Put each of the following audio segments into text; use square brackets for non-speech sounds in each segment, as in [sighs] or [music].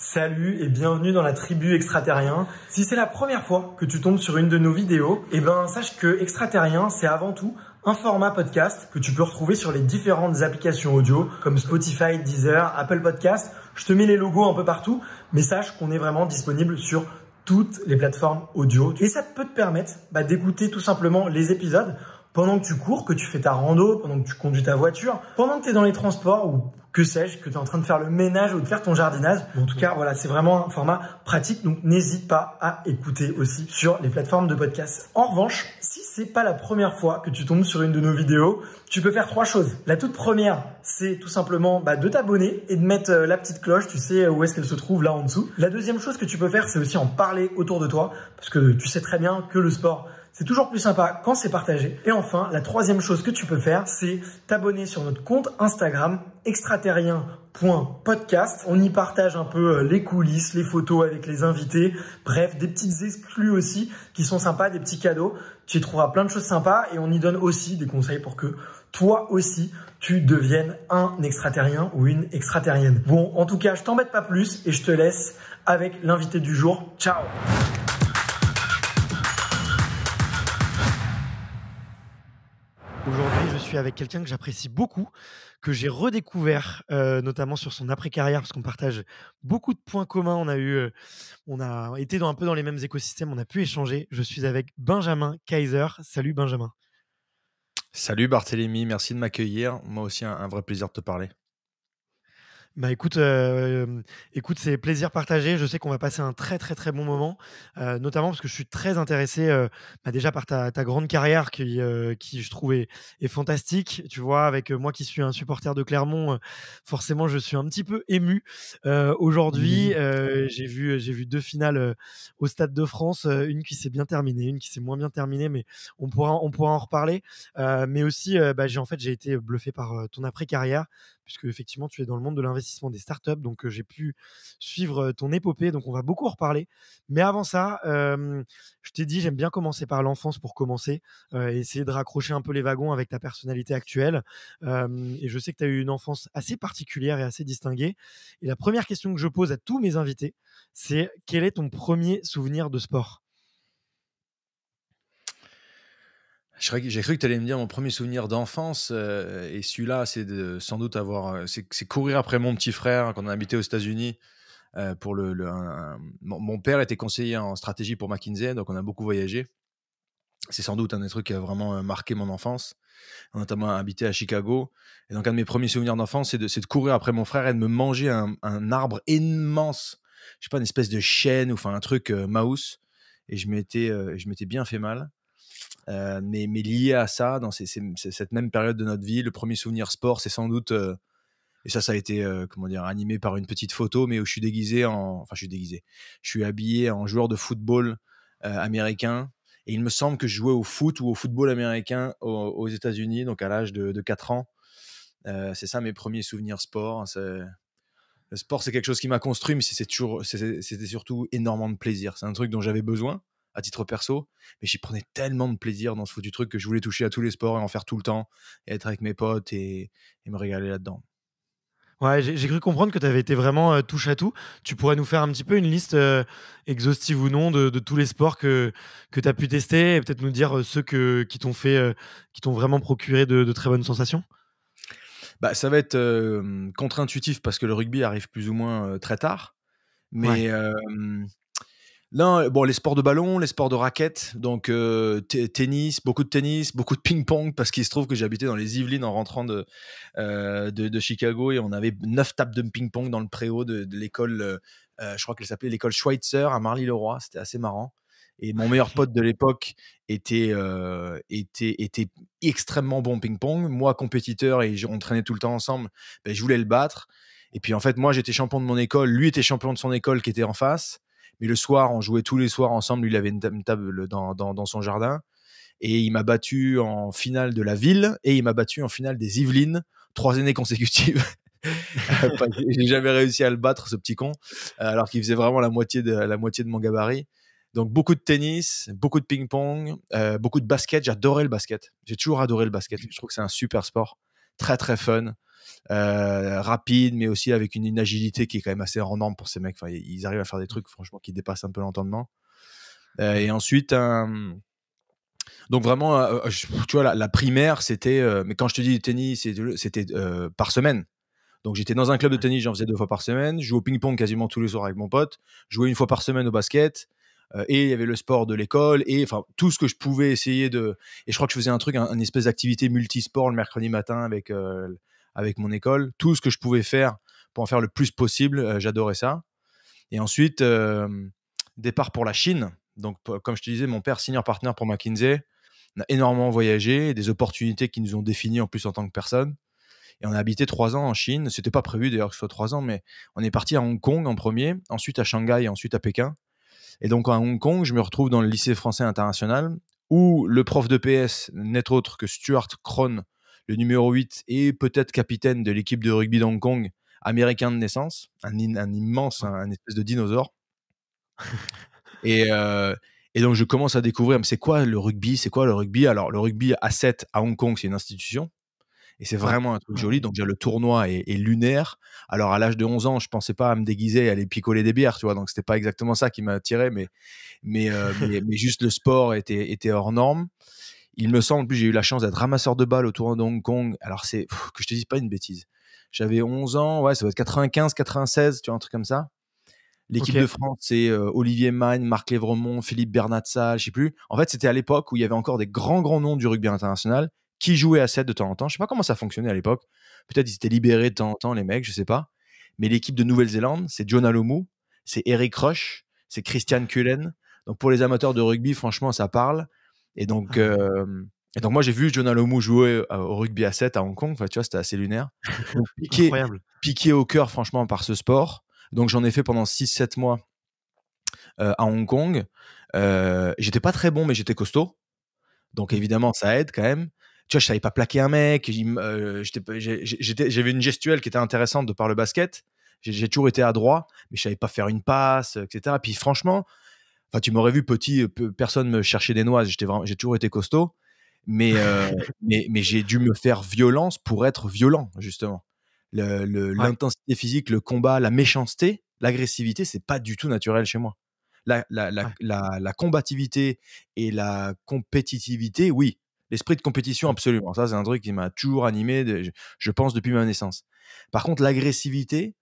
Salut et bienvenue dans la tribu extraterrien. Si c'est la première fois que tu tombes sur une de nos vidéos, eh ben sache que extraterrien c'est avant tout un format podcast que tu peux retrouver sur les différentes applications audio comme Spotify, Deezer, Apple Podcast. Je te mets les logos un peu partout, mais sache qu'on est vraiment disponible sur toutes les plateformes audio et ça peut te permettre bah, d'écouter tout simplement les épisodes pendant que tu cours, que tu fais ta rando, pendant que tu conduis ta voiture, pendant que tu es dans les transports ou que sais-je, que tu es en train de faire le ménage ou de faire ton jardinage. En tout cas, voilà, c'est vraiment un format pratique, donc n'hésite pas à écouter aussi sur les plateformes de podcast. En revanche, si c'est pas la première fois que tu tombes sur une de nos vidéos, tu peux faire trois choses. La toute première, c'est tout simplement bah, de t'abonner et de mettre euh, la petite cloche, tu sais euh, où est-ce qu'elle se trouve là en dessous. La deuxième chose que tu peux faire, c'est aussi en parler autour de toi, parce que tu sais très bien que le sport, c'est toujours plus sympa quand c'est partagé. Et enfin, la troisième chose que tu peux faire, c'est t'abonner sur notre compte Instagram extraterrien.podcast. On y partage un peu euh, les coulisses, les photos avec les invités, bref, des petites exclus aussi qui sont sympas, des petits cadeaux. Tu y trouveras plein de choses sympas et on y donne aussi des conseils pour que toi aussi tu deviennes un extraterrien ou une extraterrienne. Bon, en tout cas, je t'embête pas plus et je te laisse avec l'invité du jour. Ciao Aujourd'hui, je suis avec quelqu'un que j'apprécie beaucoup, que j'ai redécouvert, euh, notamment sur son après-carrière, parce qu'on partage beaucoup de points communs. On a eu, euh, on a été un peu dans les mêmes écosystèmes, on a pu échanger. Je suis avec Benjamin Kaiser. Salut Benjamin. Salut Barthélémy, merci de m'accueillir. Moi aussi, un vrai plaisir de te parler. Bah écoute, euh, euh, écoute, c'est plaisir partagé. Je sais qu'on va passer un très très très bon moment, euh, notamment parce que je suis très intéressé bah, déjà par ta, grande carrière qui, qui je trouve est, fantastique. Tu vois, avec moi qui suis un supporter de Clermont, forcément je suis un petit peu ému aujourd'hui. j'ai vu j'ai vu deux finales au Stade de France, une qui s'est bien terminée, une qui s'est moins bien terminée, mais on pourra on pourra en reparler. mais aussi, bah, j'ai en fait j'ai été bluffé par ton après carrière puisque effectivement, tu es dans le monde de l'investissement des startups. Donc, j'ai pu suivre ton épopée. Donc, on va beaucoup en reparler. Mais avant ça, je t'ai dit, j'aime bien commencer par l'enfance pour commencer, essayer de raccrocher un peu les wagons avec ta personnalité actuelle. et je sais que tu as eu une enfance assez particulière et assez distinguée. Et la première question que je pose à tous mes invités, c'est quel est ton premier souvenir de sport J'ai cru que tu allais me dire mon premier souvenir d'enfance, euh, et celui-là, c'est sans doute avoir. Euh, c'est courir après mon petit frère quand on habitait aux États-Unis. Euh, pour le, mon, père était conseiller en stratégie pour McKinsey, donc on a beaucoup voyagé. C'est sans doute un des trucs qui a vraiment marqué mon enfance, notamment habité à Chicago. Et donc, un de mes premiers souvenirs d'enfance, c'est de, de, courir après mon frère et de me manger un, un arbre immense, je sais pas, une espèce de chêne ou enfin un truc euh, mouse. Et je m'étais m'étais bien fait mal. Euh, mais, mais, lié à ça, dans cette même période de notre vie, le premier souvenir sport, c'est sans doute, euh, et ça, ça a été euh, comment dire, animé par une petite photo, mais où je suis déguisé en, enfin, je suis déguisé, je suis habillé en joueur de football américain. Et il me semble que je jouais au foot ou au football américain aux, États-Unis, donc à l'âge de, de, 4 ans. c'est ça mes premiers souvenirs sport. Hein, le sport, c'est quelque chose qui m'a construit, mais c'était surtout énormément de plaisir. C'est un truc dont j'avais besoin à titre perso, mais j'y prenais tellement de plaisir dans ce foutu truc que je voulais toucher à tous les sports et en faire tout le temps, être avec mes potes et, me régaler là-dedans. Ouais, j'ai cru comprendre que tu avais été vraiment euh, touche à tout. Tu pourrais nous faire un petit peu une liste euh, exhaustive ou non de, tous les sports que, que tu as pu tester et peut-être nous dire euh, ceux que, qui t'ont fait, qui t'ont vraiment procuré de, très bonnes sensations bah, Ça va être contre-intuitif parce que le rugby arrive plus ou moins très tard. Mais Là, bon, les sports de ballon, les sports de raquettes, donc euh, tennis, beaucoup de tennis, beaucoup de ping-pong, parce qu'il se trouve que j'habitais dans les Yvelines en rentrant euh, de, Chicago et on avait neuf tables de ping-pong dans le préau de, l'école, euh, je crois qu'elle s'appelait l'école Schweitzer à Marly-le-Roi, c'était assez marrant. Et mon meilleur pote de l'époque était, était, extrêmement bon ping-pong. Moi, compétiteur, et on traînait tout le temps ensemble, ben, je voulais le battre. Et puis en fait, moi, j'étais champion de mon école, lui était champion de son école qui était en face. Mais le soir, on jouait tous les soirs ensemble. Lui, il avait une table dans, dans, son jardin. Et il m'a battu en finale de la ville et il m'a battu en finale des Yvelines, trois années consécutives. [laughs] Euh, j'ai jamais réussi à le battre, ce petit con, euh, alors qu'il faisait vraiment la moitié, de, la moitié de mon gabarit. Donc beaucoup de tennis, beaucoup de ping-pong, euh, beaucoup de basket. J'adorais le basket. J'ai toujours adoré le basket. Je trouve que c'est un super sport, très très fun. Euh, rapide, mais aussi avec une, agilité qui est quand même assez hors pour ces mecs. Enfin, ils arrivent à faire des trucs, franchement, qui dépassent un peu l'entendement. Euh, et ensuite, donc vraiment, euh, tu vois, la, primaire, c'était. mais quand je te dis du tennis, c'était par semaine. Donc j'étais dans un club de tennis, j'en faisais deux fois par semaine. Je jouais au ping-pong quasiment tous les soirs avec mon pote. Je jouais une fois par semaine au basket et il y avait le sport de l'école et enfin tout ce que je pouvais essayer de et je crois que je faisais un truc un, espèce d'activité multisport le mercredi matin avec avec mon école, tout ce que je pouvais faire pour en faire le plus possible, euh, j'adorais ça. Et ensuite, euh, départ pour la Chine. Donc, comme je te disais, mon père, senior partner pour McKinsey, on a énormément voyagé, des opportunités qui nous ont définis en plus en tant que personne. Et on a habité trois ans en Chine. C'était pas prévu d'ailleurs que ce soit trois ans, mais on est parti à Hong Kong en premier, ensuite à Shanghai, ensuite à Pékin. Et donc à Hong Kong, je me retrouve dans le lycée français international où le prof de PS n'est autre que Stuart Cron, le numéro 8 et peut-être capitaine de l'équipe de rugby d'Hong Kong, américain de naissance, un, immense, un, espèce de dinosaure. Euh, et, donc je commence à découvrir, mais c'est quoi le rugby C'est quoi le rugby Alors le rugby à 7 à Hong Kong, c'est une institution. Et c'est vraiment un truc joli. Donc, le tournoi est, lunaire. Alors, à l'âge de 11 ans, je pensais pas à me déguiser et aller picoler des bières, tu vois. Donc, c'était pas exactement ça qui m'a attiré, euh, [laughs] mais, juste le sport était, était hors norme il me semble, plus j'ai eu la chance d'être ramasseur de balles autour de Hong Kong. Alors c'est que je te dise pas une bêtise. J'avais 11 ans, ouais, ça doit être 95, 96, tu vois, un truc comme ça. L'équipe de France, c'est euh, Olivier Magne, Marc Lévremont, Philippe Bernatza, je sais plus. En fait, c'était à l'époque où il y avait encore des grands, grands noms du rugby international qui jouaient à 7 de temps en temps. Je sais pas comment ça fonctionnait à l'époque. Peut-être ils étaient libérés de temps en temps, les mecs, je sais pas. Mais l'équipe de Nouvelle-Zélande, c'est John Alomou, c'est Eric Roche, c'est Christian Cullen. Donc pour les amateurs de rugby, franchement, ça parle. Et donc, ah et donc moi, j'ai vu Jonah Lomu jouer au rugby à 7 à Hong Kong. Enfin, tu vois, c'était assez lunaire. [laughs] piqué, au cœur, franchement, par ce sport. Donc, j'en ai fait pendant 6-7 mois à Hong Kong. j'étais pas très bon, mais j'étais costaud. Donc, mmh. évidemment, ça aide quand même. Tu vois, je savais pas plaquer un mec. J'avais une gestuelle qui était intéressante de par le basket. J'ai toujours été adroit, mais je savais pas faire une passe, etc. Puis franchement, Enfin, tu m'aurais vu petit, euh, personne me cherchait des noises. J'étais vraiment, j'ai toujours été costaud, mais euh, [laughs] mais, j'ai dû me faire violence pour être violent justement. L'intensité le, physique, le combat, la méchanceté, l'agressivité, c'est pas du tout naturel chez moi. La, la, la, la combativité et la compétitivité, oui. L'esprit de compétition, mmh. absolument. Ça, c'est un truc qui m'a toujours animé, je, pense, depuis ma naissance. Par contre, l'agressivité,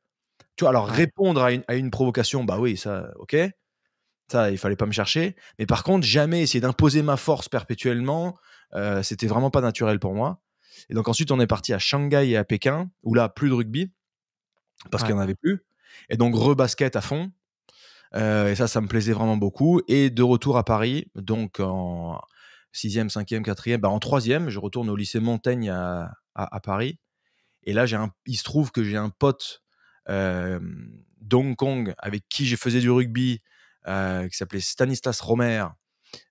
tu vois, alors répondre à une, à une provocation, bah oui, ça, ok. Ça, il fallait pas me chercher. Mais par contre, jamais essayer d'imposer ma force perpétuellement, euh, c'était vraiment pas naturel pour moi. Et donc ensuite, on est parti à Shanghai et à Pékin, où là, plus de rugby, parce qu'il n'y en avait plus. Et donc, rebasket à fond. Euh, et ça, ça me plaisait vraiment beaucoup. Et de retour à Paris, donc en 6e, 5 ème 4 ème bah en 3 je retourne au lycée Montaigne à, à, Paris. Et là, un, il se trouve que j'ai un pote euh, d'Hong Kong avec qui je faisais du rugby euh, qui s'appelait Stanislas Romer,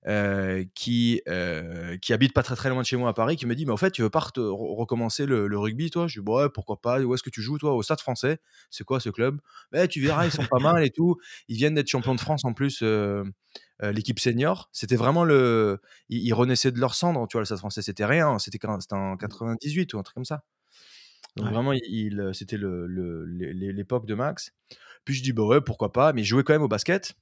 euh, qui, euh, qui habite pas très très loin de chez moi à Paris, qui me dit Mais en fait, tu veux pas recommencer le, rugby, toi Je dis Ouais, pourquoi pas Où est-ce que tu joues, toi Au Stade français C'est quoi ce club Mais Tu verras, ils sont pas mal et tout. Ils viennent d'être champions de France en plus, l'équipe senior. C'était vraiment le. Ils, renaissaient de leur cendre, tu vois, le Stade français, c'était rien. C'était en 98 mmh. ou un truc comme ça. Donc vraiment, il, c'était l'époque le, l'époque de Max. Puis je dis Bah ouais, pourquoi pas Mais je jouais quand même au basket.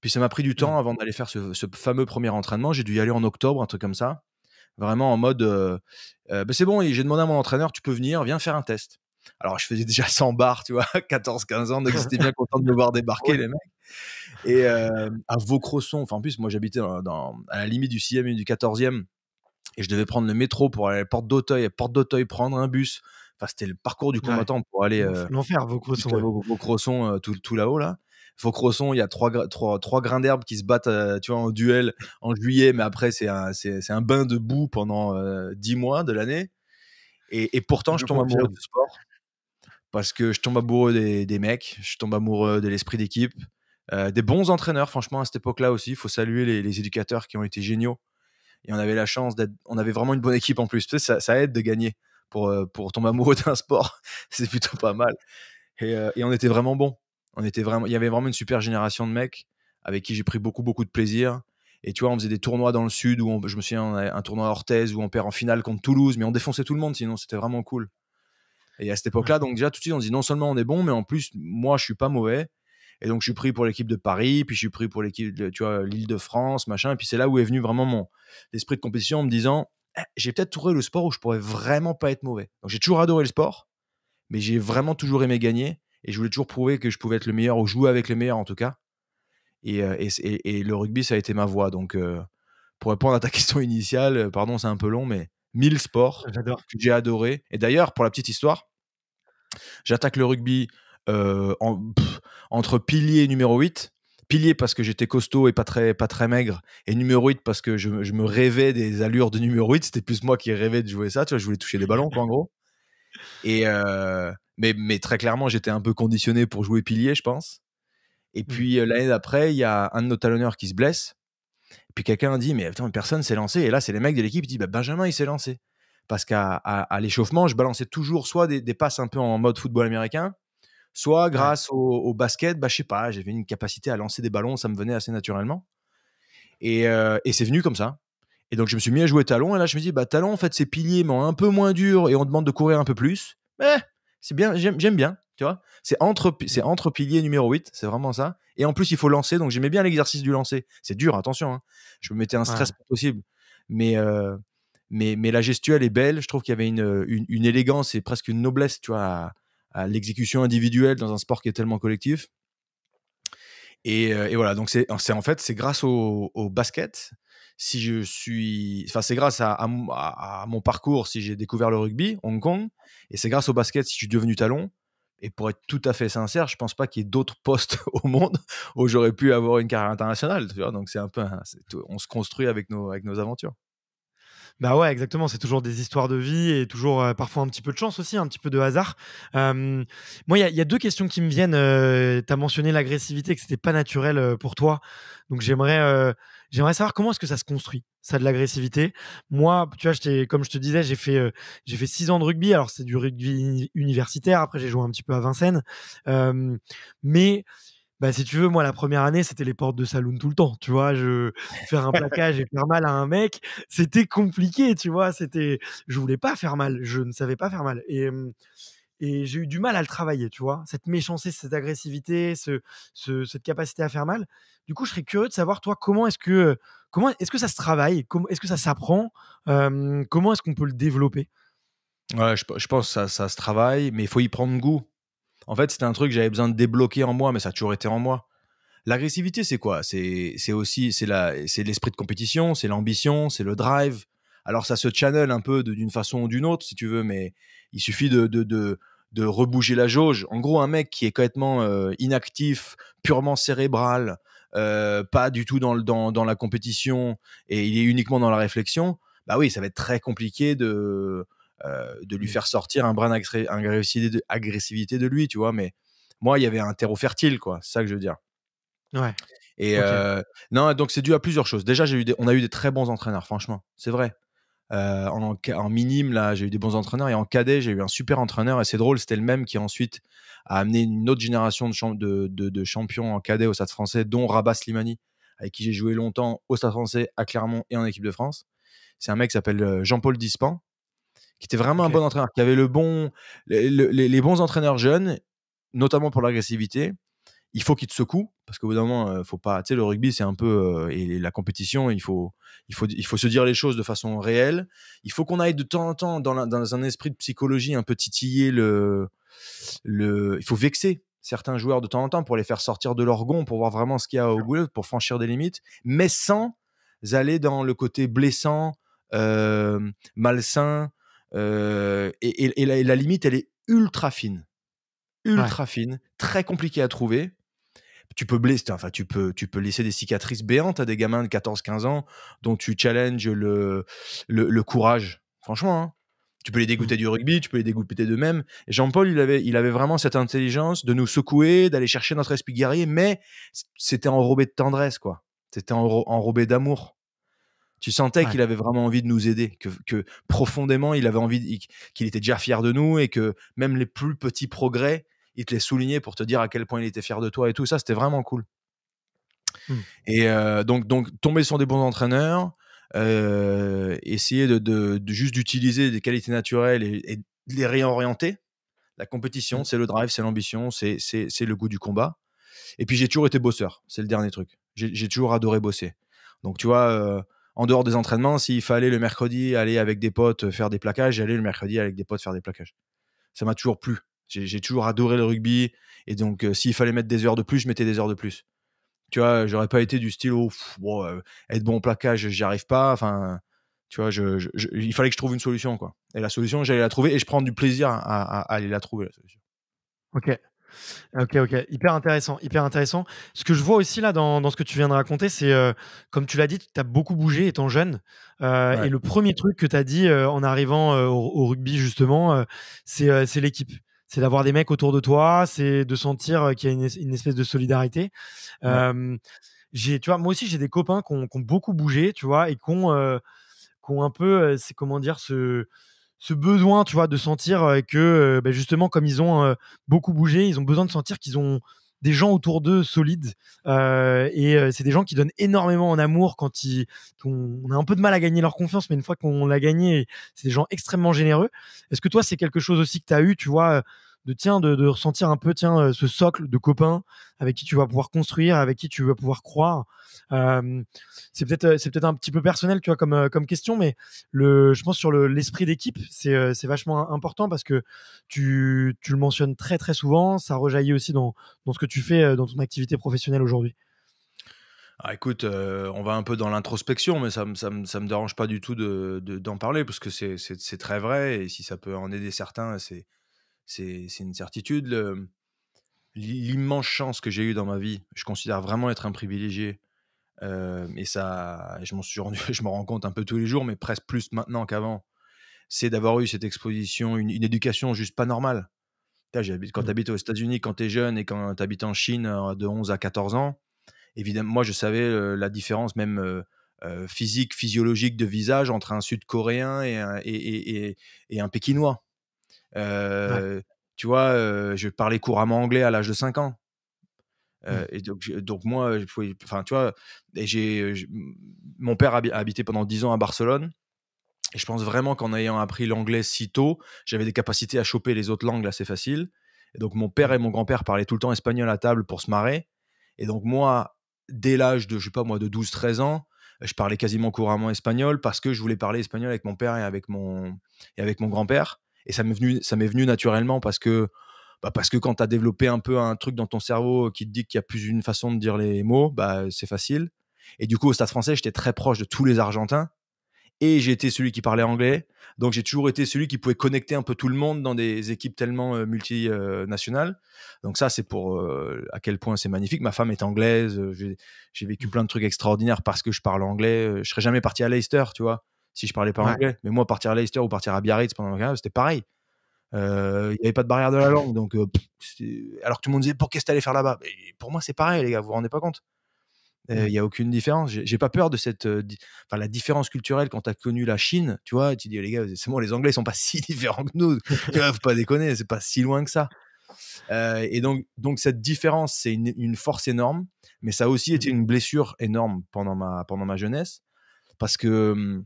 Puis ça m'a pris du temps mmh. avant d'aller faire ce, fameux premier entraînement. J'ai dû y aller en octobre, un truc comme ça. Vraiment en mode, euh, euh, bah, c'est bon, j'ai demandé à mon entraîneur, tu peux venir, viens faire un test. Alors je faisais déjà 100 bars, tu vois, 14-15 [laughs] ans, donc j'étais bien [laughs] content de me voir débarquer, les mecs. Et euh, à Vaucrosson, enfin en plus, moi j'habitais dans, à la limite du 6e et du 14e, et je devais prendre le métro pour aller à la porte d'Auteuil, porte d'Auteuil prendre un bus. Enfin, c'était le parcours du combattant pour aller. à Vaucrosson, tout là-haut, là. Faux croisson il y a trois, trois, grains d'herbe qui se battent euh, tu vois, en duel en juillet, mais après, c'est un, c'est, un bain de boue pendant euh, dix mois de l'année. Et, pourtant, je, tombe amoureux du sport parce que je tombe amoureux des, des mecs, je tombe amoureux de l'esprit d'équipe, euh, des bons entraîneurs, franchement, à cette époque-là aussi. Il faut saluer les, éducateurs qui ont été géniaux. Et on avait la chance d'être. On avait vraiment une bonne équipe en plus. ça, aide de gagner pour, pour tomber amoureux [laughs] d'un sport. C'est plutôt pas mal. Et, et on était vraiment bon. On était vraiment, il y avait vraiment une super génération de mecs avec qui j'ai pris beaucoup, beaucoup de plaisir. Et tu vois, on faisait des tournois dans le sud où je me souviens, on avait un tournoi à Orthez où on perd en finale contre Toulouse, mais on défonçait tout le monde sinon, c'était vraiment cool. Et à cette époque-là, donc déjà tout de suite, on se dit non seulement on est bon, mais en plus, moi, je suis pas mauvais. Et donc, je suis pris pour l'équipe de Paris, puis je suis pris pour l'équipe tu vois, l'île de France, machin. Et puis, c'est là où est venu vraiment mon esprit de compétition en me disant, eh, j'ai peut-être trouvé le sport où je pourrais vraiment pas être mauvais. Donc, j'ai toujours adoré le sport, mais j'ai vraiment toujours aimé gagner. Et je voulais toujours prouver que je pouvais être le meilleur ou jouer avec les meilleurs en tout cas. Euh, et, le rugby, ça a été ma voie. Donc, euh, pour répondre à ta [laughs] question initiale, euh, pardon, c'est un peu long, mais mille sports que j'ai adoré. Et d'ailleurs, pour la petite histoire, j'attaque le rugby entre pilier numéro 8. Pilier parce que j'étais costaud et pas très, pas très maigre, et numéro 8 parce que je, me rêvais des allures de numéro 8. C'était plus moi qui rêvais de jouer ça, tu vois, je voulais toucher des ballons, quoi, en gros. Et euh, mais, très clairement, j'étais un peu conditionné pour jouer pilier, je pense. Et mmh. puis euh, l'année d'après, il y a un de nos talonneurs qui se blesse. Et puis quelqu'un dit Mais une personne s'est lancé. Et là, c'est les mecs de l'équipe qui disent bah, Benjamin, il s'est lancé. Parce qu'à l'échauffement, je balançais toujours soit des, passes un peu en mode football américain, soit grâce au, basket, bah, je sais pas, j'avais une capacité à lancer des ballons, ça me venait assez naturellement. et euh, c'est venu comme ça. Et donc je me suis mis à jouer talon et là je me dis bah talon en fait c'est pilier mais un peu moins dur et on demande de courir un peu plus. Mais c'est bien, j'aime bien, tu vois. C'est entre c'est entre pilier numéro 8, c'est vraiment ça. Et en plus il faut lancer donc j'aimais bien l'exercice du lancer. C'est dur, attention hein. Je me mettais un stress possible. Mais euh, mais mais la gestuelle est belle, je trouve qu'il y avait une, une, élégance et presque une noblesse, tu vois, à, l'exécution individuelle dans un sport qui est tellement collectif. Et, euh, et, voilà, donc c'est en fait, c'est grâce au, au, basket si je suis, enfin, c'est grâce à, mon parcours si j'ai découvert le rugby, Hong Kong, et c'est grâce au basket si je suis devenu talon. Et pour être tout à fait sincère, je pense pas qu'il y ait d'autres [laughs] postes au monde où j'aurais pu avoir une carrière internationale. Donc c'est un peu, on se construit avec nos, avec nos aventures. Bah ouais, exactement. C'est toujours des histoires de vie et toujours euh, parfois un petit peu de chance aussi, un petit peu de hasard. moi, il y, a deux questions qui me viennent. Euh, tu as mentionné l'agressivité, que c'était pas naturel euh, pour toi. Donc j'aimerais J'aimerais savoir comment est-ce que ça se construit, ça de l'agressivité. Moi, tu vois, j'étais comme je te disais, j'ai fait, j'ai fait six ans de rugby. Alors, c'est du rugby universitaire. Après, j'ai joué un petit peu à Vincennes. mais bah, si tu veux, moi, la première année, c'était les portes de saloon tout le temps. Tu vois, je faire un [laughs] plaquage et faire mal à un mec, c'était compliqué. Tu vois, c'était, je voulais pas faire mal. Je ne savais pas faire mal. Et et j'ai eu du mal à le travailler, tu vois, cette méchanceté, cette agressivité, cette capacité à faire mal. Du coup, je serais curieux de savoir, toi, comment est-ce que, euh, comment est-ce que ça se travaille, comment est-ce que ça s'apprend, comment est-ce qu'on peut le développer ouais, je, pense que ça, ça, se travaille, mais il faut y prendre goût. En fait, c'était un truc que j'avais besoin de débloquer en moi, mais ça a toujours été en moi. L'agressivité, c'est quoi C'est aussi, c'est l'esprit de compétition, c'est l'ambition, c'est le drive, alors ça se channel un peu d'une façon ou d'une autre, si tu veux, mais il suffit de, rebouger la jauge. En gros, un mec qui est complètement euh, inactif, purement cérébral, euh, pas du tout dans, la compétition et il est uniquement dans la réflexion, bah oui, ça va être très compliqué de, euh, lui mmh. faire sortir un brin d'agressivité de lui, tu vois. Mais moi, il y avait un terreau fertile, quoi. C'est ça que je veux dire. Ouais. Et non, donc c'est dû à plusieurs choses. Déjà, j'ai eu on a eu des très bons entraîneurs, franchement, c'est vrai. Euh, en, en, minime, là, j'ai eu des bons entraîneurs. Et en cadet, j'ai eu un super entraîneur. Et c'est drôle, c'était le même qui ensuite a amené une autre génération de, de, champions en cadet au Stade français, dont Rabat Slimani, avec qui j'ai joué longtemps au Stade français, à Clermont et en équipe de France. C'est un mec qui s'appelle euh, Jean-Paul Dispan, qui était vraiment un bon entraîneur, qui avait le bon, les bons entraîneurs jeunes, notamment pour l'agressivité il faut qu'il te secoue parce qu'au bout d'un moment, euh, faut pas. Tu sais, le rugby, c'est un peu euh, et la compétition. Il faut, il faut, il faut se dire les choses de façon réelle. Il faut qu'on aille de temps en temps dans, dans, un esprit de psychologie un peu titiller le, le. Il faut vexer certains joueurs de temps en temps pour les faire sortir de leur gond, pour voir vraiment ce qu'il y a au bout, pour franchir des limites, mais sans aller dans le côté blessant, euh, malsain. et, la, limite, elle est ultra fine ultra fine, très compliquée à trouver tu peux blesser, enfin, tu peux, tu peux laisser des cicatrices béantes à des gamins de 14-15 ans dont tu challenges le, le, courage. Franchement, hein. tu peux les mmh. dégoûter du rugby, tu peux les dégoûter d'eux-mêmes. Jean-Paul, il avait, il avait vraiment cette intelligence de nous secouer, d'aller chercher notre esprit guerrier, mais c'était enrobé de tendresse, quoi. C'était enrobé d'amour. Tu sentais qu'il avait vraiment envie de nous aider, que, que profondément il avait envie, qu'il était déjà fier de nous et que même les plus petits progrès, il te les soulignait pour te dire à quel point il était fier de toi et tout ça, c'était vraiment cool. Mmh. Et euh, donc, donc, tomber sur des bons entraîneurs, euh, essayer de, juste d'utiliser des qualités naturelles et, de les réorienter. La compétition, mmh. c'est le drive, c'est l'ambition, c'est le goût du combat. Et puis j'ai toujours été bosseur, c'est le dernier truc. J'ai toujours adoré bosser. Donc tu vois, euh, en dehors des entraînements, s'il fallait le mercredi aller avec des potes faire des plaquages, j'allais le mercredi avec des potes faire des plaquages. Ça m'a toujours plu. J'ai toujours adoré le rugby. Et donc, euh, s'il fallait mettre des heures de plus, je mettais des heures de plus. Tu vois, j'aurais pas été du style, oh, euh, être bon au plaquage, j'y arrive pas. Enfin, tu vois, il fallait que je trouve une solution, quoi. Et la solution, j'allais la trouver et je prends du plaisir à, aller la trouver, la Ok. Ok, ok, hyper intéressant, hyper intéressant. Ce que je vois aussi là dans, ce que tu viens de raconter, c'est euh, comme tu l'as dit, tu as beaucoup bougé étant jeune. Et le premier truc que tu as dit en arrivant au, rugby, justement, c'est l'équipe c'est d'avoir des mecs autour de toi, c'est de sentir euh, qu'il y a une, espèce de solidarité. j'ai, tu vois, moi aussi j'ai des copains qui ont, beaucoup bougé, tu vois, et qui ont, euh, un peu, euh, c'est comment dire, ce, ce besoin, tu vois, de sentir que, ben, justement, comme ils ont beaucoup bougé, ils ont besoin de sentir qu'ils ont des gens autour d'eux solides. Euh, et euh, c'est des gens qui donnent énormément en amour quand ils, on, a un peu de mal à gagner leur confiance, mais une fois qu'on l'a gagné, c'est des gens extrêmement généreux. Est-ce que toi, c'est quelque chose aussi que tu as eu, tu vois, de tiens de, de, ressentir un peu tiens euh, ce socle de copains avec qui tu vas pouvoir construire, avec qui tu vas pouvoir croire. c'est peut-être euh, c'est peut-être un petit peu personnel tu vois comme euh, comme question, mais le je pense sur le, l'esprit d'équipe c'est, vachement important parce que tu, le mentionnes très très souvent, ça rejaillit aussi dans ce que tu fais dans ton activité professionnelle aujourd'hui. Ah, écoute, on va un peu dans l'introspection, mais ça ne me dérange pas du tout d'en parler, parce que c'est, c'est très vrai, et si ça peut en aider certains, c'est, c'est une certitude. L'immense chance que j'ai eue dans ma vie, je considère vraiment être un privilégié. Euh, et ça, je m'en suis [laughs] je rends compte un peu tous les jours, mais presque plus maintenant qu'avant. C'est d'avoir eu cette exposition, une, éducation juste pas normale. Quand mmh. tu habites aux États-Unis, quand tu es jeune et quand tu habites en Chine euh, de 11 à 14 ans, évidemment, moi je savais euh, la différence même physique, physiologique de visage entre un Sud-Coréen et, un Pékinois. Tu vois, je parlais couramment anglais à l'âge de 5 ans. Mmh. et donc, donc moi, enfin, tu vois, j'ai, mon père a habité pendant 10 ans à Barcelone. Et je pense vraiment qu'en ayant appris l'anglais si tôt, j'avais des capacités à choper les autres langues assez facile. Et donc, mon père mmh. et mon grand-père parlaient tout le temps espagnol à table pour se marrer. Et donc, moi, dès l'âge de, je sais pas moi, de 12, 13 ans, je parlais quasiment couramment espagnol parce que je voulais parler espagnol avec mon père et avec mon, et avec mon grand-père. Et ça m'est venu, venu naturellement parce que, bah, parce que quand tu as développé un peu un truc dans ton cerveau qui te dit qu'il y a plus une façon de dire les mots, bah, c'est facile. Et du coup, au stade français, j'étais très proche de tous les Argentins. Et j'ai été celui qui parlait anglais. Donc, j'ai toujours été celui qui pouvait connecter un peu tout le monde dans des équipes tellement euh, multinationales. Donc, ça, c'est pour euh, à quel point c'est magnifique. Ma femme est anglaise. Euh, j'ai vécu mmh. plein de trucs extraordinaires parce que je parle anglais. Je serais jamais parti à Leicester, tu vois si je parlais pas anglais. Mais moi, partir à Leicester ou partir à Biarritz pendant an, c'était pareil. Euh, il y n'y avait pas de barrière de la langue. Donc, euh, alors que tout le monde disait, pour qu'est-ce que t'allais faire là-bas Pour moi, c'est pareil, les gars, vous vous rendez pas compte. Euh, il y n'y a aucune différence. J'ai pas peur de cette, enfin, la différence culturelle quand tu as connu la Chine, tu vois. Tu dis, les gars, c'est bon, les Anglais sont pas [laughs] si différents que nous. tu faut pas déconner, c'est pas si loin que ça. et donc, donc cette différence, c'est une, force énorme, mais ça a aussi mmh. été une blessure énorme pendant ma, pendant ma jeunesse, parce que hum,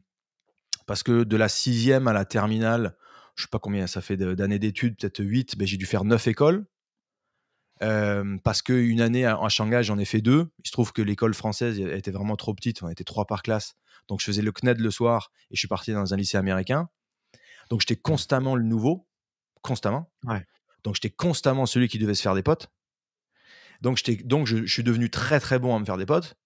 parce que de la sixième à la terminale, je sais pas combien ça fait d'années d'études, peut-être huit, mais ben, j'ai dû faire neuf écoles. Euh, parce qu'une année à, Shanghai, j'en ai fait deux. Il se trouve que l'école française était vraiment trop petite, on était trois par classe. Donc je faisais le CNED le soir et je suis parti dans un lycée américain. Donc j'étais constamment le nouveau, constamment. Donc j'étais constamment celui qui devait se faire des potes. Donc, donc je, suis devenu très très bon à me faire des potes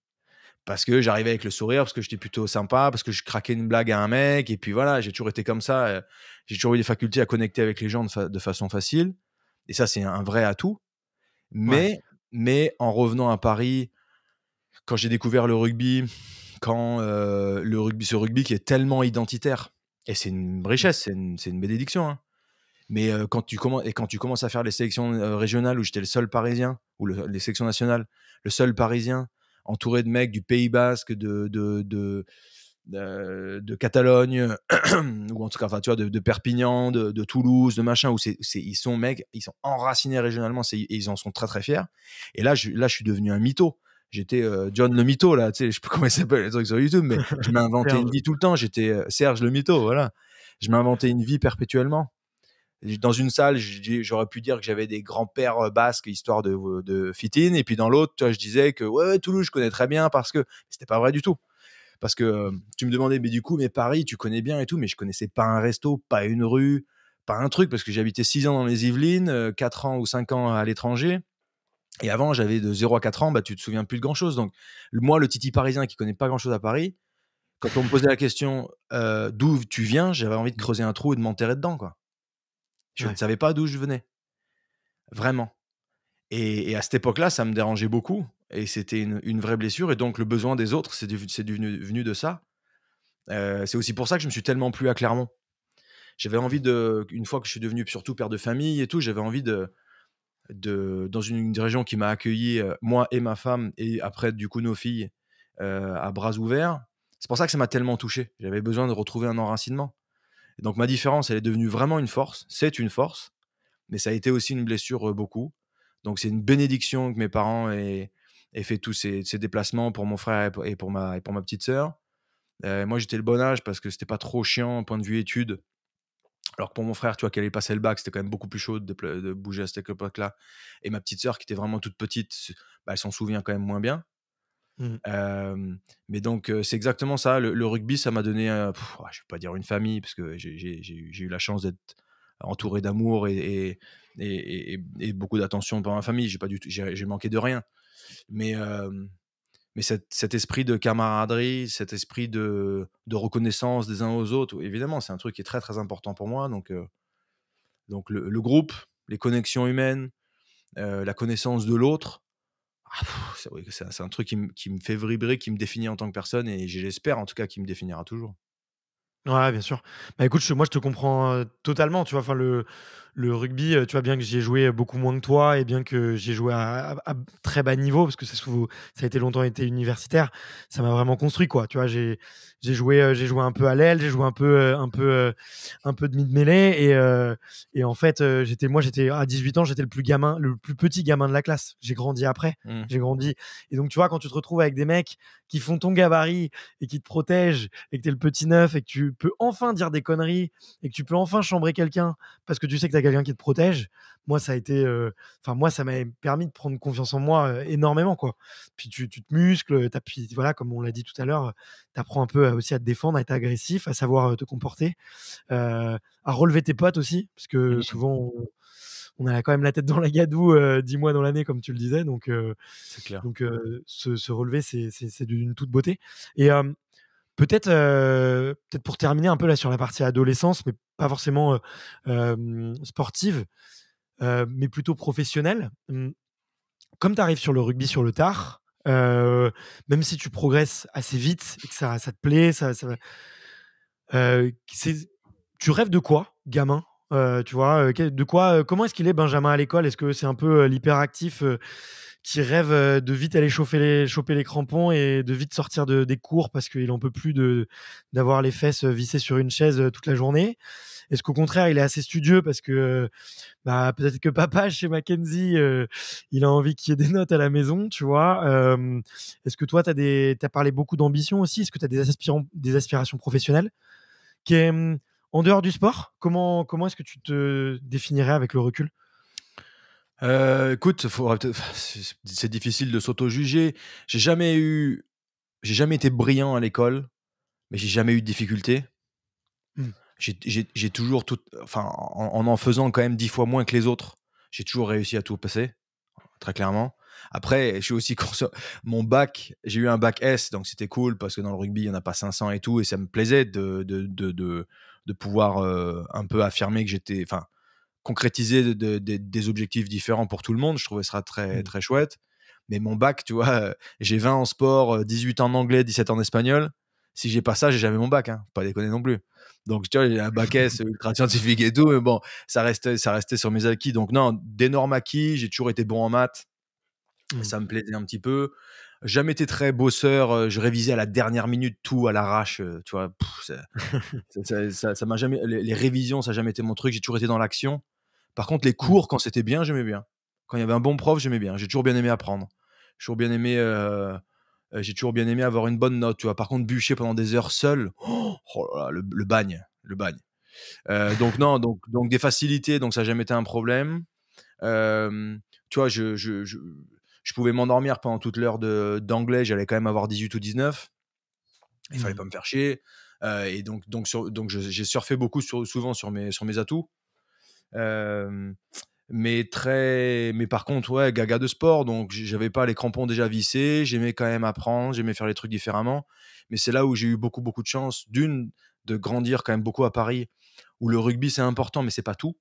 parce que j'arrivais avec le sourire, parce que j'étais plutôt sympa, parce que je craquais une blague à un mec, et puis voilà, j'ai toujours été comme ça. Euh, j'ai toujours eu des facultés à connecter avec les gens de, façon facile, et ça, c'est un vrai atout. Mais, mais en revenant à Paris, quand j'ai découvert le rugby, quand euh, le rugby, ce rugby qui est tellement identitaire, et c'est une mmh. richesse, c'est une, bénédiction. Hein. Mais euh, quand, tu et quand tu commences à faire les sélections régionales où j'étais le seul parisien, ou les sélections nationales, le seul parisien, entouré de mecs du Pays Basque, de, de, de, Catalogne, [clears throat] ou en tout cas, de, Perpignan, de, Toulouse, de machin, où c'est, ils sont mecs, ils sont enracinés régionalement, et ils en sont très très fiers. Et là, je, là, je suis devenu un mytho. J'étais euh, John le mytho, là, tu sais, je sais pas [laughs] comment il s'appelle, les trucs sur YouTube, mais je m'inventais une vie tout le temps, j'étais euh, Serge le mytho, voilà. Je m'inventais une vie perpétuellement dans une salle, j'aurais pu dire que j'avais des grands-pères euh, basques histoire de, euh, fit-in. Et puis dans l'autre, je disais que ouais, Toulouse, je connais très bien parce que c'était pas vrai du tout. Parce que euh, tu me demandais, mais du coup, mais Paris, tu connais bien et tout, mais je connaissais pas un resto, pas une rue, pas un truc, parce que j'habitais 6 ans dans les Yvelines, 4 ans ou 5 ans à l'étranger. Et avant, j'avais de 0 à 4 ans, bah, tu te souviens plus de grand-chose. Donc, moi, le titi parisien qui connaît pas grand-chose à Paris, quand on me posait la question d'où tu viens, j'avais envie de creuser un trou et de m'enterrer dedans. quoi. Je ne savais pas d'où je venais. Vraiment. Et, à cette époque-là, ça me dérangeait beaucoup. Et c'était une, vraie blessure. Et donc, le besoin des autres, c'est devenu venu de ça. Euh, c'est aussi pour ça que je me suis tellement plu à Clermont. J'avais envie de, une fois que je suis devenu surtout père de famille et tout, j'avais envie de, de, dans une, région qui m'a accueilli, euh, moi et ma femme, et après, du coup, nos filles, euh, à bras ouverts. C'est pour ça que ça m'a tellement touché. J'avais besoin de retrouver un enracinement donc ma différence, elle est devenue vraiment une force. C'est une force, mais ça a été aussi une blessure beaucoup. Donc c'est une bénédiction que mes parents aient, fait tous ces, déplacements pour mon frère et pour, ma, petite sœur. moi j'étais le bon âge parce que c'était pas trop chiant point de vue études. Alors que pour mon frère, tu vois, qu'elle allait passer le bac, c'était quand même beaucoup plus chaud de, bouger à cette époque-là. Et ma petite sœur, qui était vraiment toute petite, bah, elle s'en souvient quand même moins bien. Mmh. mais donc, c'est exactement ça. Le, rugby, ça m'a donné, ah, je ne vais pas dire une famille, parce que j'ai eu la chance d'être entouré d'amour et, et, beaucoup d'attention par ma famille. J'ai manqué de rien. Mais, mais cet, esprit de camaraderie, cet esprit de, de, reconnaissance des uns aux autres, évidemment, c'est un truc qui est très, très important pour moi. Donc, donc le, groupe, les connexions humaines, la connaissance de l'autre, ah, c'est un truc qui, me fait vibrer, qui me définit en tant que personne et j'espère en tout cas qu'il me définira toujours. Ouais, bien sûr. Bah écoute, moi je te comprends totalement, tu vois. Enfin, le, le rugby, euh, tu vois bien que j'ai joué euh, beaucoup moins que toi et bien que j'ai joué à, très bas niveau parce que ça, ça a été longtemps été universitaire, ça m'a vraiment construit quoi. Tu vois, j'ai joué euh, j'ai joué un peu à l'aile, j'ai joué un peu un peu un peu de mid mêlée et, en fait j'étais moi j'étais à 18 ans j'étais le plus gamin le plus petit gamin de la classe. J'ai grandi après, mmh. j'ai grandi et donc tu vois quand tu te retrouves avec des mecs qui font ton gabarit et qui te protègent et que t'es le petit neuf et que tu peux enfin dire des conneries et que tu peux enfin chambrer quelqu'un parce que tu sais que quelqu'un qui te protège, moi ça a été euh, enfin moi ça m'a permis de prendre confiance en moi euh, énormément quoi puis tu, tu te muscles puis voilà comme on l'a dit tout à l'heure tu apprends un peu aussi à te défendre à être agressif à savoir euh, te comporter à relever tes potes aussi parce que souvent on, a quand même la tête dans la gadoue dix mois dans l'année comme tu le disais donc clair. donc se, relever c'est d'une toute beauté et Peut-être euh, peut-être pour terminer un peu là sur la partie adolescence, mais pas forcément euh, euh, sportive, mais plutôt professionnelle. Mmh, comme tu arrives sur le rugby sur le tard, même si tu progresses assez vite et que ça, ça te plaît, ça, tu rêves de quoi, gamin Tu vois, de quoi Comment est-ce qu'il est Benjamin à l'école Est-ce que c'est un peu l'hyperactif qui rêve euh, de vite aller chauffer les, choper les crampons et de vite sortir de, des cours parce qu'il en peut plus de d'avoir les fesses euh, vissées sur une chaise euh, toute la journée. Est-ce qu'au contraire, il est assez studieux parce que bah, peut-être que papa [laughs] chez Mackenzie, il a envie qu'il y ait des notes à la maison, tu vois. Est-ce que toi, tu as, parlé beaucoup d'ambition aussi Est-ce que tu as des, aspirations professionnelles hum, en dehors du sport Comment, comment est-ce que tu te définirais avec le recul euh, écoute, [laughs] c'est difficile de s'auto-juger. J'ai jamais eu, j'ai jamais été brillant à l'école, mais j'ai jamais eu de difficultés. Mmh. J'ai toujours tout, enfin, en, en, faisant quand même dix fois moins que les autres, j'ai toujours réussi à tout passer, très clairement. Après, je suis aussi [laughs] mon bac, j'ai eu un bac S, donc c'était cool parce que dans le rugby, il n'y en a pas 500 et tout, et ça me plaisait de, de, pouvoir euh, un peu affirmer que j'étais, enfin, concrétiser des objectifs différents pour tout le monde. Je trouvais ça très, mmh. très chouette. Mais mon bac, tu vois, euh, j'ai 20 en sport, 18 euh, en anglais, 17 en espagnol. Si j'ai pas ça, j'ai jamais mon bac, hein. pas déconner non plus. Donc, tu vois, j'ai un bac S euh, ultra scientifique et tout, mais bon, ça restait, ça restait sur mes acquis. Donc, non, d'énormes acquis, j'ai toujours été bon en maths, mmh. ça me plaisait un petit peu. Jamais été très bosseur, je révisais à la dernière minute tout à l'arrache, tu vois, [laughs] ça, m'a jamais, les, les révisions, ça n'a jamais été mon truc, j'ai toujours été dans l'action. Par contre, les mmh. cours, quand c'était bien, j'aimais bien. Quand il y avait un bon prof, j'aimais bien. J'ai toujours bien aimé apprendre. J'ai toujours bien aimé. Euh, euh, bien aimé avoir une bonne note, tu vois. Par contre, bûcher pendant des heures seul, [gasps] oh, le, bagne, le bagne. Euh, donc non, donc, donc des facilités, donc ça n'a jamais été un problème. tu vois, je, pouvais m'endormir pendant toute l'heure d'anglais, j'allais quand même avoir 18 ou 19. Il ne fallait mmh. pas me faire chier. et donc, donc, donc j'ai surfé beaucoup souvent sur sur mes atouts mais très mais par contre ouais gaga de sport donc j'avais pas les crampons déjà vissés j'aimais quand même apprendre j'aimais faire les trucs différemment mais c'est là où j'ai eu beaucoup beaucoup de chance d'une de grandir quand même beaucoup à Paris où le rugby c'est important mais c'est pas tout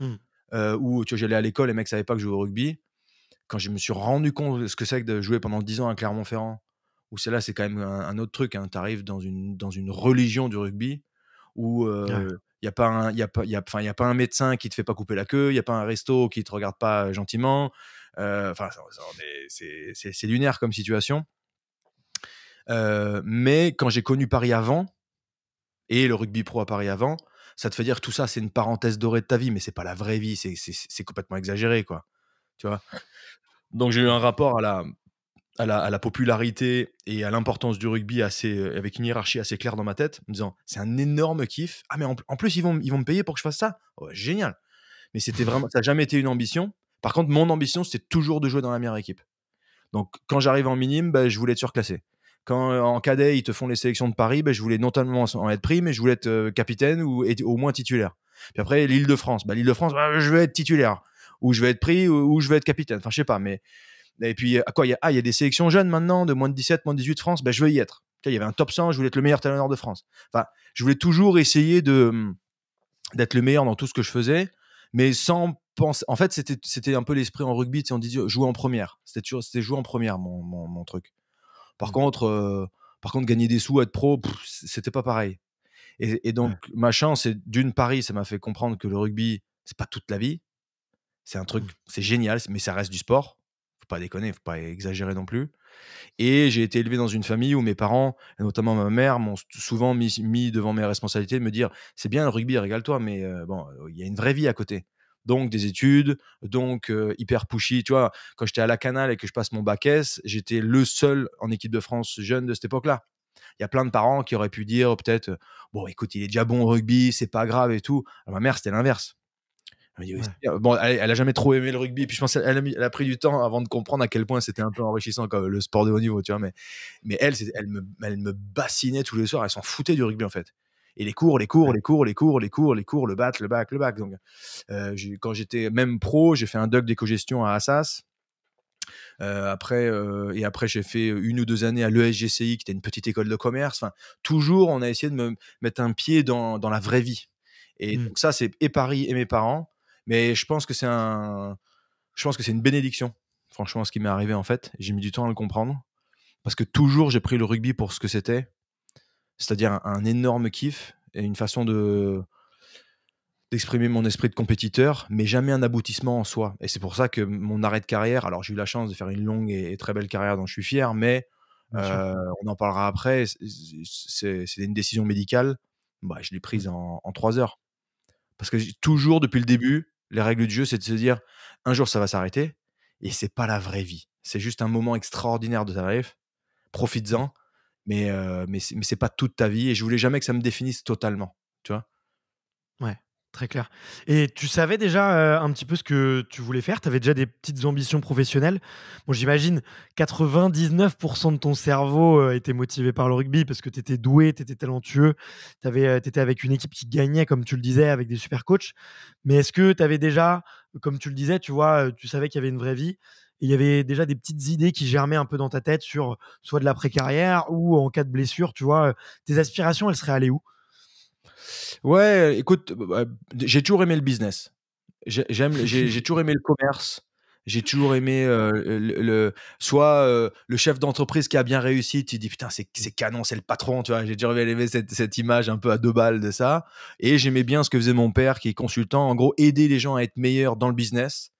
mmh. où tu vois j'allais à l'école les mecs savaient pas que je jouais au rugby quand je me suis rendu compte ce que c'est que de jouer pendant 10 ans à Clermont-Ferrand où c'est là c'est quand même un, autre truc hein. tu dans une dans une religion du rugby où il n'y a, pas un, a, a, a pas un médecin qui ne te fait pas couper la queue, il n'y a pas un resto qui ne te regarde pas gentiment. Enfin, c'est lunaire comme situation. mais quand j'ai connu Paris avant, et le rugby pro à Paris avant, ça te fait dire tout ça, c'est une parenthèse dorée de ta vie, mais c'est pas la vraie vie, c'est complètement exagéré, quoi. Tu vois Donc j'ai eu un rapport à la, à la, popularité et à l'importance du rugby assez, euh, avec une hiérarchie assez claire dans ma tête, en me disant c'est un énorme kiff. Ah, mais en, plus, ils vont, ils vont me payer pour que je fasse ça. Oh, génial. Mais c'était vraiment, ça n'a jamais été une ambition. Par contre, mon ambition, c'était toujours de jouer dans la meilleure équipe. Donc, quand j'arrive en minime, bah, je voulais être surclassé. Quand euh, en cadet, ils te font les sélections de Paris, bah, je voulais notamment en être pris, mais je voulais être euh, capitaine ou au moins titulaire. Puis après, l'île de France. Bah, l'île de France, bah, je vais être titulaire, ou je vais être pris, ou, je vais être capitaine. Enfin, je sais pas, mais et puis, ah, quoi, il y, a, ah, il y a des sélections jeunes maintenant, de moins de 17, moins de 18 France, ben, je veux y être. Il y avait un top 100, je voulais être le meilleur talonneur de France. Enfin, je voulais toujours essayer de hum, d'être le meilleur dans tout ce que je faisais, mais sans penser. En fait, c'était un peu l'esprit en rugby, on disait jouer en première. C'était jouer en première, mon, mon, truc. Par, mmh. contre, euh, par contre, gagner des sous, être pro, c'était pas pareil. Et, donc, ma chance, c'est d'une, Paris, ça m'a fait comprendre que le rugby, c'est pas toute la vie. C'est un truc, mmh. c'est génial, mais ça reste du sport faut pas déconner, faut pas exagérer non plus. Et j'ai été élevé dans une famille où mes parents, notamment ma mère, m'ont souvent mis, devant mes responsabilités de me dire c'est bien le rugby, régale-toi, mais euh, bon, il y a une vraie vie à côté. Donc des études, donc euh, hyper pushy, tu vois. Quand j'étais à la Canale et que je passe mon bac S, j'étais le seul en équipe de France jeune de cette époque-là. Il y a plein de parents qui auraient pu dire peut-être bon écoute il est déjà bon au rugby, c'est pas grave et tout. ma mère c'était l'inverse. Bon, elle, a jamais trop aimé le rugby, puis je pense elle a pris du temps avant de comprendre à quel point c'était un peu enrichissant comme le sport de haut niveau, tu vois. Mais, mais elle, elle me, elle me bassinait tous les soirs, elle s'en foutait du rugby en fait. Et les cours, les cours, les cours, les cours, les cours, les cours, le bac, le bac, le bac. Donc, euh, quand j'étais même pro, j'ai fait un doc d'éco-gestion à Assas. Euh, après, euh, et après, j'ai fait une ou deux années à l'ESGCI, qui était une petite école de commerce. Enfin, toujours, on a essayé de me mettre un pied dans, dans la vraie vie. Et mmh. donc ça, c'est et Paris et mes parents. Mais je pense que c'est un, je pense que c'est une bénédiction. Franchement, ce qui m'est arrivé en fait, j'ai mis du temps à le comprendre parce que toujours j'ai pris le rugby pour ce que c'était, c'est-à-dire un, énorme kiff et une façon de d'exprimer mon esprit de compétiteur, mais jamais un aboutissement en soi. Et c'est pour ça que mon arrêt de carrière, alors j'ai eu la chance de faire une longue et, très belle carrière dont je suis fier, mais euh, on en parlera après. C'est une décision médicale. Bah, je l'ai prise en, en, trois heures. Parce que toujours, depuis le début, les règles du jeu, c'est de se dire un jour ça va s'arrêter et c'est pas la vraie vie. C'est juste un moment extraordinaire de ta vie. Profites-en, mais, euh, mais, mais c'est pas toute ta vie et je voulais jamais que ça me définisse totalement. Tu vois Ouais. Très clair. Et tu savais déjà euh, un petit peu ce que tu voulais faire Tu avais déjà des petites ambitions professionnelles Bon, j'imagine 99% de ton cerveau euh, était motivé par le rugby parce que tu étais doué, tu étais talentueux, tu euh, étais avec une équipe qui gagnait, comme tu le disais, avec des super coachs. Mais est-ce que tu avais déjà, comme tu le disais, tu vois, tu savais qu'il y avait une vraie vie et il y avait déjà des petites idées qui germaient un peu dans ta tête sur soit de la carrière ou en cas de blessure, tu vois, tes aspirations, elles seraient allées où Ouais, écoute, bah, j'ai toujours aimé le business. J'aime, [laughs] j'ai, toujours aimé le commerce. J'ai toujours aimé euh, le, soit euh, le chef d'entreprise qui a bien réussi, tu dis putain c'est, canon, c'est le patron, tu vois. J'ai toujours élevé cette, cette, image un peu à deux balles de ça. Et j'aimais bien ce que faisait mon père qui est consultant, en gros aider les gens à être meilleurs dans le business.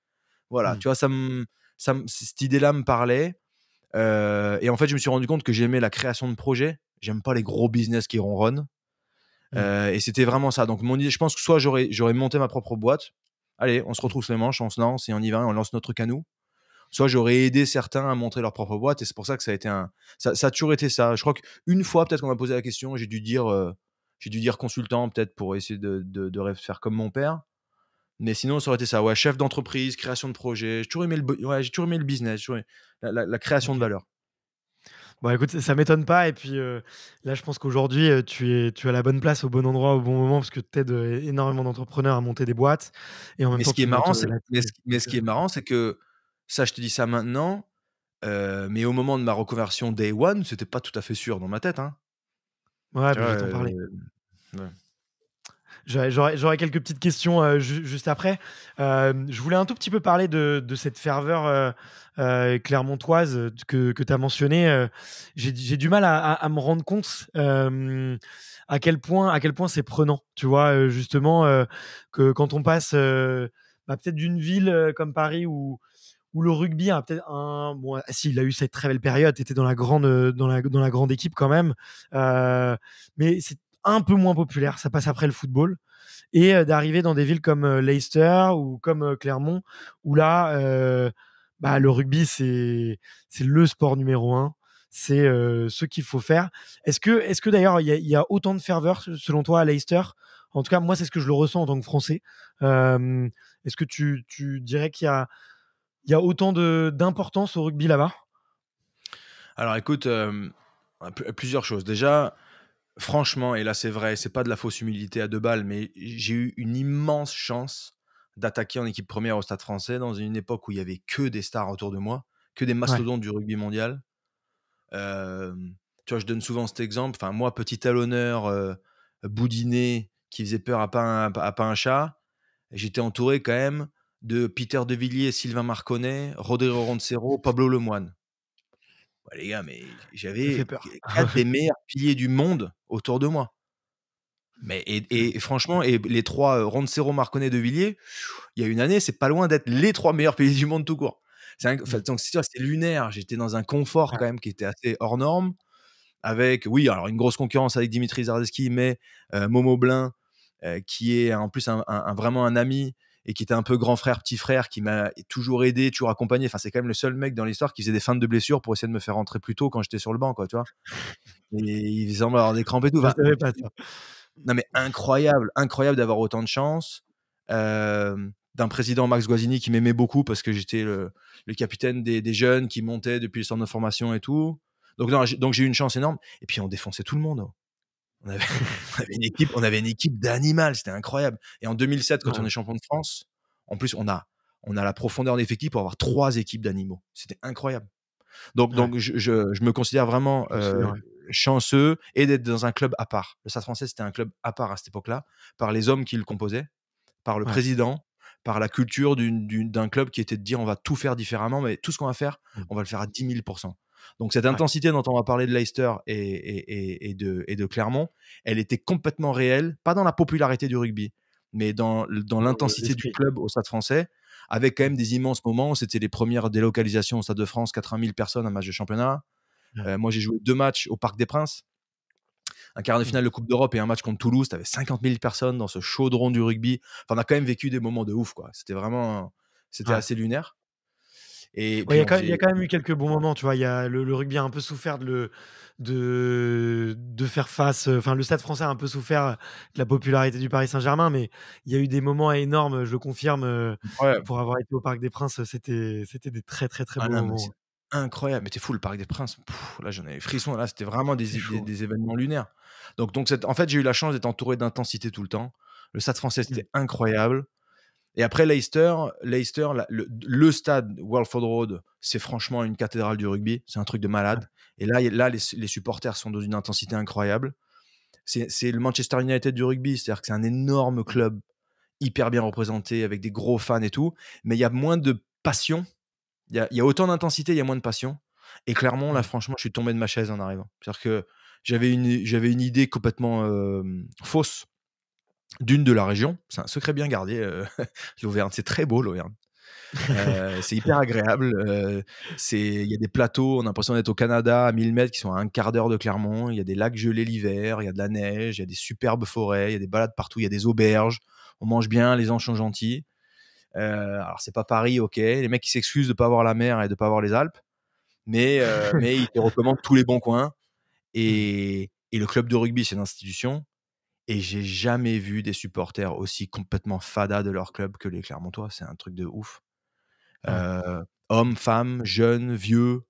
Voilà, mmh. tu vois, ça, cette idée-là me parlait. Euh, et en fait, je me suis rendu compte que j'aimais la création de projets. J'aime pas les gros business qui ronronnent. Mmh. Euh, et c'était vraiment ça. Donc, mon je pense que soit j'aurais, monté ma propre boîte. Allez, on se retrouve sur les manches, on se lance et on y va, on lance notre canot. Soit j'aurais aidé certains à monter leur propre boîte. Et c'est pour ça que ça a été un. Ça, toujours été ça. Je crois qu'une fois, peut-être qu'on m'a posé la question, j'ai dû dire. Euh, j'ai dû dire consultant, peut-être pour essayer de, faire comme mon père. Mais sinon, ça aurait été ça. Ouais, chef d'entreprise, création de projet. J'ai toujours aimé le, ouais, toujours aimé le business, la, création de valeur. Bon, écoute, ça m'étonne pas. Et puis euh, là, je pense qu'aujourd'hui, euh, tu es, tu as la bonne place au bon endroit au bon moment parce que tu aides euh, énormément d'entrepreneurs à monter des boîtes. Et mais, ce qui est marrant, c'est que ça, je te dis ça maintenant, mais au moment de ma reconversion day one, c'était pas tout à fait sûr dans ma tête. Hein. Ouais, puis bah, je t'en parler. J'aurais quelques petites questions euh, juste après. Euh, je voulais un tout petit peu parler de, cette ferveur euh, clermontoise que, tu as mentionnée. J'ai du mal à, me rendre compte à quel point à quel point c'est prenant. Tu vois, justement, que quand on passe bah, peut-être d'une ville comme Paris où où le rugby a peut-être un bon, ah, si il a eu cette très belle période était dans la grande dans la, dans la grande équipe quand même mais c'est un peu moins populaire. Ça passe après le football. Et euh, d'arriver dans des villes comme euh, Leicester ou comme euh, Clermont, où là, bah, le rugby, c'est le sport numéro un. C'est ce qu'il faut faire. Est-ce que, est -ce que d'ailleurs, il y, a autant de ferveur, selon toi, à Leicester En tout cas, moi, c'est ce que je le ressens en tant que Français. Est-ce que tu, tu dirais qu'il y a, il y a autant d'importance au rugby là-bas alors écoute, plusieurs choses. Déjà, franchement, et là c'est vrai, c'est pas de la fausse humilité à deux balles, mais j'ai eu une immense chance d'attaquer en équipe première au Stade français dans une époque où il y avait que des stars autour de moi, que des mastodontes du rugby mondial. tu vois, je donne souvent cet exemple. Enfin, moi, petit talonneur euh, boudiné qui faisait peur à pas à pas un chat, j'étais entouré quand même de Peter De Villiers, Sylvain Marconnet, Rodrigo Roncero, Pablo Lemoine. Bah, les gars, mais j'avais [laughs] quatre des meilleurs piliers du monde autour de moi. Mais et, mmh. franchement, et les trois euh, Roncero, Marconnet, De Villiers, il y a une année, c'est pas loin d'être les trois meilleurs piliers du monde tout court. C'est mmh. c'est lunaire. J'étais dans un confort ah. quand même qui était assez hors norme. Avec, oui, alors une grosse concurrence avec Dimitri Zardeski, mais euh, Momo Blin, euh, qui est en plus vraiment un ami et qui était un peu grand frère, petit frère, qui m'a toujours aidé, toujours accompagné. Enfin, c'est quand même le seul mec dans l'histoire qui faisait des feintes de blessures pour essayer de me faire rentrer plus tôt quand j'étais sur le banc, quoi, tu vois. Et il semble avoir des crampes et tout. Non, mais incroyable, incroyable d'avoir autant de chance. Euh, d'un président Max Guazzini qui m'aimait beaucoup parce que j'étais le, capitaine des, jeunes qui montaient depuis le centre de formation et tout. Donc, donc j'ai eu une chance énorme. Et puis on défonçait tout le monde. [laughs] On avait, une équipe, on avait une équipe d'animal, c'était incroyable. Et en 2007, quand on est champion de France, en plus, on a, on a la profondeur d'effectif pour avoir trois équipes d'animaux. C'était incroyable. Donc, donc je, me considère vraiment euh, chanceux et d'être dans un club à part. Le Stade français, c'était un club à part à cette époque-là, par les hommes qui le composaient, par le président, par la culture d'un club qui était de dire on va tout faire différemment, mais tout ce qu'on va faire, mmh. on va le faire à 10 000 donc cette intensité dont on va parler de Leicester et, de, Clermont, elle était complètement réelle, pas dans la popularité du rugby, mais dans, l'intensité du club au Stade français, avec quand même des immenses moments. C'était les premières délocalisations au Stade de France, 80 000 personnes, à match de championnat. Euh, moi, j'ai joué deux matchs au Parc des Princes, un quart de mmh. finale de Coupe d'Europe et un match contre Toulouse. Tu avais 50 000 personnes dans ce chaudron du rugby. Enfin, on a quand même vécu des moments de ouf, quoi. C'était vraiment, c'était assez lunaire il, y a quand même, eu quelques bons moments, tu vois. Il y a le, rugby a un peu souffert de, le, de, de faire face. Euh, enfin, le Stade français a un peu souffert euh, de la popularité du Paris Saint-Germain, mais il y a eu des moments énormes, je le confirme, euh, pour avoir été au Parc des Princes. C'était des très, très, très ah bons moments. Incroyable, mais t'es fou, le Parc des Princes. là, j'en avais frisson Là, c'était vraiment des, des, événements lunaires. Donc, donc en fait, j'ai eu la chance d'être entouré d'intensité tout le temps. Le Stade français, mmh. c'était incroyable. Et après Leicester, Leicester le, stade Walford Road, c'est franchement une cathédrale du rugby. C'est un truc de malade. Et là, là les, supporters sont dans une intensité incroyable. C'est le Manchester United du rugby. C'est-à-dire que c'est un énorme mmh. club hyper bien représenté avec des gros fans et tout. Mais il y a moins de passion. Il y a, autant d'intensité, il y a moins de passion. Et clairement, là, franchement, je suis tombé de ma chaise en arrivant. C'est-à-dire que j'avais une, j'avais une idée complètement euh, fausse d'une de la région. C'est un secret bien gardé, euh, [laughs] l'Auvergne. C'est très beau, l'Auvergne. Euh, c'est hyper agréable. Euh, il y a des plateaux, on a l'impression d'être au Canada à 1000 mètres qui sont à un quart d'heure de Clermont. Il y a des lacs gelés l'hiver, il y a de la neige, il y a des superbes forêts, il y a des balades partout, il y a des auberges. On mange bien, les gens sont gentils. alors, c'est pas Paris, ok. Les mecs, qui s'excusent de pas avoir la mer et de pas avoir les Alpes, mais, [laughs] mais ils te recommandent tous les bons coins. Mmh. Et, et le club de rugby, c'est une institution. Et j'ai jamais vu des supporters aussi complètement fada de leur club que les Clermontois. C'est un truc de ouf. Euh, hommes, femmes, jeunes, vieux,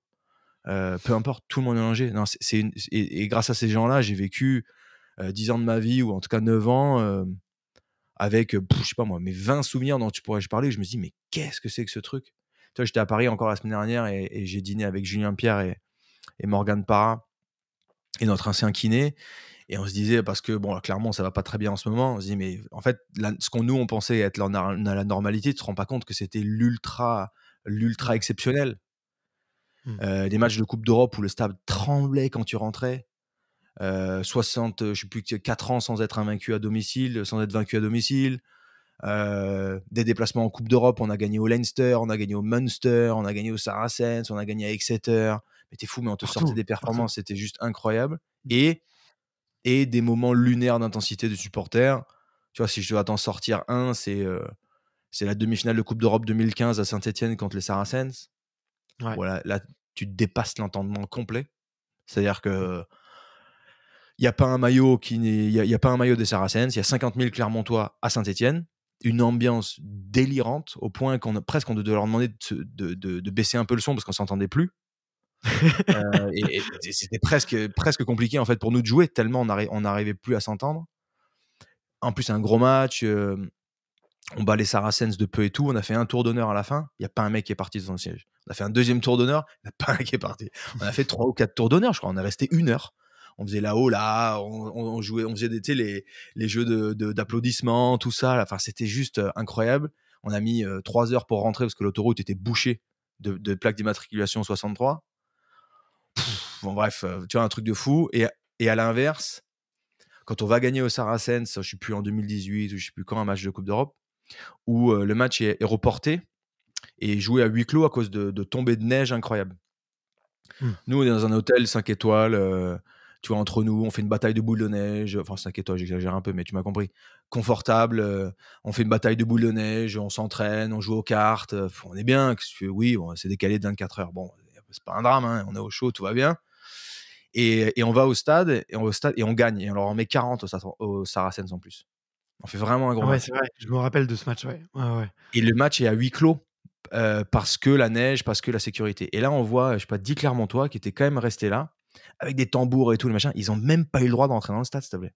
euh, peu importe, tout le monde est Non, c'est et, grâce à ces gens-là, j'ai vécu euh, dix 10 ans de ma vie, ou en tout cas 9 ans, avec, je sais pas moi, mes 20 souvenirs dont tu pourrais je parler. Je me dis mais qu'est-ce que c'est que ce truc Toi, j'étais à Paris encore la semaine dernière et, j'ai dîné avec Julien Pierre et, et Morgane Parra et notre ancien kiné. Et on se disait, parce que bon, clairement, ça va pas très bien en ce moment, on se dit, mais en fait, ce qu'on nous, on pensait être la, normalité, tu te rends pas compte que c'était l'ultra, l'ultra mmh. exceptionnel. Mmh. Euh, des matchs de Coupe d'Europe où le stade tremblait quand tu rentrais. 60, euh, je sais plus, 4 ans sans être invaincu à domicile, sans être vaincu à domicile. Euh, des déplacements en Coupe d'Europe, on a gagné au Leinster, on a gagné au Munster, on a gagné au Saracens, on a gagné à Exeter. Mais t'es fou, mais on te sortait des performances, c'était juste incroyable. Mmh. Et et des moments lunaires d'intensité de supporters. Tu vois, si je dois t'en sortir un, euh, c'est la demi-finale de Coupe d'Europe 2015 à Saint-Etienne contre les Saracens. Voilà, là, tu dépasses l'entendement complet. C'est-à-dire que mmh. il n'y a pas un maillot qui a pas un maillot des Saracens, il y a 50 000 Clermontois à Saint-Etienne, une ambiance délirante au point qu'on presque on devait leur demander de, baisser un peu le son parce qu'on s'entendait plus. Euh, et, c'était presque, presque compliqué en fait pour nous de jouer tellement on n'arrivait plus à s'entendre. En plus, un gros match. Euh, on bat les Saracens de peu et tout. On a fait un tour d'honneur à la fin. Il n'y a pas un mec qui est parti de son siège. On a fait un deuxième tour d'honneur. Il n'y a pas un qui est parti. On a fait trois ou quatre tours d'honneur, je crois. On est resté une heure on faisait là-haut, là, on, jouait, on faisait des, les, les jeux d'applaudissements, de, tout ça. Enfin, c'était juste euh, incroyable. On a mis 3 trois heures pour rentrer parce que l'autoroute était bouchée de plaques d'immatriculation 63 bref, euh, tu vois, un truc de fou. Et, et à l'inverse, quand on va gagner au Saracens, je ne sais plus en 2018 je ne sais plus quand, un match de Coupe d'Europe, où euh, le match est, reporté et joué à huis clos à cause de, de tombées de neige incroyable mmh. Nous, on est dans un hôtel 5 étoiles, euh, tu vois, entre nous, on fait une bataille de boules de neige, enfin 5 étoiles, j'exagère un peu, mais tu m'as compris. Confortable, on fait une bataille de boules de neige, on s'entraîne, on joue aux cartes, on est bien, oui, on s'est décalé de 24 heures. Bon, c'est pas un drame, hein, on est au chaud, tout va bien. Et, on va au stade et on, et on gagne. Et on met 40 au, Saracens en plus. On fait vraiment un gros ah match. je me rappelle de ce match. Ouais. Et le match est à huis clos euh, parce que la neige, parce que la sécurité. Et là, on voit, je sais pas, clairement toi qui était quand même resté là avec des tambours et tout, le machin. Ils ont même pas eu le droit d'entrer dans le stade, s'il te plaît.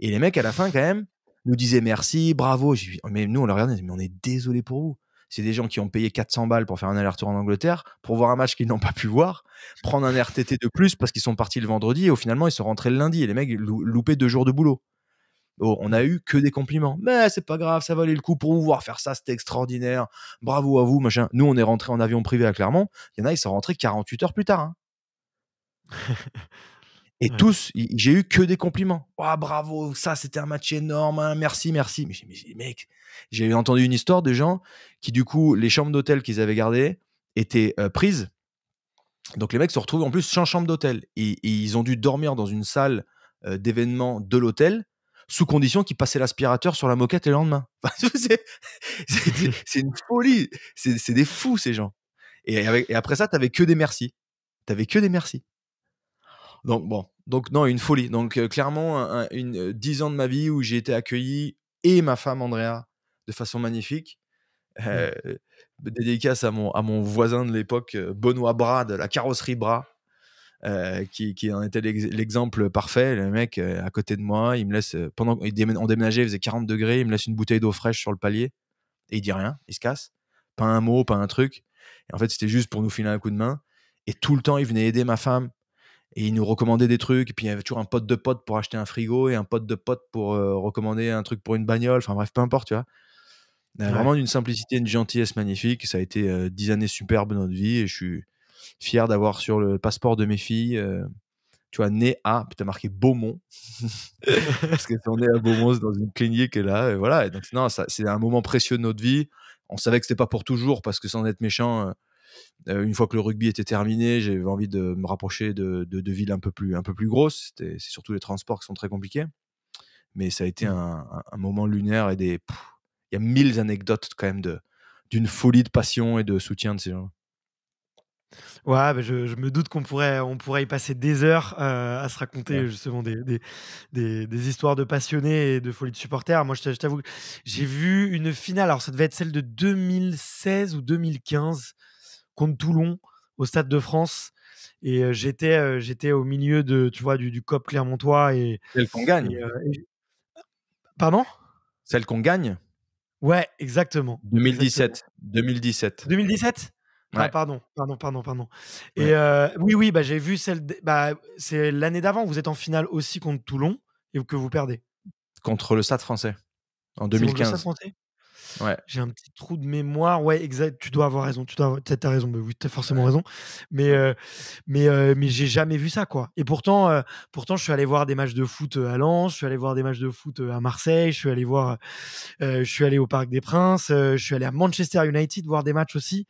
Et les mecs, à la fin, quand même, nous disaient merci, bravo. mais nous, on leur regardait, mais on est désolé pour vous c'est des gens qui ont payé 400 balles pour faire un aller-retour en Angleterre, pour voir un match qu'ils n'ont pas pu voir, prendre un RTT de plus parce qu'ils sont partis le vendredi et au finalement ils sont rentrés le lundi et les mecs loupaient deux jours de boulot. on a eu que des compliments. Mais c'est pas grave, ça valait le coup pour vous voir faire ça, c'était extraordinaire. Bravo à vous, machin. Nous, on est rentrés en avion privé à Clermont. Il y en a, ils sont rentrés 48 heures plus tard. Hein. [laughs] Et tous, j'ai eu que des compliments. ah bravo, ça, c'était un match énorme, hein, merci, merci. Mais, mec, j'ai entendu une histoire de gens qui, du coup, les chambres d'hôtel qu'ils avaient gardées étaient euh, prises. Donc les mecs se retrouvent en plus sans chambre d'hôtel. Et, ils ont dû dormir dans une salle euh, d'événement de l'hôtel sous condition qu'ils passaient l'aspirateur sur la moquette le lendemain. [laughs] [laughs] c'est une folie. C'est des fous, ces gens. Et, et après ça, t'avais que des merci. T'avais que des merci. Donc bon, donc non, une folie. Donc euh, clairement, une euh, dix ans de ma vie où j'ai été accueilli et ma femme Andrea de façon magnifique. Mmh. Euh, Dédicace à mon, à mon voisin de l'époque, euh, Benoît Bras de la carrosserie Bras. qui, en était l'exemple parfait. Le mec à côté de moi, il me laisse, pendant qu'on déménageait, il faisait 40 degrés, il me laisse une bouteille d'eau fraîche sur le palier et il dit rien, il se casse. Pas un mot, pas un truc. Et en fait, c'était juste pour nous filer un coup de main. Et tout le temps, il venait aider ma femme et il nous recommandait des trucs. Et puis il y avait toujours un pote de pote pour acheter un frigo et un pote de pote pour euh, recommander un truc pour une bagnole. Enfin bref, peu importe, tu vois. Vraiment d'une simplicité, une gentillesse magnifique. Ça a été euh, dix années superbes de notre vie et je suis fier d'avoir sur le passeport de mes filles. Euh, tu vois, né à, puis marqué Beaumont. [laughs] Parce que sont est à Beaumont, dans une clinique, là, et voilà. Et donc, non, c'est un moment précieux de notre vie. On savait que c'était pas pour toujours, parce que sans être méchant, euh, une fois que le rugby était terminé, j'avais envie de me rapprocher de, de, villes un peu plus, un peu plus grosses. C'est surtout les transports qui sont très compliqués. Mais ça a été mmh. un, moment lunaire et des. Il y a mille anecdotes quand même d'une folie de passion et de soutien de ces gens. Ouais, bah, je, me doute qu'on pourrait, on pourrait y passer des heures euh, à se raconter justement des des, histoires de passionnés et de folie de supporters. Moi, je t'avoue, j'ai vu une finale, alors ça devait être celle de 2016 ou 2015 contre Toulon au Stade de France. Et euh, j'étais, euh, j'étais au milieu de, tu vois, du, du COP Clermontois. Et, Celle qu'on gagne. Euh, pardon Celle qu'on gagne Ouais, exactement. 2017. 2017. 2017 pardon, pardon, pardon, pardon. Et oui, oui, bah, j'ai vu celle. Bah, c'est l'année d'avant, vous êtes en finale aussi contre Toulon et que vous perdez. Contre le Stade français en 2015. Ouais. J'ai un petit trou de mémoire. Ouais, exact. Tu dois avoir raison. Tu dois avoir... as raison. Mais oui, as forcément raison. Mais, euh, mais, mais j'ai jamais vu ça, quoi. Et pourtant, pourtant, je suis allé voir des matchs de foot à Lens. Je suis allé voir des matchs de foot à Marseille. Je suis allé voir. je suis allé au Parc des Princes. je suis allé à Manchester United voir des matchs aussi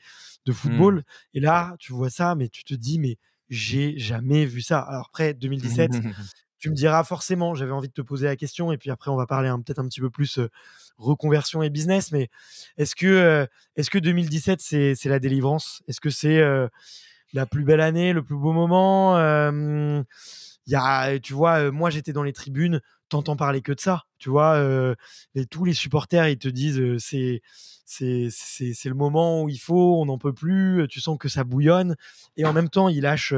de mmh. football. Et là, tu vois ça, mais tu te dis, mais j'ai jamais vu ça. Alors après, 2017. [laughs] tu me diras forcément, j'avais envie de te poser la question, et puis après on va parler peut-être un petit peu plus reconversion et business, mais est-ce que, euh, est-ce que 2017, c'est, la délivrance Est-ce que c'est euh, la plus belle année, le plus beau moment euh, Il y a, tu vois, moi j'étais dans les tribunes, t'entends parler que de ça. Tu vois, tous les supporters, ils te disent c'est c'est c'est le moment où il faut, on n'en peut plus. Tu sens que ça bouillonne et en même temps ils lâchent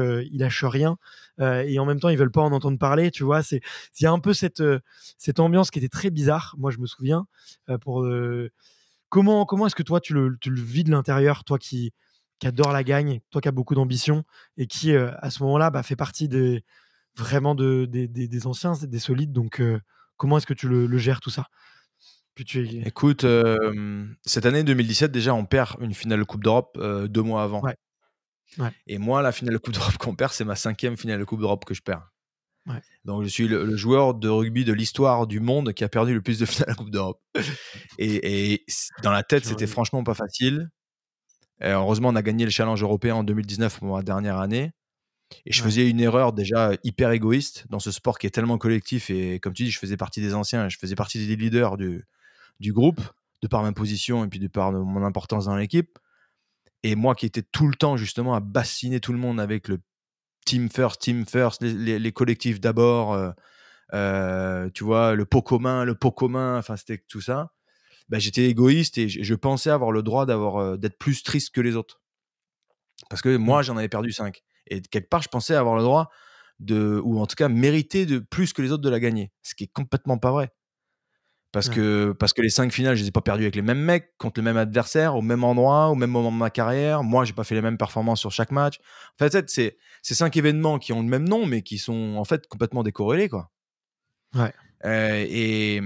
rien et en même temps ils veulent pas en entendre parler. Tu vois, c'est il y a un peu cette cette ambiance qui était très bizarre. Moi, je me souviens pour comment comment est-ce que toi tu le, vis de l'intérieur, toi qui qui adore la gagne, toi qui as beaucoup d'ambition et qui à ce moment-là bah, fait partie des vraiment de, des, anciens, des solides. Donc, euh, comment est-ce que tu le, gères tout ça Puis Écoute, cette année 2017, déjà, on perd une finale Coupe d'Europe deux mois avant. Et moi, la finale Coupe d'Europe qu'on perd, c'est ma cinquième finale Coupe d'Europe que je perds. Donc, je suis le, joueur de rugby de l'histoire du monde qui a perdu le plus de [laughs] finales Coupe d'Europe. et, dans la tête, c'était franchement pas facile. heureusement, on a gagné le challenge européen en 2019 pour ma dernière année. Et je faisais une erreur déjà hyper égoïste dans ce sport qui est tellement collectif. Et comme tu dis, je faisais partie des anciens, je faisais partie des leaders du, du groupe, de par ma position et puis de par mon importance dans l'équipe. Et moi qui étais tout le temps justement à bassiner tout le monde avec le team first, team first, les, collectifs d'abord, euh, euh, tu vois, le pot commun, le pot commun, enfin c'était tout ça. Ben, j'étais égoïste et je, pensais avoir le droit d'avoir euh, d'être plus triste que les autres. Parce que moi, mmh. j'en avais perdu 5. Et quelque part, je pensais avoir le droit de, ou en tout cas mériter de plus que les autres de la gagner. Ce qui est complètement pas vrai. Parce, que, parce que les cinq finales, je les ai pas perdues avec les mêmes mecs, contre les mêmes adversaires, au même endroit, au même moment de ma carrière. Moi, j'ai pas fait les mêmes performances sur chaque match. En fait, c'est ces cinq événements qui ont le même nom, mais qui sont en fait complètement décorrélés, quoi. Euh, et,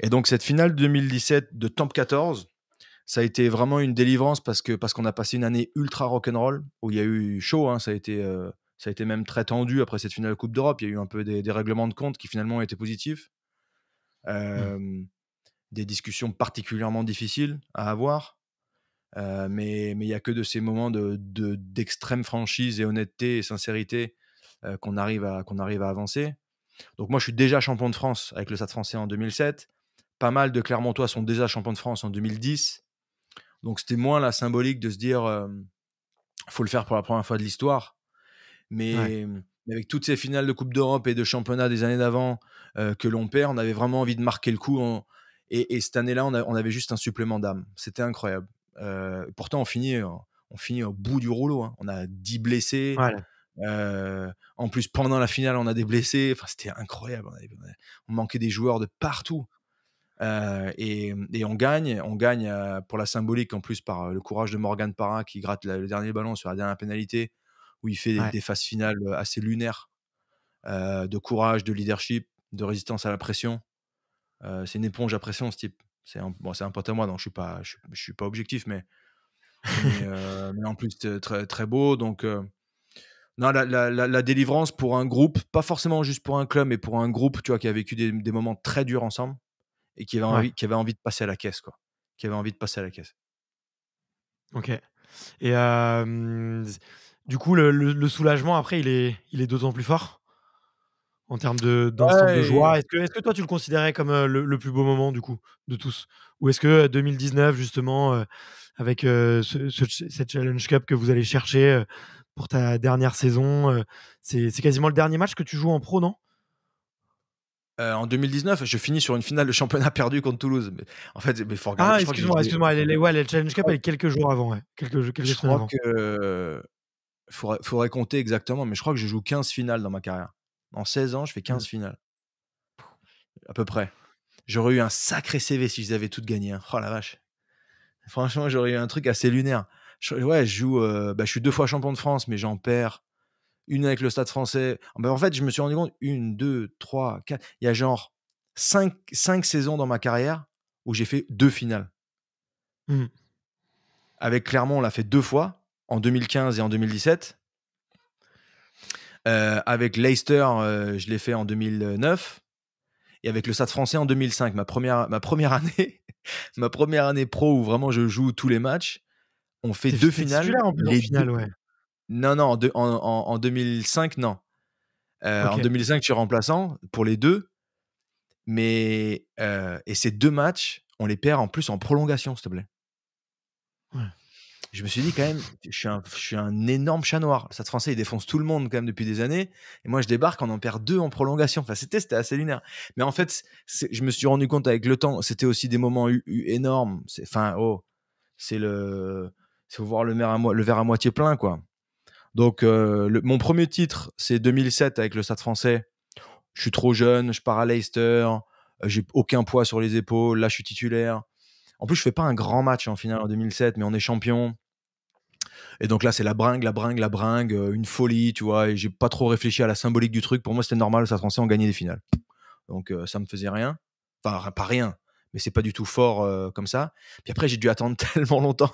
et donc, cette finale 2017 de Temp 14, ça a été vraiment une délivrance parce que parce qu'on a passé une année ultra rock'n'roll où il y a eu chaud. Hein, ça a été euh, ça a été même très tendu après cette finale Coupe d'Europe. Il y a eu un peu des, règlements de compte qui finalement ont été positifs, mmh. euh, des discussions particulièrement difficiles à avoir. Euh, mais il n'y a que de ces moments d'extrême de, d'extrême franchise et honnêteté et sincérité euh, qu'on arrive à qu'on arrive à avancer. Donc moi, je suis déjà champion de France avec le Stade français en 2007. Pas mal de Clermontois sont déjà champions de France en 2010. Donc c'était moins la symbolique de se dire, faut le faire pour la première fois de l'histoire. Mais, avec toutes ces finales de Coupe d'Europe et de championnat des années d'avant que l'on perd, on avait vraiment envie de marquer le coup. et, cette année-là, on, avait juste un supplément d'âme. C'était incroyable. pourtant, on finit, hein, on finit au bout du rouleau. Hein. On a 10 blessés. en plus, pendant la finale, on a des blessés. Enfin, c'était incroyable. On, on, manquait des joueurs de partout. Euh, et, on gagne, on gagne euh, pour la symbolique en plus par euh, le courage de Morgan Parra qui gratte le dernier ballon sur la dernière pénalité où il fait des, phases finales assez lunaires de courage, de leadership, de résistance à la pression. c'est une éponge à pression ce type. C'est un, bon, c'est pote à moi donc je suis pas, je, suis pas objectif mais, mais, [laughs] en plus très très beau donc. Non, la, délivrance pour un groupe, pas forcément juste pour un club, mais pour un groupe, tu vois, qui a vécu des moments très durs ensemble et qui avait, envie, qui avait envie de passer à la caisse, quoi. Qui avait envie de passer à la caisse. Ok. Et du coup, le, soulagement, après, il est, il est d'autant plus fort en termes de, joie. Est-ce que, toi, tu le considérais comme le, plus beau moment, du coup, de tous Ou est-ce que 2019, justement, avec cette Challenge Cup que vous allez chercher pour ta dernière saison, c'est quasiment le dernier match que tu joues en pro, non euh, en 2019, je finis sur une finale de championnat [laughs] perdu contre Toulouse. en fait, mais faut Ah, excuse-moi, excuse-moi. Les Challenge Cup, elle est quelques jours avant. je crois que faudrait, compter exactement, mais je crois que je joue 15 finales dans ma carrière. En 16 ans, je fais 15 finales. À peu près. J'aurais eu un sacré CV si je les gagné. toutes hein. Oh la vache. Franchement, j'aurais eu un truc assez lunaire. ouais, je joue. Euh, bah, je suis deux fois champion de France, mais j'en perds une avec le Stade français. Ah ben, en fait, je me suis rendu compte, une, deux, trois, quatre. Il y a genre cinq, cinq saisons dans ma carrière où j'ai fait deux finales. Mmh. Avec Clermont, on l'a fait deux fois, en 2015 et en 2017. Euh, avec Leicester, euh, je l'ai fait en 2009. Et avec le Stade français en 2005, ma première, ma première année, [laughs] ma première année pro où vraiment je joue tous les matchs, on fait deux finales. les, finale, ouais. Non, non, en, en, en 2005, non. Euh, en 2005, je suis remplaçant pour les deux. Mais, euh, et ces deux matchs, on les perd en plus en prolongation, s'il te plaît. Je me suis dit quand même, je suis, un, je suis un énorme chat noir. Le Stade français, il défonce tout le monde quand même depuis des années. Et moi, je débarque, on en perd deux en prolongation. Enfin, c'était, c'était assez lunaire. Mais en fait, je me suis rendu compte avec le temps, c'était aussi des moments énormes. Enfin, oh, c'est le. C'est voir le, à, le verre à moitié plein, quoi. Donc, euh, mon premier titre, c'est 2007 avec le Stade français. Je suis trop jeune, je pars à Leicester, euh, j'ai aucun poids sur les épaules, là je suis titulaire. En plus, je fais pas un grand match en finale en 2007, mais on est champion. Et donc là, c'est la bringue, la bringue, la bringue, euh, une folie, tu vois. Et j'ai pas trop réfléchi à la symbolique du truc. Pour moi, c'était normal, le Stade français, on gagnait des finales. Donc ça me faisait rien. Enfin, pas rien, mais c'est pas du tout fort comme ça. Puis après, j'ai dû attendre [laughs] tellement longtemps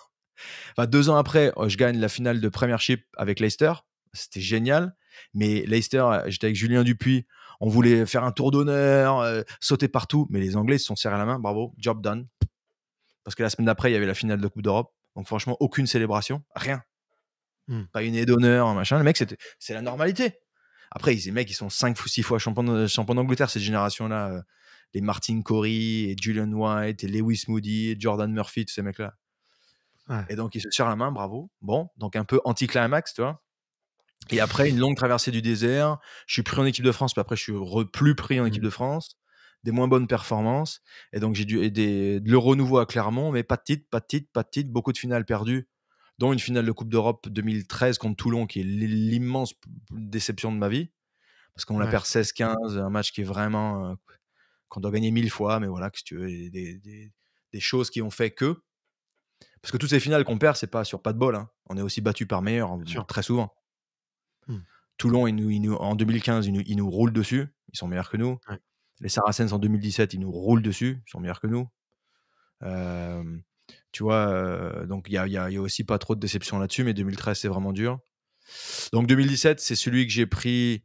deux ans après, euh, je gagne la finale de Premiership avec Leicester. C'était génial. Mais Leicester, euh, j'étais avec Julien Dupuis. On voulait faire un tour d'honneur, euh, sauter partout. Mais les Anglais se sont serrés la main. Bravo, job done. Parce que la semaine d'après, il y avait la finale de Coupe d'Europe. Donc franchement, aucune célébration, rien. Hmm. Pas une aide d'honneur, machin. Le mec, c'est la normalité. Après, les mecs, ils sont 5 ou 6 fois champions, d'Angleterre, cette génération-là. les Martin Corey, et Julian White, et Lewis Moody, et Jordan Murphy, tous ces mecs-là. Et donc, il se serre la main, bravo. Bon, donc un peu anti-climax, tu vois. Et après, une longue traversée du désert. Je suis pris en équipe de France, puis après, je suis plus pris en équipe mmh. de France. Des moins bonnes performances. Et donc, j'ai dû aider de le renouveau à Clermont, mais pas de titre, pas de titre, pas de titre. Beaucoup de finales perdues, dont une finale de Coupe d'Europe 2013 contre Toulon, qui est l'immense déception de ma vie. Parce qu'on la perd 16-15, un match qui est vraiment. qu'on doit gagner mille fois, mais voilà, que tu des choses qui ont fait que. Parce que toutes ces finales qu'on perd, c'est pas sur pas de bol. Hein. On est aussi battu par meilleur très souvent. Mmh. Toulon, nous, en 2015, ils nous, roulent dessus. Ils sont meilleurs que nous. Les Saracens en 2017, ils nous roulent dessus. Ils sont meilleurs que nous. tu vois, euh, donc il n'y a, y a, aussi pas trop de déceptions là-dessus, mais 2013, c'est vraiment dur. Donc 2017, c'est celui que j'ai pris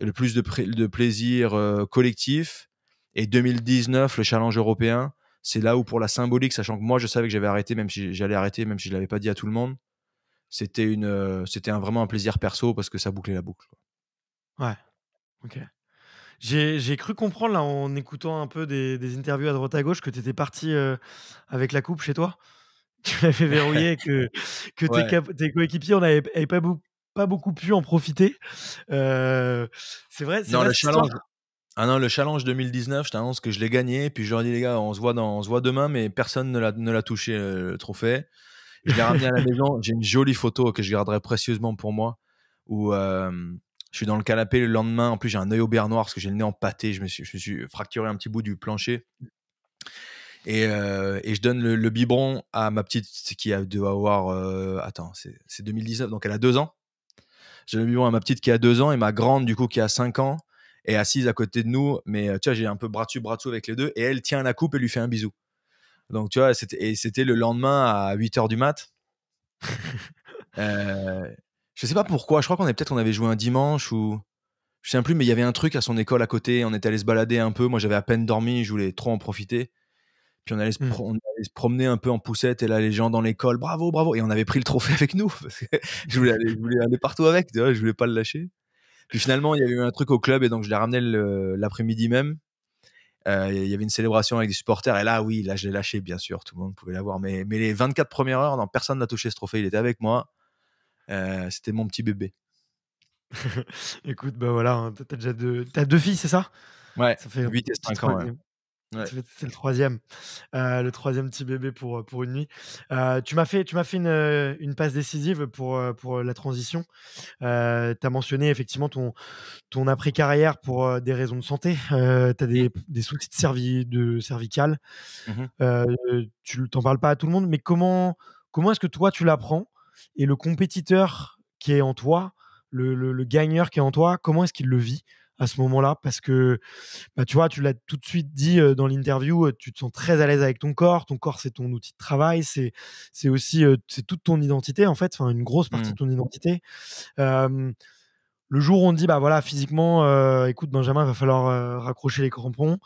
le plus de, de plaisir euh, collectif. Et 2019, le challenge européen, c'est là où pour la symbolique, sachant que moi je savais que j'avais arrêté, même si j'allais arrêter, même si je l'avais pas dit à tout le monde, c'était une, euh, c'était un, vraiment un plaisir perso parce que ça bouclait la boucle. Ouais. J'ai, cru comprendre en écoutant un peu des, interviews à droite à gauche que tu étais parti euh, avec la coupe chez toi. [laughs] Tu l'avais verrouillé que, que tes, coéquipiers n'avaient pas, pas beaucoup pu en profiter. Euh, c'est vrai. C'est non, le challenge, ah non, le challenge 2019, je t'annonce que je l'ai gagné. Puis je leur ai dit, les gars, on se voit, on se voit demain, mais personne ne l'a, touché, euh, le trophée. Je l'ai ramené à la maison. J'ai une jolie photo que je garderai précieusement pour moi, où euh, je suis dans le canapé le lendemain. En plus, j'ai un œil au beurre noir parce que j'ai le nez empâté. Je me suis, je me suis fracturé un petit bout du plancher. Et, euh, je donne le, biberon à ma petite qui a, doit avoir. attends, c'est, c'est 2019, donc elle a deux ans. Je donne le biberon à ma petite qui a deux ans et ma grande, du coup, qui a cinq ans est assise à côté de nous. Mais euh, tu vois, j'ai un peu bras dessus, avec les deux. Et elle tient la coupe et lui fait un bisou. Donc, tu vois, et c'était le lendemain à 8 h du mat. [laughs] euh, je sais pas pourquoi. Je crois qu'on avait peut-être on avait joué un dimanche ou. Je sais plus, mais il y avait un truc à son école à côté. On était allé se balader un peu. Moi, j'avais à peine dormi. Je voulais trop en profiter. Puis mmh. on allait, se, promener un peu en poussette et là les gens dans l'école, bravo, bravo. Et on avait pris le trophée avec nous [laughs] je voulais aller, partout avec, tu vois, je voulais pas le lâcher. Puis finalement, il y a eu un truc au club et donc je l'ai ramené l'après-midi même. Euh, il y avait une célébration avec des supporters et là, oui, là, je l'ai lâché, bien sûr, tout le monde pouvait l'avoir. Mais, mais les 24 premières heures, non, personne n'a touché ce trophée, il était avec moi. Euh, c'était mon petit bébé. [laughs] Écoute, ben voilà, hein, t'as déjà deux, as deux filles, c'est ça Ouais, ça fait 8 et 5 ans. C'est le troisième, euh, le troisième petit bébé pour, euh, pour une nuit. Euh, tu m'as fait, tu m'as fait une, passe décisive pour, pour la transition. tu as mentionné effectivement ton, ton après-carrière pour des raisons de santé. tu as mmh. des, soucis de, de mmh tu t'en parles pas à tout le monde, mais comment, comment est-ce que toi tu l'apprends et le compétiteur qui est en toi, le gagneur qui est en toi, comment est-ce qu'il le vit à ce moment-là parce que bah, tu vois, tu l'as tout de suite dit euh, dans l'interview, euh, tu te sens très à l'aise avec ton corps. Ton corps, c'est ton outil de travail, c'est c'est aussi euh, c'est toute ton identité en fait, enfin une grosse partie de mmh. ton identité. le jour où on te dit bah voilà physiquement, écoute Benjamin, il va falloir raccrocher les crampons.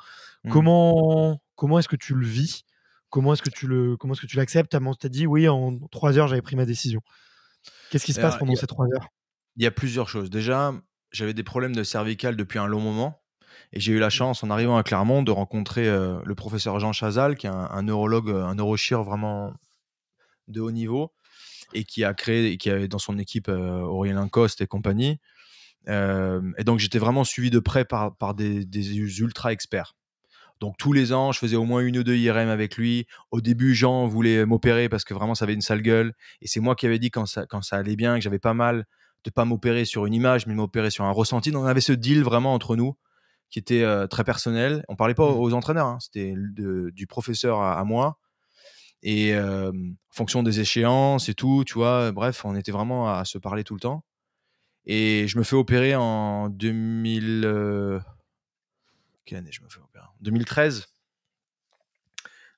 Mmh. Comment comment est-ce que tu le vis Comment est-ce que tu le comment est-ce que tu l'acceptes T'as dit oui en trois heures j'avais pris ma décision. Qu'est-ce qui se passe pendant ces trois heures Il y a plusieurs choses. Déjà, j'avais des problèmes de cervicale depuis un long moment. Et j'ai eu la mmh. chance, en arrivant à Clermont, de rencontrer euh, le professeur Jean Chazal, qui est un, neurologue, euh, un neurochir vraiment de haut niveau, et qui a créé, et qui avait dans son équipe euh, Aurélien Coste et compagnie. et donc, j'étais vraiment suivi de près par, par des, ultra experts. Donc tous les ans, je faisais au moins une ou deux IRM avec lui. Au début, Jean voulait m'opérer parce que vraiment ça avait une sale gueule. Et c'est moi qui avais dit quand ça, quand ça allait bien, que j'avais pas mal, de pas m'opérer sur une image, mais m'opérer sur un ressenti. on avait ce deal vraiment entre nous qui était euh, très personnel. On parlait pas mmh. aux entraîneurs, hein. c'était du professeur à, moi. Et en fonction des échéances et tout, tu vois, bref, on était vraiment à, se parler tout le temps. Et je me fais opérer en 2000. Euh, quelle année je me fais opérer 2013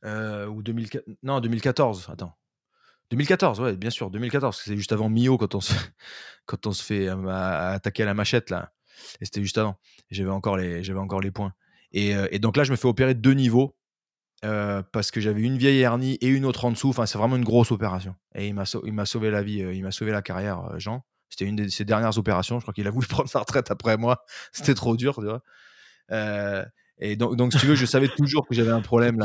euh, ou 2014. non 2014. Attends, 2014, ouais, bien sûr, 2014, c'est juste avant Mio quand on se, [laughs] quand on se fait euh, attaquer à la machette là. Et c'était juste avant. J'avais encore les, j'avais encore les points. Euh, et, donc là, je me fais opérer deux niveaux euh, parce que j'avais une vieille hernie et une autre en dessous. Enfin, c'est vraiment une grosse opération. Et il m'a, il m'a sauvé la vie, il m'a sauvé la carrière, Jean. C'était une de ses dernières opérations. Je crois qu'il a voulu [laughs] prendre sa retraite après moi. [laughs] C'était trop dur, tu vois. et donc, donc, si tu veux, je savais toujours que j'avais un problème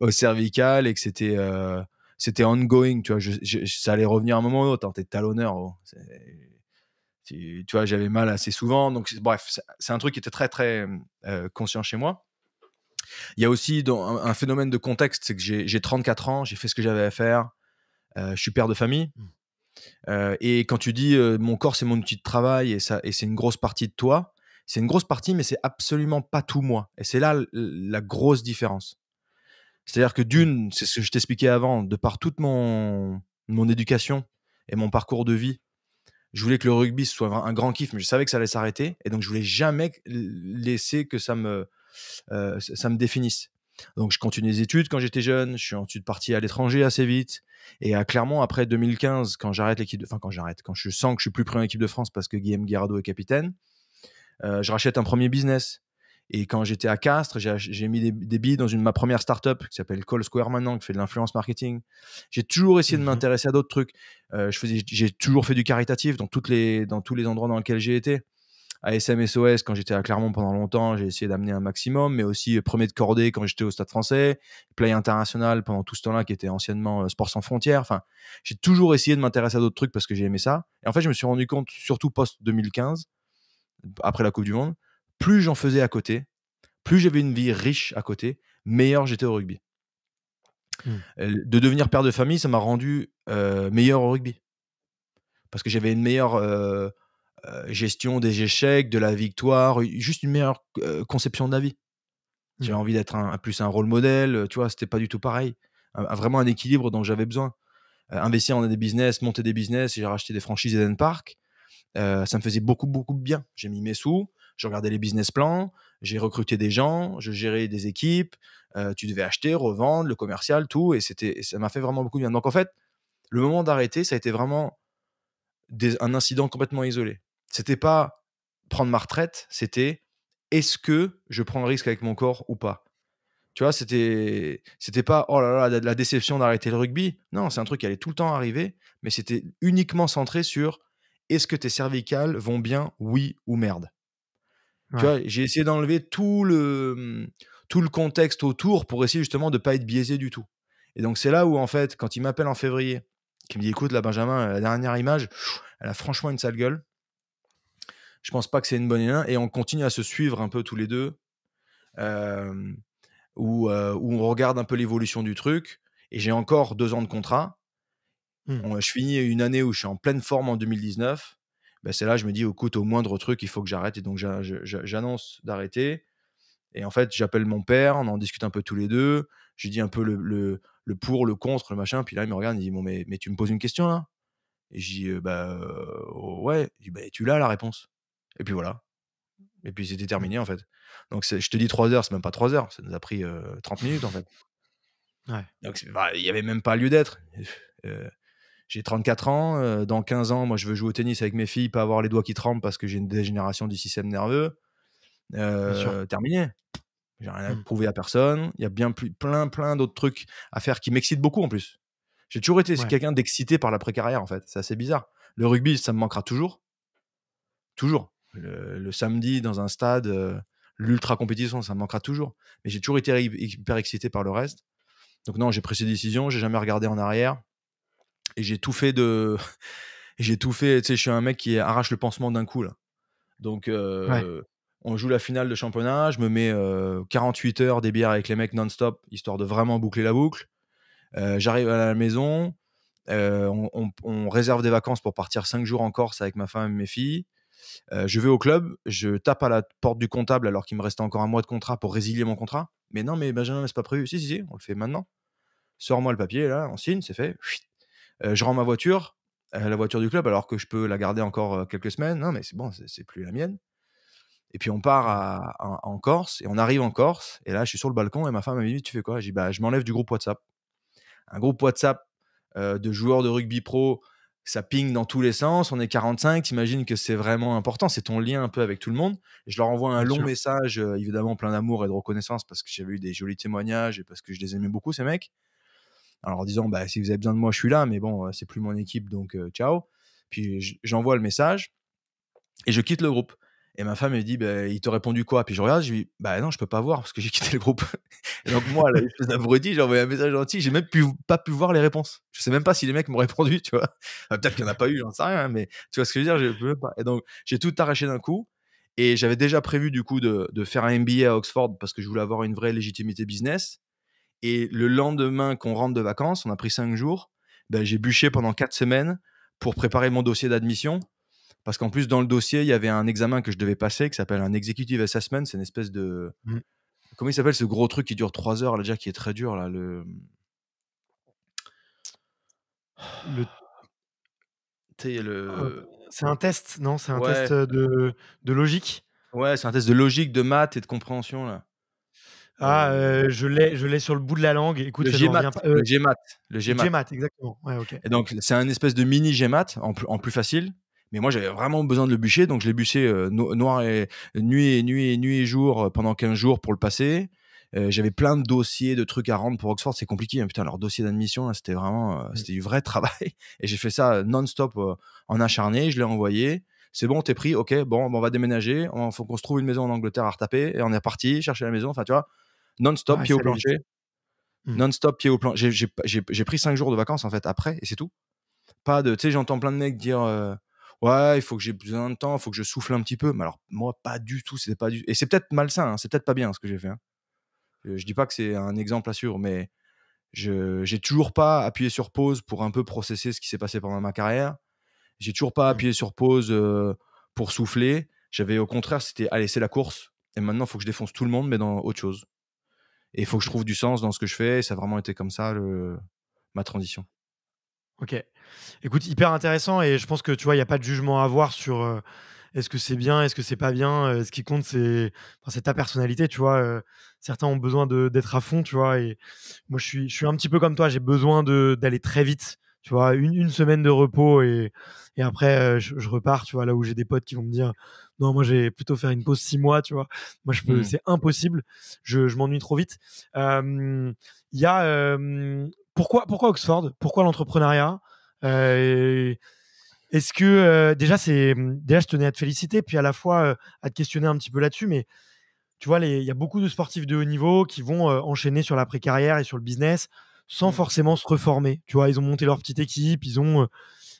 au, cervical et que c'était c'était ongoing, tu vois. ça allait revenir à un moment ou autre. Hein, T'es talonneur, oh, tu, vois, j'avais mal assez souvent. Donc, bref, c'est un truc qui était très, très euh, conscient chez moi. Il y a aussi dans, un, phénomène de contexte, c'est que j'ai 34 ans, j'ai fait ce que j'avais à faire, euh, je suis père de famille. Mmh. Euh, et quand tu dis mon corps, c'est mon outil de travail et, ça, et c'est une grosse partie de toi, c'est une grosse partie, mais c'est absolument pas tout moi. Et c'est là la grosse différence. C'est-à-dire que mmh. d'une, c'est ce que je t'expliquais avant, de par toute mon, mon éducation et mon parcours de vie, je voulais que le rugby soit un grand kiff, mais je savais que ça allait s'arrêter. Et donc, je voulais jamais laisser que ça me, euh, ça me définisse. Donc, je continue les études quand j'étais jeune. Je suis ensuite parti à l'étranger assez vite. Et à euh, Clermont, après 2015, quand j'arrête l'équipe quand j'arrête, quand je sens que je suis plus pris en équipe de France parce que Guillaume Guirado est capitaine, euh, je rachète un premier business. Et quand j'étais à Castres, j'ai mis des, billes dans une, ma première start-up qui s'appelle Call Square maintenant, qui fait de l'influence marketing. J'ai toujours essayé de mmh m'intéresser à d'autres trucs. Euh, j'ai toujours fait du caritatif dans, toutes les, dans tous les endroits dans lesquels j'ai été. À SMSOS, quand j'étais à Clermont pendant longtemps, j'ai essayé d'amener un maximum, mais aussi euh, premier de cordée quand j'étais au Stade français, Play International pendant tout ce temps-là, qui était anciennement euh, Sports sans frontières. Enfin, j'ai toujours essayé de m'intéresser à d'autres trucs parce que j'ai aimé ça. Et en fait, je me suis rendu compte, surtout post-2015, après la Coupe du Monde, plus j'en faisais à côté, plus j'avais une vie riche à côté, meilleur j'étais au rugby. Mmh. Euh, de devenir père de famille, ça m'a rendu euh, meilleur au rugby. Parce que j'avais une meilleure euh, gestion des échecs, de la victoire, juste une meilleure conception de la vie. J'avais mmh. envie d'être un, plus un rôle modèle, tu vois, c'était pas du tout pareil. vraiment un équilibre dont j'avais besoin. investir dans des business, monter des business, j'ai racheté des franchises Eden Park. ça me faisait beaucoup, beaucoup de bien. J'ai mis mes sous, je regardais les business plans, j'ai recruté des gens, je gérais des équipes, euh, tu devais acheter, revendre, le commercial, tout, et c'était, ça m'a fait vraiment beaucoup de bien. Donc en fait, le moment d'arrêter, ça a été vraiment un incident complètement isolé. C'était pas prendre ma retraite, c'était est-ce que je prends un risque avec mon corps ou pas. Tu vois, c'était, c'était pas oh là là la, déception d'arrêter le rugby. Non, c'est un truc qui allait tout le temps arriver, mais c'était uniquement centré sur est-ce que tes cervicales vont bien, oui ou merde vois, j'ai essayé d'enlever tout le, mmh, tout le contexte autour pour essayer justement de ne pas être biaisé du tout. Et donc, c'est là où, en fait, quand il m'appelle en février, qui me dit écoute, là, Benjamin, la dernière image, elle a franchement une sale gueule. Je pense pas que c'est une bonne idée. Et on continue à se suivre un peu tous les deux, où, on regarde un peu l'évolution du truc. Et j'ai encore deux ans de contrat. Mmh. je finis une année où je suis en pleine forme en 2019. Bah, c'est là je me dis, au écoute, au moindre truc, il faut que j'arrête. Et donc, j'annonce d'arrêter. Et en fait, j'appelle mon père, on en discute un peu tous les deux. Je dis un peu le, le, pour, le contre, le machin. Puis là, il me regarde, il dit, bon, mais, mais tu me poses une question là Et je dis, euh, bah oh, ouais. Il dit, bah, tu l'as la réponse. Et puis voilà. Et puis c'était terminé en fait. Donc je te dis 3 heures, c'est même pas 3 heures, ça nous a pris 30 euh, minutes en fait. Ouais. Donc bah, il n'y avait même pas lieu d'être. Euh, j'ai 34 ans, euh, dans 15 ans, moi je veux jouer au tennis avec mes filles, pas avoir les doigts qui tremblent parce que j'ai une dégénération du système nerveux. Euh, terminé. J'ai rien à mmh. à personne. Il y a bien plus, plein, plein d'autres trucs à faire qui m'excitent beaucoup en plus. J'ai toujours été quelqu'un d'excité par la précarrière en fait. C'est assez bizarre. Le rugby, ça me manquera toujours. Toujours. Le, samedi dans un stade, euh, l'ultra compétition, ça me manquera toujours. Mais j'ai toujours été hyper excité par le reste. Donc non, j'ai pris ces décisions, j'ai jamais regardé en arrière et j'ai tout fait de. [laughs] j'ai tout fait. Tu sais, je suis un mec qui arrache le pansement d'un coup, là. Donc, on joue la finale de championnat. Je me mets 48 heures des bières avec les mecs non-stop, histoire de vraiment boucler la boucle. J'arrive à la maison. On, réserve des vacances pour partir 5 jours en Corse avec ma femme et mes filles. je vais au club, je tape à la porte du comptable alors qu'il me restait encore un mois de contrat pour résilier mon contrat. Mais non, mais Benjamin, c'est pas prévu. Si, si, si, on le fait maintenant. Sors-moi le papier, là, on signe, c'est fait je rends ma voiture, la voiture du club, alors que je peux la garder encore quelques semaines. Non, mais c'est bon, c'est plus la mienne. Et puis on part mmh. en Corse et on arrive en Corse. Et là, je suis sur le balcon et ma femme m'a dit Tu fais quoi J'ai dit «Bah, Je m'enlève du groupe WhatsApp. Un groupe WhatsApp de joueurs de rugby pro, ça ping dans tous les sens. On est 45, t'imagines que c'est vraiment important. C'est ton lien un peu avec tout le monde. je leur envoie un long message, évidemment plein d'amour et de reconnaissance parce que j'avais eu des jolis témoignages et parce que je les aimais beaucoup, ces mecs en disant bah, si vous avez besoin de moi, je suis là, mais bon, euh, c'est plus mon équipe, donc euh, ciao. Puis j'envoie le message et je quitte le groupe. Et ma femme, elle me dit, bah, il t'a répondu quoi Puis je regarde, je lui dis, bah non, je peux pas voir parce que j'ai [laughs] quitté le groupe. donc moi, vous espèce d'abruti, j'ai envoyé un message gentil, j'ai même pas pu voir les réponses. Je sais même pas si les mecs m'ont répondu, tu vois. Peut-être qu'il n'y en a pas eu, j'en sais rien, mais tu vois ce que je veux dire, je peux Et donc, j'ai tout arraché d'un coup. Et j'avais déjà prévu, du coup, de, de, faire un MBA à Oxford parce que je voulais avoir une vraie légitimité business. Et le lendemain qu'on rentre de vacances, on a pris cinq jours, ben, j'ai bûché pendant quatre semaines pour préparer mon dossier d'admission. Parce qu'en plus, dans le dossier, il y avait un examen que je devais passer qui s'appelle un Executive Assessment. C'est une espèce de. Mmh. Comment il s'appelle ce gros truc qui dure trois heures, là, déjà, qui est très dur, là Le. Ah, c'est un test, non C'est un test de, de logique Ouais, c'est un test de logique, de maths et de compréhension, là. Ah, euh, euh, je l'ai, je l'ai sur le bout de la langue. Écoute, le GMAT, pas, euh, le GMAT, le exactement. Et donc c'est un espèce de mini GMAT en, plus facile. Mais moi, j'avais vraiment besoin de le bûcher, donc je l'ai bûché noir et nuit et nuit et nuit et jour pendant 15 jours pour le passer. j'avais plein de dossiers, de trucs à rendre pour Oxford. C'est compliqué, hein. putain. Leur dossier d'admission, c'était vraiment, mm. c'était du vrai [laughs] travail. Et j'ai fait ça non-stop en acharné. Je l'ai envoyé c'est bon, t'es pris, ok, bon, on va déménager, il faut qu'on se trouve une maison en Angleterre à retaper, et on est parti chercher la maison, enfin, tu vois, ah, mmh. non-stop, pied au plancher. Non-stop, pied au plancher. J'ai pris cinq jours de vacances en fait après et c'est tout. Pas de, tu sais, j'entends plein de mecs dire euh, Ouais, il faut que j'ai besoin de temps, il faut que je souffle un petit peu. Mais alors, moi, pas du tout. C'était pas du... Et c'est peut-être malsain, hein, c'est peut-être pas bien ce que j'ai fait. Hein. Je dis pas que c'est un exemple à suivre, mais j'ai toujours pas appuyé sur pause pour un peu processer ce qui s'est passé pendant ma carrière. J'ai toujours pas mmh. appuyé sur pause euh, pour souffler. J'avais au contraire, c'était allez, c'est la course. Et maintenant, il faut que je défonce tout le monde, mais dans autre chose. Et il faut que je trouve du sens dans ce que je fais. ça a vraiment été comme ça ma transition. Ok. Écoute, hyper intéressant. Et je pense que tu vois, il n'y a pas de jugement à avoir sur euh, est-ce que c'est bien, est-ce que c'est pas bien. Euh, ce qui compte, c'est ta personnalité. Tu vois, euh, certains ont besoin d'être à fond. Tu vois, et moi, je suis, je suis un petit peu comme toi. J'ai besoin d'aller très vite tu vois, une, semaine de repos et, après, euh, je, repars, tu vois, là où j'ai des potes qui vont me dire, non, moi, j'ai plutôt faire une pause six mois, tu vois. Moi, je peux, mmh. c'est impossible. Je, m'ennuie trop vite. Il y a, pourquoi, pourquoi Oxford? Pourquoi l'entrepreneuriat? Euh, est-ce que, euh, déjà, c'est, déjà, je tenais à te féliciter, puis à la fois à te questionner un petit peu là-dessus, mais tu vois, il y a beaucoup de sportifs de haut niveau qui vont enchaîner sur la carrière et sur le business sans mmh. forcément se reformer. Tu vois, ils ont monté leur petite équipe, ils ont, euh,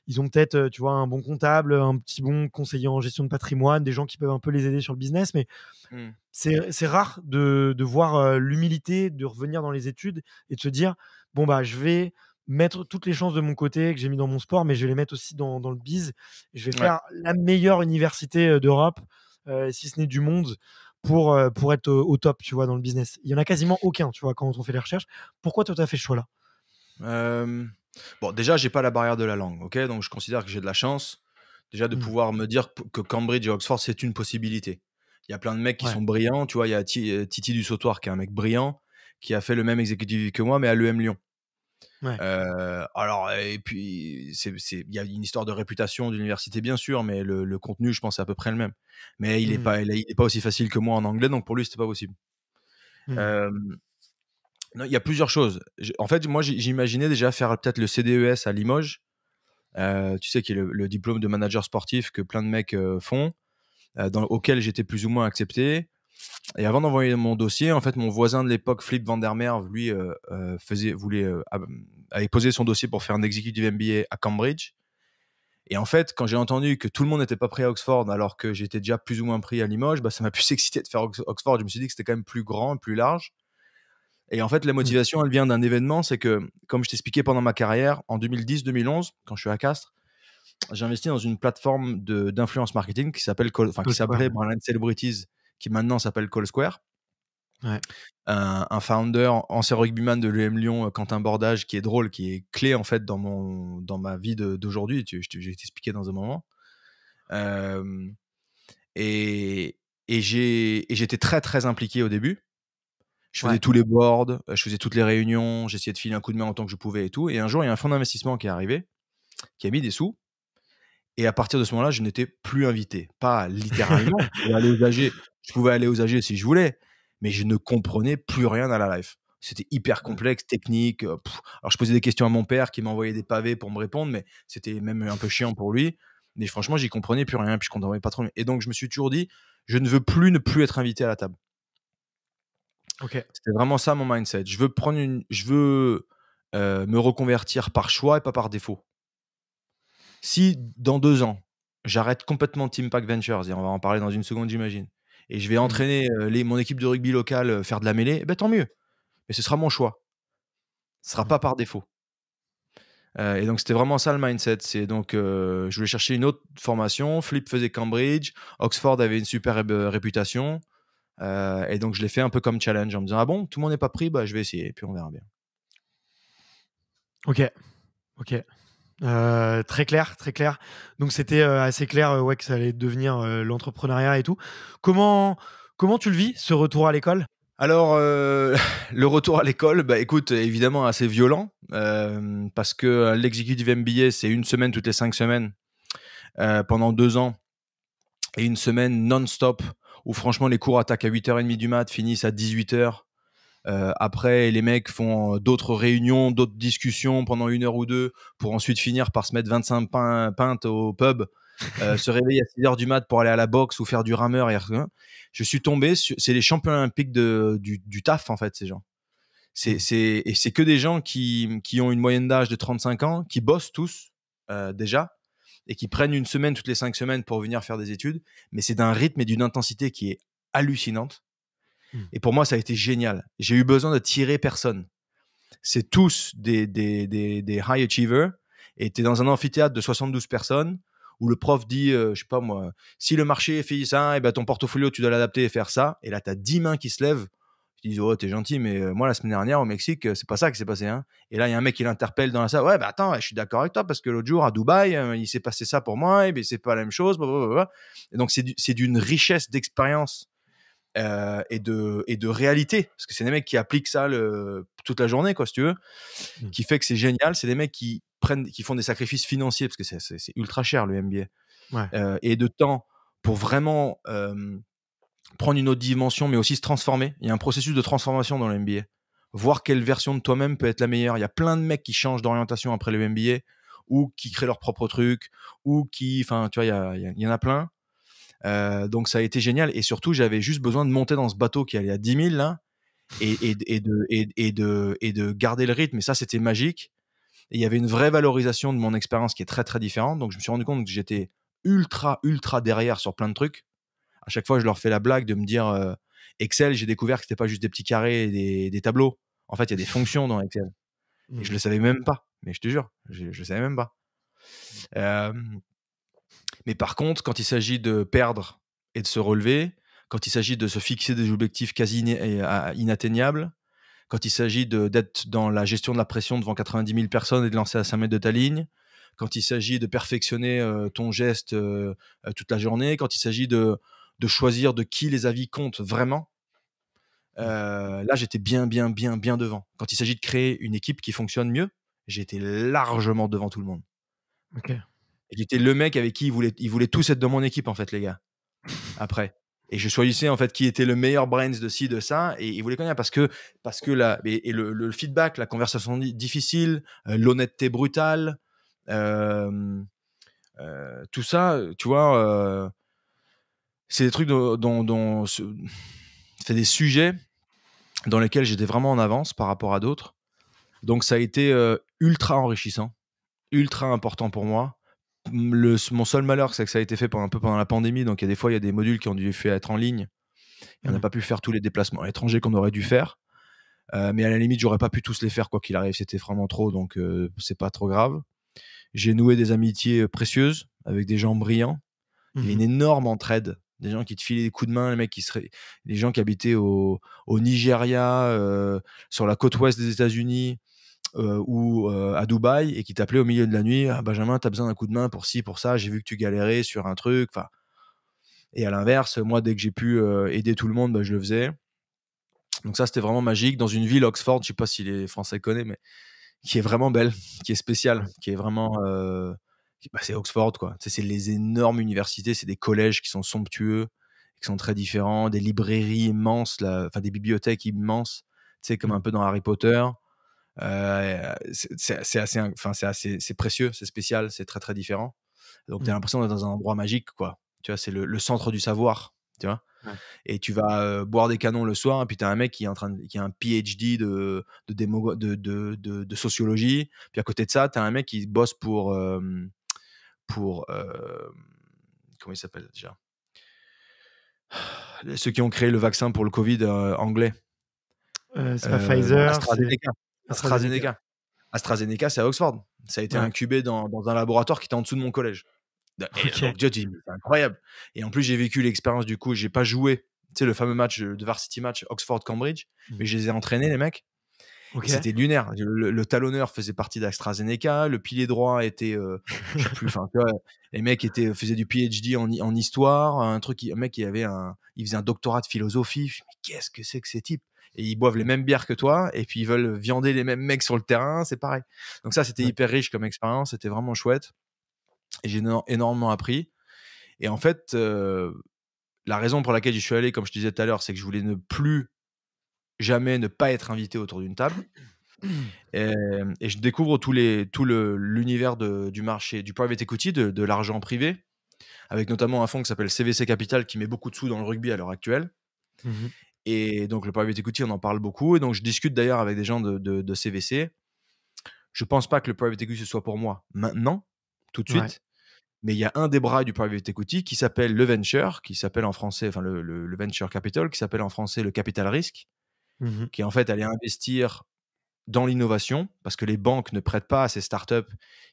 ils ont peut-être, euh, tu vois, un bon comptable, un petit bon conseiller en gestion de patrimoine, des gens qui peuvent un peu les aider sur le business, mais mmh. c'est rare de, voir euh, l'humilité de revenir dans les études et de se dire, bon, bah, je vais mettre toutes les chances de mon côté que j'ai mis dans mon sport, mais je vais les mettre aussi dans, le biz. Je vais faire la meilleure université d'Europe, si ce n'est du monde pour, euh, pour être au, top, tu vois, dans le business. Il y en a quasiment aucun, tu vois, quand on fait les recherches. Pourquoi toi, tu as fait ce choix-là euh, Bon, déjà, j'ai pas la barrière de la langue, ok Donc, je considère que j'ai de la chance, déjà, de mmh. pouvoir me dire que Cambridge et Oxford, c'est une possibilité. Il y a plein de mecs qui sont brillants, tu vois, il y a Titi du Sautoir qui est un mec brillant, qui a fait le même exécutif que moi, mais à l'EM Lyon alors, et puis, il y a une histoire de réputation d'université, bien sûr, mais le, contenu, je pense, est à peu près le même. Mais il n'est mmh. pas, est pas aussi facile que moi en anglais, donc pour lui, c'était pas possible. Mmh. non, il y a plusieurs choses. En fait, moi, j'imaginais déjà faire peut-être le CDES à Limoges, tu sais, qui est le, le, diplôme de manager sportif que plein de mecs font, dans, auquel j'étais plus ou moins accepté. Et avant d'envoyer mon dossier, en fait, mon voisin de l'époque, Flip Vandermeer lui, euh, euh, faisait, voulait, euh, avait posé son dossier pour faire un executive MBA à Cambridge. Et en fait, quand j'ai entendu que tout le monde n'était pas prêt à Oxford, alors que j'étais déjà plus ou moins pris à Limoges, bah, ça m'a [laughs] plus excité de faire Oxford. Je me suis dit que c'était quand même plus grand, plus large. Et en fait, la mmh. motivation, elle vient d'un événement, c'est que, comme je t'expliquais pendant ma carrière, en 2010-2011, quand je suis à Castres, j'ai investi dans une plateforme d'influence marketing qui s'appelait enfin, qui maintenant s'appelle Call Square. Ouais. Un, founder, ancien rugbyman de l'UM Lyon, euh, Quentin Bordage, qui est drôle, qui est clé en fait dans, mon, dans ma vie d'aujourd'hui. Je vais expliqué dans un moment. et, et j'étais très très impliqué au début. Je faisais tous les boards, euh, je faisais toutes les réunions, j'essayais de filer un coup de main autant que je pouvais et tout. Et un jour, il y a un fonds d'investissement qui est arrivé, qui a mis des sous. Et à partir de ce moment-là, je n'étais plus invité. Pas littéralement, à l'usager. Je pouvais aller aux AG si je voulais, mais je ne comprenais plus rien à la life. C'était hyper mmh. complexe, technique. Euh, Alors, je posais des questions à mon père qui m'envoyait des pavés pour me répondre, mais c'était même un peu chiant pour lui. Mais franchement, j'y comprenais plus rien, puis je comprenais pas trop. Et donc, je me suis toujours dit, je ne veux plus ne plus être invité à la table. Ok. C'était vraiment ça mon mindset. Je veux prendre je veux euh, me reconvertir par choix et pas par défaut. Si dans deux ans, j'arrête complètement Team Pack Ventures, et on va en parler dans une seconde, j'imagine, et je vais mmh. entraîner mon équipe de rugby locale faire de la mêlée, ben, tant mieux. Mais ce sera mon choix. Ce sera mmh. pas par défaut. et donc c'était vraiment ça le mindset. C'est donc je voulais chercher une autre formation. Flip faisait Cambridge, Oxford avait une super réputation. et donc je l'ai fait un peu comme challenge en me disant ah bon tout le monde n'est pas pris, bah je vais essayer et puis on verra bien. Ok, ok. Euh, très clair, très clair. Donc c'était euh, assez clair euh, ouais, que ça allait devenir l'entrepreneuriat et tout. Comment, comment tu le vis, ce retour à l'école alors, [laughs] le retour à l'école, bah, écoute, évidemment assez violent, parce que l'exécutif MBA, c'est une semaine toutes les cinq semaines, pendant deux ans, et une semaine non-stop, où franchement les cours attaquent à 8h30 du mat, finissent à 18h, euh, après, les mecs font euh, d'autres réunions, d'autres discussions pendant une heure ou deux pour ensuite finir par se mettre 25 pintes au pub, euh, [laughs] se réveiller à 6 heures du mat pour aller à la boxe ou faire du rameur. Et... Je suis tombé, c'est les champions olympiques du, taf en fait, ces gens. Mmh. Et c'est que des gens qui, ont une moyenne d'âge de 35 ans, qui bossent tous déjà et qui prennent une semaine toutes les cinq semaines pour venir faire des études. Mais c'est d'un rythme et d'une intensité qui est hallucinante. Mmh. Et pour moi, ça a été génial. J'ai eu besoin de tirer personne. C'est tous des, des, des, high achievers. Et tu es dans un amphithéâtre de 72 personnes où le prof dit, euh, je sais pas moi, si le marché fait ça, et eh ben ton portfolio, tu dois l'adapter et faire ça. Et là, tu as 10 mains qui se lèvent. Ils disent, oh, t'es gentil, mais euh, moi, la semaine dernière, au Mexique, euh, c'est pas ça qui s'est passé. Hein. Et là, il y a un mec qui l'interpelle dans la salle. Ouais, bah attends, je suis d'accord avec toi, parce que l'autre jour, à Dubaï, il s'est passé ça pour moi, et eh ben c'est pas la même chose. Et donc, c'est d'une richesse d'expérience euh, et, de, et de réalité. Parce que c'est des mecs qui appliquent ça toute la journée, quoi, si tu veux, mmh. qui fait que c'est génial. C'est des mecs qui, prennent, qui font des sacrifices financiers, parce que c'est ultra cher le MBA, euh, et de temps pour vraiment prendre une autre dimension, mais aussi se transformer. Il y a un processus de transformation dans le MBA. Voir quelle version de toi-même peut être la meilleure. Il y a plein de mecs qui changent d'orientation après le MBA ou qui créent leur propre truc, ou qui, enfin, tu vois, il y, y, en a plein. Euh, donc ça a été génial. Et surtout, j'avais juste besoin de monter dans ce bateau qui allait à 10 000 là, et, de, et, de, et de garder le rythme. Et ça, c'était magique. Et il y avait une vraie valorisation de mon expérience qui est très très différente. Donc je me suis rendu compte que j'étais ultra ultra derrière sur plein de trucs. À chaque fois, je leur fais la blague de me dire euh, Excel, j'ai découvert que c'était pas juste des petits carrés et des, tableaux. En fait, il y a des fonctions dans Excel. Et je mmh. le savais même pas. Mais je te jure, je, ne le savais même pas. Euh, mais par contre, quand il s'agit de perdre et de se relever, quand il s'agit de se fixer des objectifs quasi ah, inatteignables, quand il s'agit d'être dans la gestion de la pression devant 90 000 personnes et de lancer à 5 mètres de ta ligne, quand il s'agit de perfectionner euh, ton geste euh, euh, toute la journée, quand il s'agit de, choisir de qui les avis comptent vraiment, mmh. là j'étais bien, bien, bien, bien devant. Quand il s'agit de créer une équipe qui fonctionne mieux, j'étais largement devant tout le monde. Ok. J'étais le mec avec qui ils voulaient, ils voulaient tous être dans mon équipe, en fait, les gars. Après. Et je choisissais, en fait, qui était le meilleur brains de ci, de ça. Et ils voulaient connaître parce que, parce que là et, le, feedback, la conversation difficile, euh, l'honnêteté brutale, euh, euh, tout ça, tu vois, c'est des trucs dont, dont c'est des sujets dans lesquels j'étais vraiment en avance par rapport à d'autres. Donc ça a été ultra enrichissant, ultra important pour moi mon seul malheur, c'est que ça a été fait pendant, un peu pendant la pandémie. Donc, il y a des fois, il y a des modules qui ont dû être en ligne. Et On n'a pas pu faire tous les déplacements étrangers qu'on aurait dû faire. Euh, mais à la limite, j'aurais pas pu tous les faire, quoi qu'il arrive. C'était vraiment trop, donc euh, c'est pas trop grave. J'ai noué des amitiés précieuses avec des gens brillants. Il y a une mmh. énorme entraide. Des gens qui te filaient des coups de main, les mecs qui seraient, les gens qui habitaient au, Nigeria, euh, sur la côte ouest des États-Unis, euh, ou euh, à Dubaï et qui t'appelait au milieu de la nuit «Ah, Benjamin, t'as besoin d'un coup de main pour ci, pour ça, j'ai vu que tu galérais sur un truc. et à l'inverse, moi, dès que j'ai pu euh, aider tout le monde, bah, je le faisais. Donc, ça, c'était vraiment magique. Dans une ville, Oxford, je sais pas si les Français connaissent, mais qui est vraiment belle, qui est spéciale, qui est vraiment. Bah, c'est Oxford, quoi. C'est les énormes universités, c'est des collèges qui sont somptueux, qui sont très différents, des librairies immenses, des bibliothèques immenses, tu sais, comme mmh. un peu dans Harry Potter. Euh, c'est assez, enfin, c'est assez, précieux, c'est spécial, c'est très très différent. Donc, tu as mmh. l'impression d'être dans un endroit magique, quoi. Tu vois, c'est le, centre du savoir, tu vois. Et tu vas boire des canons le soir, et puis tu as un mec qui est en train qui a un PhD de de, de, sociologie. Puis à côté de ça, tu as un mec qui bosse pour. pour comment il s'appelle déjà Ceux qui ont créé le vaccin pour le Covid anglais. Euh, c'est pas euh, Pfizer. AstraZeneca. AstraZeneca, c'est à Oxford. Ça a été incubé dans, un laboratoire qui était en dessous de mon collège. c'est incroyable. Et en plus, j'ai vécu l'expérience du coup. J'ai pas joué, tu sais, le fameux match de varsity match Oxford-Cambridge, hmm. mais je les ai entraînés, les mecs. C'était lunaire. Le, talonneur faisait partie d'AstraZeneca. Le pilier droit était, euh, plus. [laughs] les mecs étaient, euh, faisaient du PhD en, histoire. Un truc, un mec qui avait un, il faisait un doctorat de philosophie. mais Qu'est-ce que c'est que ces types et ils boivent les mêmes bières que toi et puis ils veulent viander les mêmes mecs sur le terrain, c'est pareil. Donc ça, c'était hyper riche comme expérience, c'était vraiment chouette. Et j'ai énormément appris. Et en fait, euh, la raison pour laquelle je suis allé, comme je te disais tout à l'heure, c'est que je voulais ne plus jamais ne pas être invité autour d'une table. Et, je découvre les, tout l'univers du marché du private equity, de, l'argent privé, avec notamment un fonds qui s'appelle CVC Capital qui met beaucoup de sous dans le rugby à l'heure actuelle. Mmh et donc, le private equity, on en parle beaucoup. Et donc, je discute d'ailleurs avec des gens de, CVC. Je pense pas que le private equity ce soit pour moi maintenant, tout de suite. Mais il y a un des bras du private equity qui s'appelle le venture, qui s'appelle en français, enfin le, venture capital, qui s'appelle en français le capital risque, mmh qui est en fait aller investir dans l'innovation, parce que les banques ne prêtent pas à ces startups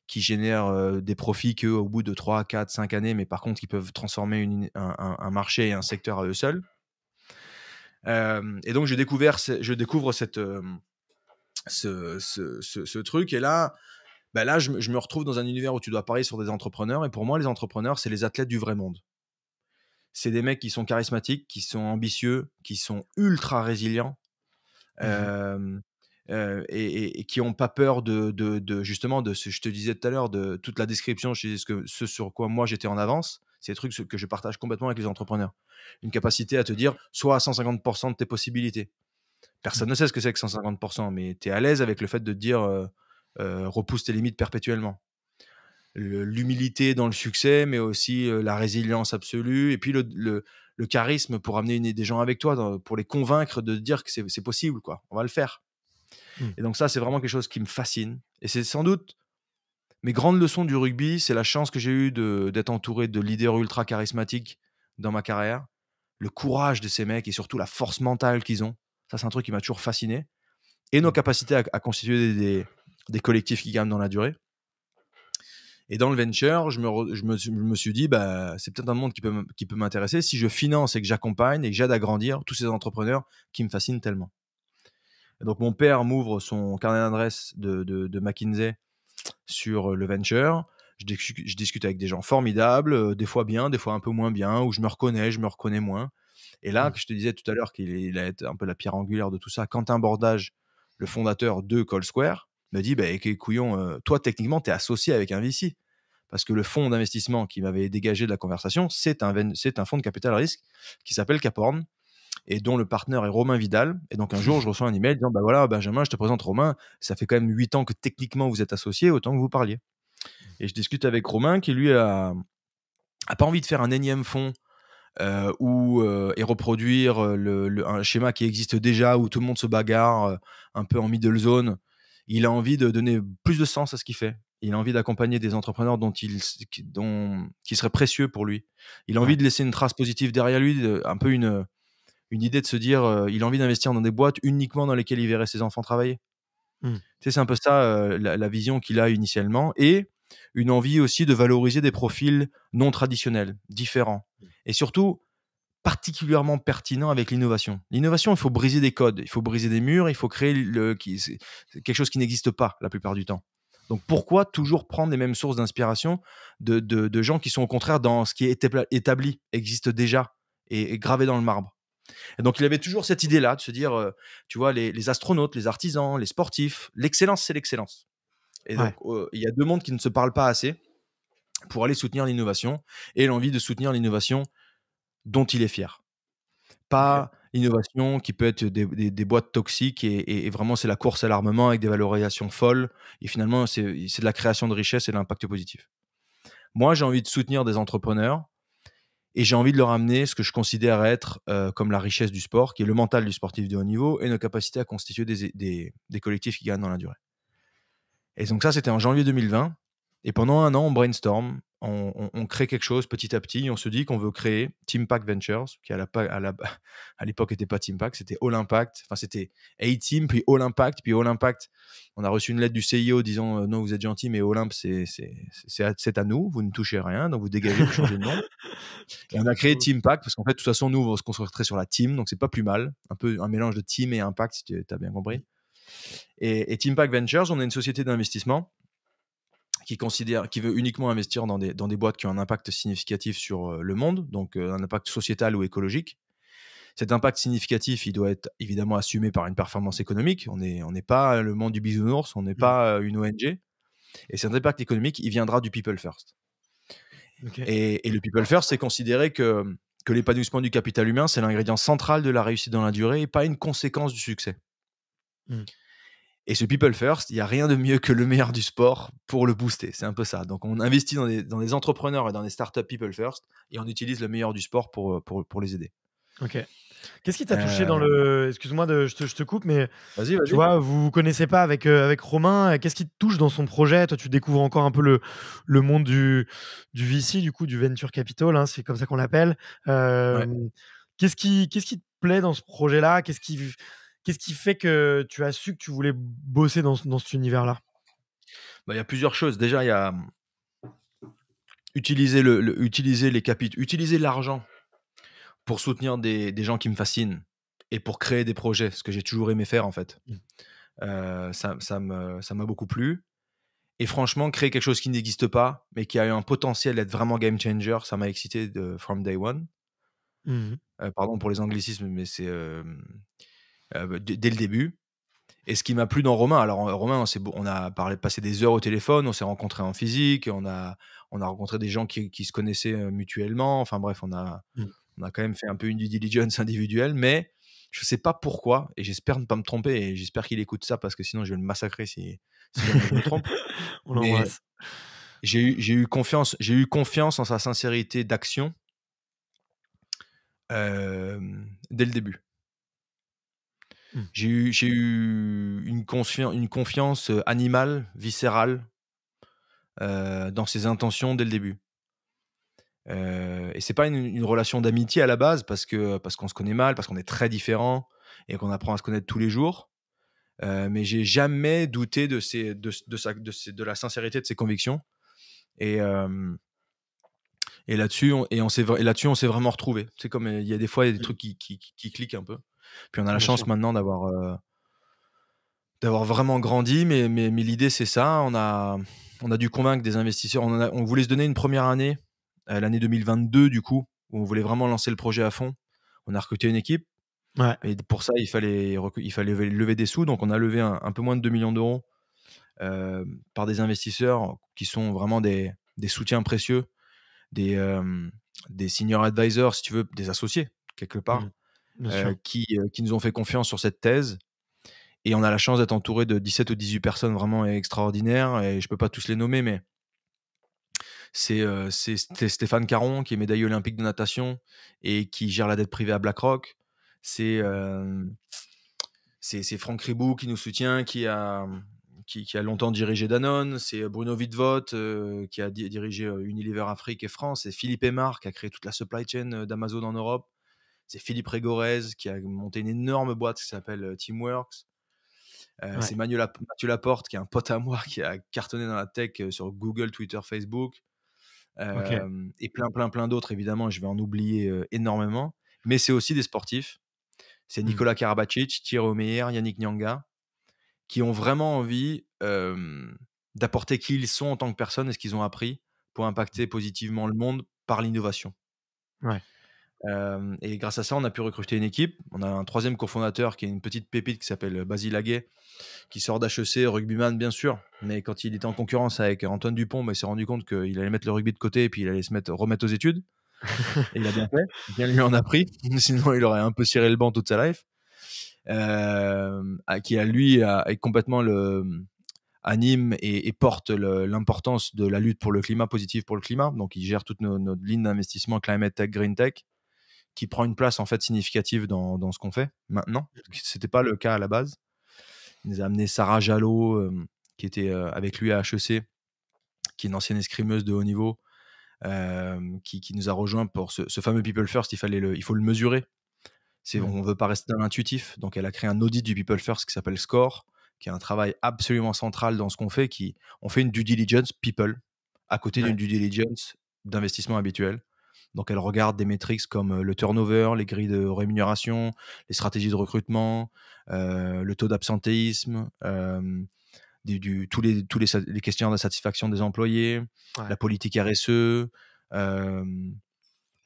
qui génèrent des profits qu'au bout de 3, 4, 5 années, mais par contre, qui peuvent transformer un, marché et un secteur à eux seuls. Euh, et donc, je découvre euh, ce, truc. Et là, bah là je, me retrouve dans un univers où tu dois parier sur des entrepreneurs. Et pour moi, les entrepreneurs, c'est les athlètes du vrai monde. C'est des mecs qui sont charismatiques, qui sont ambitieux, qui sont ultra résilients. Mmh euh, et, qui n'ont pas peur de, justement de ce je te disais tout à l'heure de toute la description je ce sur quoi moi j'étais en avance c'est des trucs que je partage complètement avec les entrepreneurs. Une capacité à te dire, soit à 150% de tes possibilités. Personne mmh. ne sait ce que c'est que 150%, mais tu es à l'aise avec le fait de te dire, repousse tes limites perpétuellement. L'humilité dans le succès, mais aussi la résilience absolue, et puis le, charisme pour amener des gens avec toi, pour les convaincre de dire que c'est possible, quoi. on va le faire. Mmh. Et donc ça, c'est vraiment quelque chose qui me fascine. Et c'est sans doute mes grandes leçons du rugby, c'est la chance que j'ai eue d'être entouré de leaders ultra charismatiques dans ma carrière, le courage de ces mecs et surtout la force mentale qu'ils ont. Ça, c'est un truc qui m'a toujours fasciné. Et nos mmh. capacités à, constituer des, collectifs qui gagnent dans la durée. Et dans le venture, je me, je me, suis dit, bah, c'est peut-être un monde qui peut, qui peut m'intéresser si je finance et que j'accompagne et que j'aide à grandir tous ces entrepreneurs qui me fascinent tellement. donc mon père m'ouvre son carnet d'adresse de, de, McKinsey sur euh, le venture. Je, discute avec des gens formidables, euh, des fois bien, des fois un peu moins bien, où je me reconnais, je me reconnais moins. Et là, mmh. que je te disais tout à l'heure qu'il a été un peu la pierre angulaire de tout ça, un Bordage, le fondateur de Call Square, me dit bah, couillon, euh, toi, techniquement, tu es associé avec un VC. Parce que le fonds d'investissement qui m'avait dégagé de la conversation, c'est un, un fonds de capital risque qui s'appelle Caporn, et dont le partenaire est Romain Vidal. Et donc un jour, je reçois un email disant, bah voilà, Benjamin, je te présente Romain, ça fait quand même 8 ans que techniquement vous êtes associés, autant que vous parliez. Et je discute avec Romain qui lui a, pas envie de faire un énième fond euh, ou euh, et reproduire euh, le, un schéma qui existe déjà où tout le monde se bagarre un peu en middle zone. Il a envie de donner plus de sens à ce qu'il fait. Il a envie d'accompagner des entrepreneurs dont il, dont, qui seraient précieux pour lui. Il a envie de laisser une trace positive derrière lui, un peu une, une idée de se dire euh, il a envie d'investir dans des boîtes uniquement dans lesquelles il verrait ses enfants travailler. Hmm. c'est un peu ça euh, la, vision qu'il a initialement et une envie aussi de valoriser des profils non traditionnels, différents hmm. et surtout particulièrement pertinents avec l'innovation. L'innovation, il faut briser des codes, il faut briser des murs, il faut créer le, quelque chose qui n'existe pas la plupart du temps. Donc pourquoi toujours prendre les mêmes sources d'inspiration de, gens qui sont au contraire dans ce qui est établi, existe déjà et gravé dans le marbre et donc il avait toujours cette idée-là de se dire, euh, tu vois, les, astronautes, les artisans, les sportifs, l'excellence, c'est l'excellence. Et donc euh, il y a deux mondes qui ne se parlent pas assez pour aller soutenir l'innovation et l'envie de soutenir l'innovation dont il est fier. Pas l'innovation qui peut être des, boîtes toxiques et, vraiment c'est la course à l'armement avec des valorisations folles et finalement c'est de la création de richesse et de l'impact positif. Moi j'ai envie de soutenir des entrepreneurs et j'ai envie de leur amener ce que je considère être euh, comme la richesse du sport, qui est le mental du sportif de haut niveau et nos capacités à constituer des collectifs qui gagnent dans la durée. Et donc ça, c'était en janvier 2020. Et pendant un an, on brainstorm, on, crée quelque chose petit à petit. On se dit qu'on veut créer Team Pack Ventures, qui à [laughs] l'époque la, à n'était pas Team Pack, c'était All Impact. Enfin, c'était A-Team, puis All Impact, puis All Impact. On a reçu une lettre du CIO disant euh, Non, vous êtes gentil, mais Olympe, c'est, c'est, à, nous, vous ne touchez rien, donc vous dégagez, vous changez de nom. [laughs] et on a créé Team Pack, parce qu'en fait, de toute façon, nous, on se concentrait sur la team, donc c'est pas plus mal. Un peu un mélange de team et impact, si tu as bien compris. Et, et Team Pack Ventures, on est une société d'investissement qui considère, qui veut uniquement investir dans des, dans des boîtes qui ont un impact significatif sur euh, le monde, donc euh, un impact sociétal ou écologique. Cet impact significatif, il doit être évidemment assumé par une performance économique. On n'est on n'est pas le monde du bisounours, on n'est mmh. pas euh, une ONG. Et cet impact économique, il viendra du people first. Et, et, le people first, c'est considérer que, que l'épanouissement du capital humain, c'est l'ingrédient central de la réussite dans la durée et pas une conséquence du succès. Mmh. Et ce People First, il n'y a rien de mieux que le meilleur du sport pour le booster. C'est un peu ça. Donc, on investit dans des, entrepreneurs et dans des startups People First et on utilise le meilleur du sport pour, pour, les aider. Ok. Qu'est-ce qui t'a touché euh. dans le. Excuse-moi, de... je, te... coupe, mais. Vas -y, vas -y. Tu vois, vous vous connaissez pas avec, euh, avec Romain. Qu'est-ce qui te touche dans son projet Toi, tu découvres encore un peu le, le monde du, VC, du coup, du Venture Capital, hein, c'est comme ça qu'on l'appelle. Euh, qu'est-ce qui, qu'est-ce qui te plaît dans ce projet-là Qu'est-ce qui Qu'est-ce qui fait que tu as su que tu voulais bosser dans, cet univers-là bah, Il y a plusieurs choses. Déjà, il y a mmh, utiliser, le, utiliser les capitaux, utiliser l'argent pour soutenir des, gens qui me fascinent et pour créer des projets, ce que j'ai toujours aimé faire en fait. Mmh. Euh, ça, m'a beaucoup plu. Et franchement, créer quelque chose qui n'existe pas, mais qui a eu un potentiel d'être vraiment game changer, ça m'a excité de From Day One. Mmh euh, pardon pour les anglicismes, mais c'est euh, euh, bah, dès le début. Et ce qui m'a plu dans Romain, alors euh, Romain, on, on a passé des heures au téléphone, on s'est rencontré en physique, on a, on a rencontré des gens qui, se connaissaient euh, mutuellement. Enfin bref, on a, mmh. on a quand même fait un peu une diligence [laughs] individuelle, mais je ne sais pas pourquoi, et j'espère ne pas me tromper, et j'espère qu'il écoute ça parce que sinon je vais le massacrer si, si je me trompe. [laughs] J'ai eu, confiance, j'ai eu confiance en sa sincérité d'action dès le début. Hmm. J'ai eu, une, une confiance euh, animale, viscérale, euh, dans ses intentions dès le début. Euh, et c'est pas une, relation d'amitié à la base parce que parce qu'on se connaît mal, parce qu'on est très différents et qu'on apprend à se connaître tous les jours. Euh, mais j'ai jamais douté de, de, de, la sincérité de ses convictions. Et, euh, et là-dessus, on, et s'est là-dessus on s'est vraiment retrouvé. C'est comme il y a des fois il y a des hmm. trucs qui cliquent un peu. Puis on a la chance maintenant euh, d'avoir vraiment grandi, mais, mais, l'idée c'est ça. On a, on a dû convaincre des investisseurs. On, voulait se donner une première année, euh, l'année 2022 du coup, où on voulait vraiment lancer le projet à fond. On a recruté une équipe. Et pour ça, il fallait, il fallait lever des sous. Donc on a levé un, peu moins de 2 millions d'euros euh, par des investisseurs qui sont vraiment des, soutiens précieux, des, des senior advisors, si tu veux, des associés quelque part. Mmh. Euh, euh, qui, nous ont fait confiance sur cette thèse. Et on a la chance d'être entouré de 17 ou 18 personnes vraiment extraordinaires. Et je ne peux pas tous les nommer, mais c'est euh, Stéphane Caron qui est médaillé olympique de natation et qui gère la dette privée à BlackRock. C'est Franck Ribou qui nous soutient, qui a, qui, a longtemps dirigé Danone. C'est Bruno Vidvot qui a dirigé Unilever Afrique et France. C'est Philippe Aymar qui a créé toute la supply chain d'Amazon en Europe. C'est Philippe Régorez qui a monté une énorme boîte qui s'appelle euh, Teamworks. Euh, c'est Mathieu Laporte qui est un pote à moi [laughs] qui a cartonné dans la tech euh, sur Google, Twitter, Facebook. Et plein, plein, plein d'autres, évidemment. Je vais en oublier énormément. Mais c'est aussi des sportifs. C'est mmh. Nicolas Karabacic, Thierry Omeyer, Yannick Nyanga, qui ont vraiment envie d'apporter qui ils sont en tant que personnes et ce qu'ils ont appris pour impacter positivement le monde par l'innovation. Ouais et grâce à ça, on a pu recruter une équipe. On a un troisième cofondateur qui est une petite pépite qui s'appelle Basile Aguet, qui sort d'HEC, rugbyman bien sûr, mais quand il était en concurrence avec Antoine Dupont, mais bah, il s'est rendu compte qu'il allait mettre le rugby de côté et puis il allait se mettre, remettre aux études. et il a bien fait, [laughs] bien lui en a pris, [laughs] sinon il aurait un peu ciré le banc toute sa life. qui à lui est complètement le, mmh, anime et, porte l'importance de la lutte pour le climat, positive pour le climat. Donc, il gère toutes nos lignes d'investissement Climate Tech, Green Tech qui prend une place en fait significative dans, ce qu'on fait maintenant. Mmh. C'était pas le cas à la base. Il nous a amené Sarah Jalot, euh, qui était euh, avec lui à HEC, qui est une ancienne escrimeuse de haut niveau, euh, qui, nous a rejoint pour ce, fameux People First. Il, fallait le, il faut le mesurer. C'est, On ne veut pas rester dans l'intuitif. Donc, elle a créé un audit du People First qui s'appelle SCORE, qui est un travail absolument central dans ce qu'on fait. Qui, on fait une due diligence people à côté d'une due diligence d'investissement habituel. Donc elle regarde des métriques comme le turnover, les grilles de rémunération, les stratégies de recrutement, le taux d'absentéisme, euh, tous, les, tous les, les, de satisfaction des employés, la politique RSE. enfin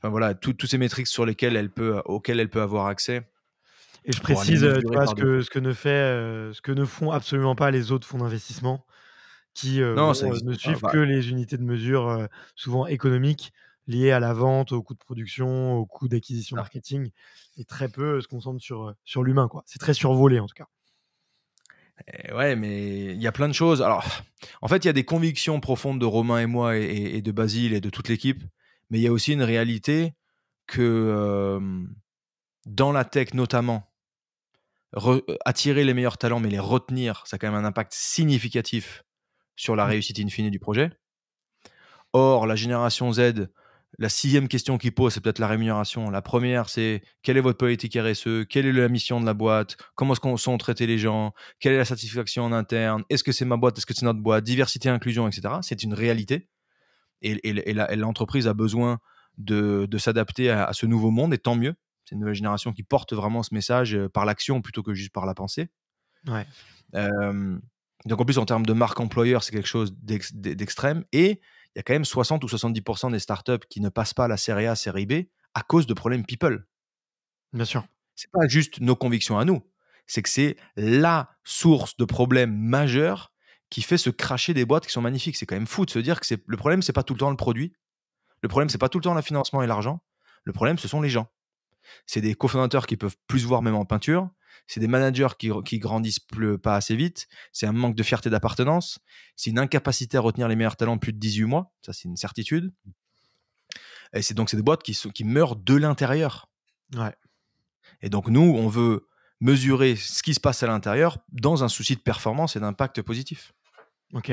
voilà, toutes ces métriques sur lesquelles elle peut, auxquelles elle peut avoir accès. Et je précise ce, que, ce, que ne fait, ce que ne font absolument pas les autres fonds d'investissement qui ne suivent bah que les unités de mesure souvent économiques lié à la vente, au coût de production, au coût d'acquisition ah. marketing, et très peu euh, se concentre sur, sur l'humain. Quoi. C'est très survolé en tout cas. Eh ouais, mais il y a plein de choses. Alors, en fait, il y a des convictions profondes de Romain et moi, et, de Basile et de toute l'équipe, mais il y a aussi une réalité que dans la tech notamment, attirer les meilleurs talents, mais les retenir, ça a quand même un impact significatif sur la mmh. réussite infinie du projet. Or, la génération Z, la sixième question qu'il pose, c'est peut-être la rémunération. La première, c'est quelle est votre politique RSE Quelle est la mission de la boîte Comment est-ce sont traités les gens Quelle est la satisfaction en interne Est-ce que c'est ma boîte Est-ce que c'est notre boîte Diversité, inclusion, etc. C'est une réalité. Et, l'entreprise a besoin de, s'adapter à, ce nouveau monde, et tant mieux. C'est une nouvelle génération qui porte vraiment ce message euh, par l'action plutôt que juste par la pensée. Euh, donc en plus, en termes de marque employeur, c'est quelque chose d'extrême. Et il y a quand même 60 ou 70% des startups qui ne passent pas la série A, série B à cause de problèmes people. Bien sûr. C'est pas juste nos convictions à nous, c'est que c'est la source de problèmes majeurs qui fait se cracher des boîtes qui sont magnifiques. C'est quand même fou de se dire que le problème, c'est pas tout le temps le produit. Le problème, c'est pas tout le temps le financement et l'argent. Le problème, ce sont les gens. C'est des cofondateurs qui peuvent plus voir même en peinture c'est des managers qui, qui grandissent plus, pas assez vite, c'est un manque de fierté d'appartenance, c'est une incapacité à retenir les meilleurs talents plus de 18 mois, ça c'est une certitude. Et c'est donc c'est des boîtes qui, sont, qui meurent de l'intérieur. Et donc nous, on veut mesurer ce qui se passe à l'intérieur dans un souci de performance et d'impact positif. Ok.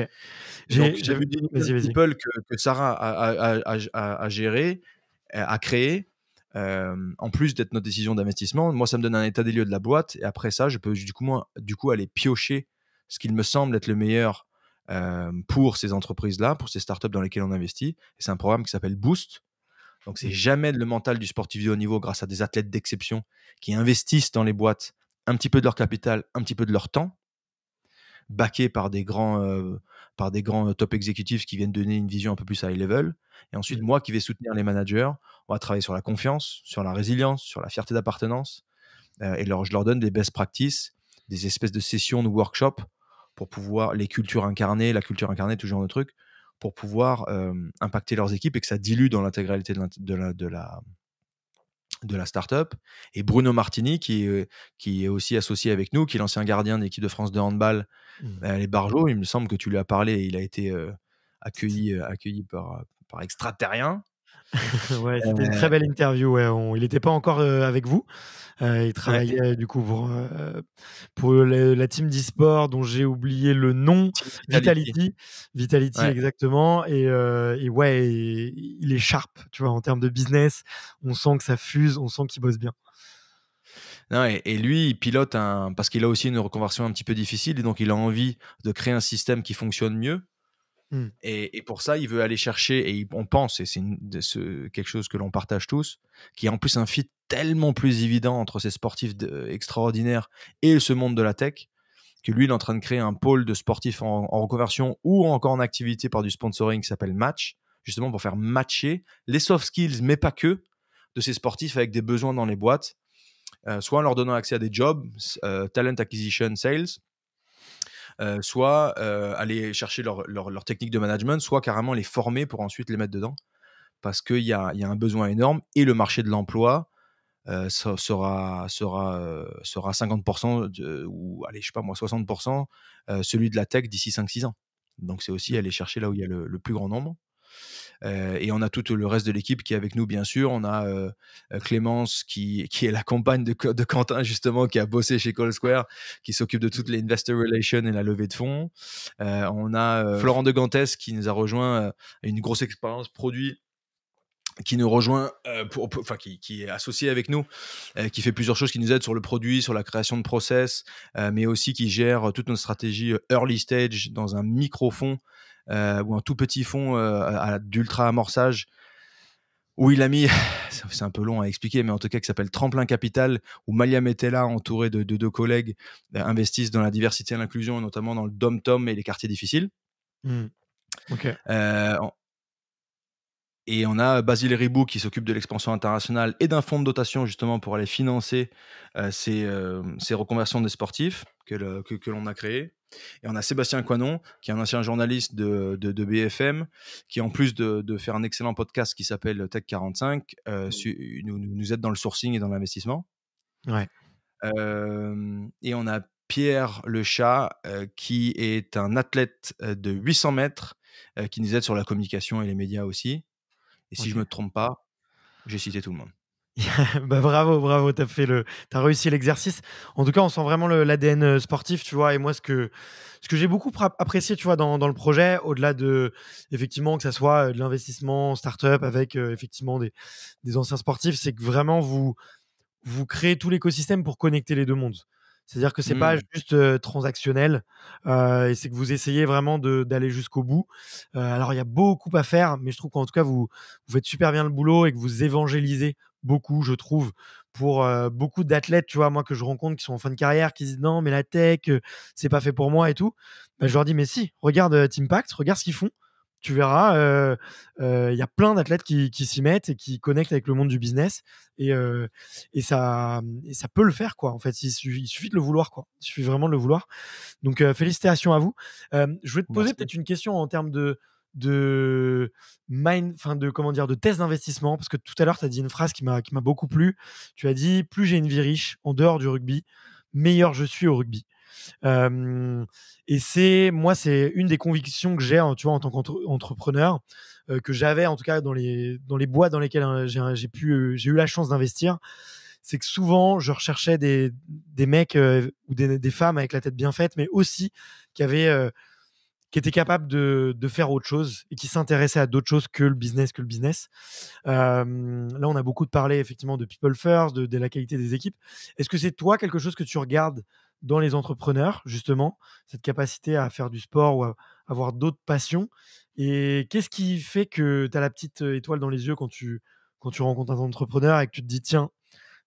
J'ai vu des people que Sarah a, a, a géré, a créé, euh, en plus d'être notre décision d'investissement, moi, ça me donne un état des lieux de la boîte. Et après ça, je peux du coup, moi, du coup aller piocher ce qu'il me semble être le meilleur euh, pour ces entreprises-là, pour ces startups dans lesquelles on investit. C'est un programme qui s'appelle Boost. Donc, c'est jamais le mental du sportif de haut niveau grâce à des athlètes d'exception qui investissent dans les boîtes un petit peu de leur capital, un petit peu de leur temps, baqués par des grands euh, par des grands euh, top exécutifs qui viennent donner une vision un peu plus high level. Et ensuite, mmh. moi qui vais soutenir les managers, on va travailler sur la confiance, sur la résilience, sur la fierté d'appartenance. Euh, et leur, je leur donne des best practices, des espèces de sessions, de workshops pour pouvoir, les cultures incarnées, la culture incarnée, tout genre de trucs, pour pouvoir euh, impacter leurs équipes et que ça dilue dans l'intégralité la, de, la, de la start-up, et Bruno Martini, qui, euh, qui est aussi associé avec nous, qui est l'ancien gardien de l'équipe de France de handball, mmh. euh, les Barjots. Il me semble que tu lui as parlé, il a été euh, accueilli, accueilli par, par extraterrien. [laughs] ouais, c'était une euh, très belle interview. il n'était pas encore euh, avec vous. Euh, il travaillait du coup pour, pour la team d'e-sport dont j'ai oublié le nom, Vitality. Vitality, exactement. Et, ouais, il est sharp, tu vois, en termes de business. On sent que ça fuse, on sent qu'il bosse bien. et, lui, il pilote un, parce qu'il a aussi une reconversion un petit peu difficile, et donc il a envie de créer un système qui fonctionne mieux, Mmh. Et, pour ça, il veut aller chercher, et on pense, et c'est quelque chose que l'on partage tous, qui est en plus un fit tellement plus évident entre ces sportifs extraordinaires et ce monde de la tech, que lui, il est en train de créer un pôle de sportifs en, reconversion ou encore en activité par du sponsoring qui s'appelle Match, justement pour faire matcher les soft skills, mais pas que, de ces sportifs avec des besoins dans les boîtes, euh, soit en leur donnant accès à des jobs, euh, talent acquisition, sales, euh, soit euh, aller chercher leur, techniques technique de management, soit carrément les former pour ensuite les mettre dedans. Parce qu'il y a, un besoin énorme et le marché de l'emploi euh, sera, sera, sera 50% ou allez, je sais pas moi, 60% celui de la tech d'ici 5-6 ans. Donc c'est aussi mmh. aller chercher là où il y a le plus grand nombre. Euh, et on a tout le reste de l'équipe qui est avec nous, bien sûr. On a euh, euh, Clémence qui, qui est la compagne de, Quentin, justement, qui a bossé chez Call Square, qui s'occupe de toutes les investor relations et la levée de fonds. on a Florent de Gantes qui nous a rejoint, une grosse expérience produit qui nous rejoint, enfin qui, est associé avec nous, qui fait plusieurs choses, qui nous aide sur le produit, sur la création de process, mais aussi qui gère toute notre stratégie early stage dans un micro-fonds euh, ou un tout petit fond euh, d'ultra amorçage où il a mis, [sighs] c'est un peu long à expliquer, mais en tout cas qui s'appelle Tremplin Capital, où Malia Metella, entourée de, deux collègues, euh, investissent dans la diversité et l'inclusion, notamment dans le dom-tom et les quartiers difficiles. Hmm. Et on a Basile Ribou qui s'occupe de l'expansion internationale et d'un fonds de dotation justement pour aller financer ces, reconversions des sportifs que l'on a créé. Et on a Sébastien Coinon, qui est un ancien journaliste de, BFM, qui en plus de, faire un excellent podcast qui s'appelle Tech 45, euh, mm. nous, aide dans le sourcing et dans l'investissement. Euh, et on a Pierre Le Chat, euh, qui est un athlète de 800 mètres, qui nous aide sur la communication et les médias aussi. Et si je ne me trompe pas, j'ai cité tout le monde. [laughs] bah bravo, bravo, t'as fait le, as réussi l'exercice. En tout cas, on sent vraiment l'ADN euh, sportif, tu vois. Et moi, ce que, ce que j'ai beaucoup apprécié, tu vois, dans, le projet, au-delà de, effectivement, que ça soit euh, de l'investissement start-up avec, euh, effectivement, des, anciens sportifs, c'est que vraiment vous, vous créez tout l'écosystème pour connecter les deux mondes. C'est-à-dire que c'est pas mmh. juste transactionnel, et c'est que vous essayez vraiment d'aller jusqu'au bout. alors il y a beaucoup à faire, mais je trouve qu'en tout cas vous, vous faites super bien le boulot et que vous évangélisez beaucoup, je trouve, pour beaucoup d'athlètes, tu vois, moi que je rencontre qui sont en fin de carrière, qui disent non, mais la tech, c'est pas fait pour moi et tout. Bah, je leur dis, mais si, regarde Team Pact, regarde ce qu'ils font. Tu verras, il y a plein d'athlètes qui, s'y mettent et qui connectent avec le monde du business. Et, et, ça, ça peut le faire, quoi. En fait, il suffit, il suffit, de le vouloir, quoi. Il suffit vraiment de le vouloir. Donc, félicitations à vous. je vais te poser peut-être une question en termes de, de mind, enfin de comment dire, de d'investissement parce que tout à l'heure tu as dit une phrase qui m'a qui m'a beaucoup plu. Tu as dit plus j'ai une vie riche en dehors du rugby, meilleur je suis au rugby. et c'est moi c'est une des convictions que j'ai hein, tu vois en tant qu'entrepreneur euh, que j'avais en tout cas dans les dans les boîtes dans lesquelles hein, j'ai pu euh, j'ai eu la chance d'investir c'est que souvent je recherchais des, des mecs euh, ou des, femmes avec la tête bien faite, mais aussi qui avaient qui était capable de, de, faire autre chose et qui s'intéressait à d'autres choses que le business, que le business. là, on a beaucoup parlé effectivement de people first, de, la qualité des équipes. Est-ce que c'est toi quelque chose que tu regardes dans les entrepreneurs, justement, cette capacité à faire du sport ou à avoir d'autres passions Et qu'est-ce qui fait que tu as la petite euh, étoile dans les yeux quand tu, quand tu rencontres un entrepreneur et que tu te dis, tiens,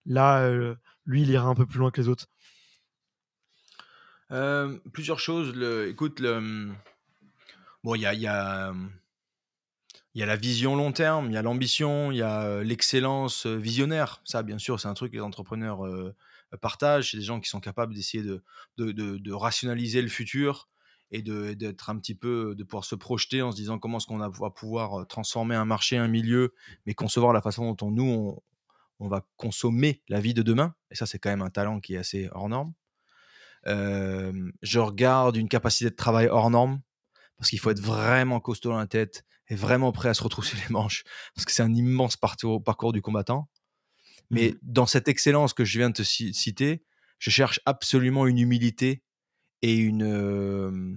là, euh, lui, il ira un peu plus loin que les autres plusieurs choses. Le, écoute, le, Bon, il y a, y hum, y a la vision long terme, il y a l'ambition, il y a l'excellence visionnaire. Ça, bien sûr, c'est un truc que les entrepreneurs euh, partagent. C'est des gens qui sont capables d'essayer de, de, de, rationaliser le futur et d'être un petit peu, de pouvoir se projeter en se disant comment est-ce qu'on va pouvoir transformer un marché, un milieu, mais concevoir la façon dont on, nous, on, va consommer la vie de demain. Et ça, c'est quand même un talent qui est assez hors norme. je regarde une capacité de travail hors norme parce qu'il faut être vraiment costaud dans la tête et vraiment prêt à se retrousser les manches, parce que c'est un immense parcours, du combattant. Mais mmh. dans cette excellence que je viens de te citer, je cherche absolument une humilité et, une, euh,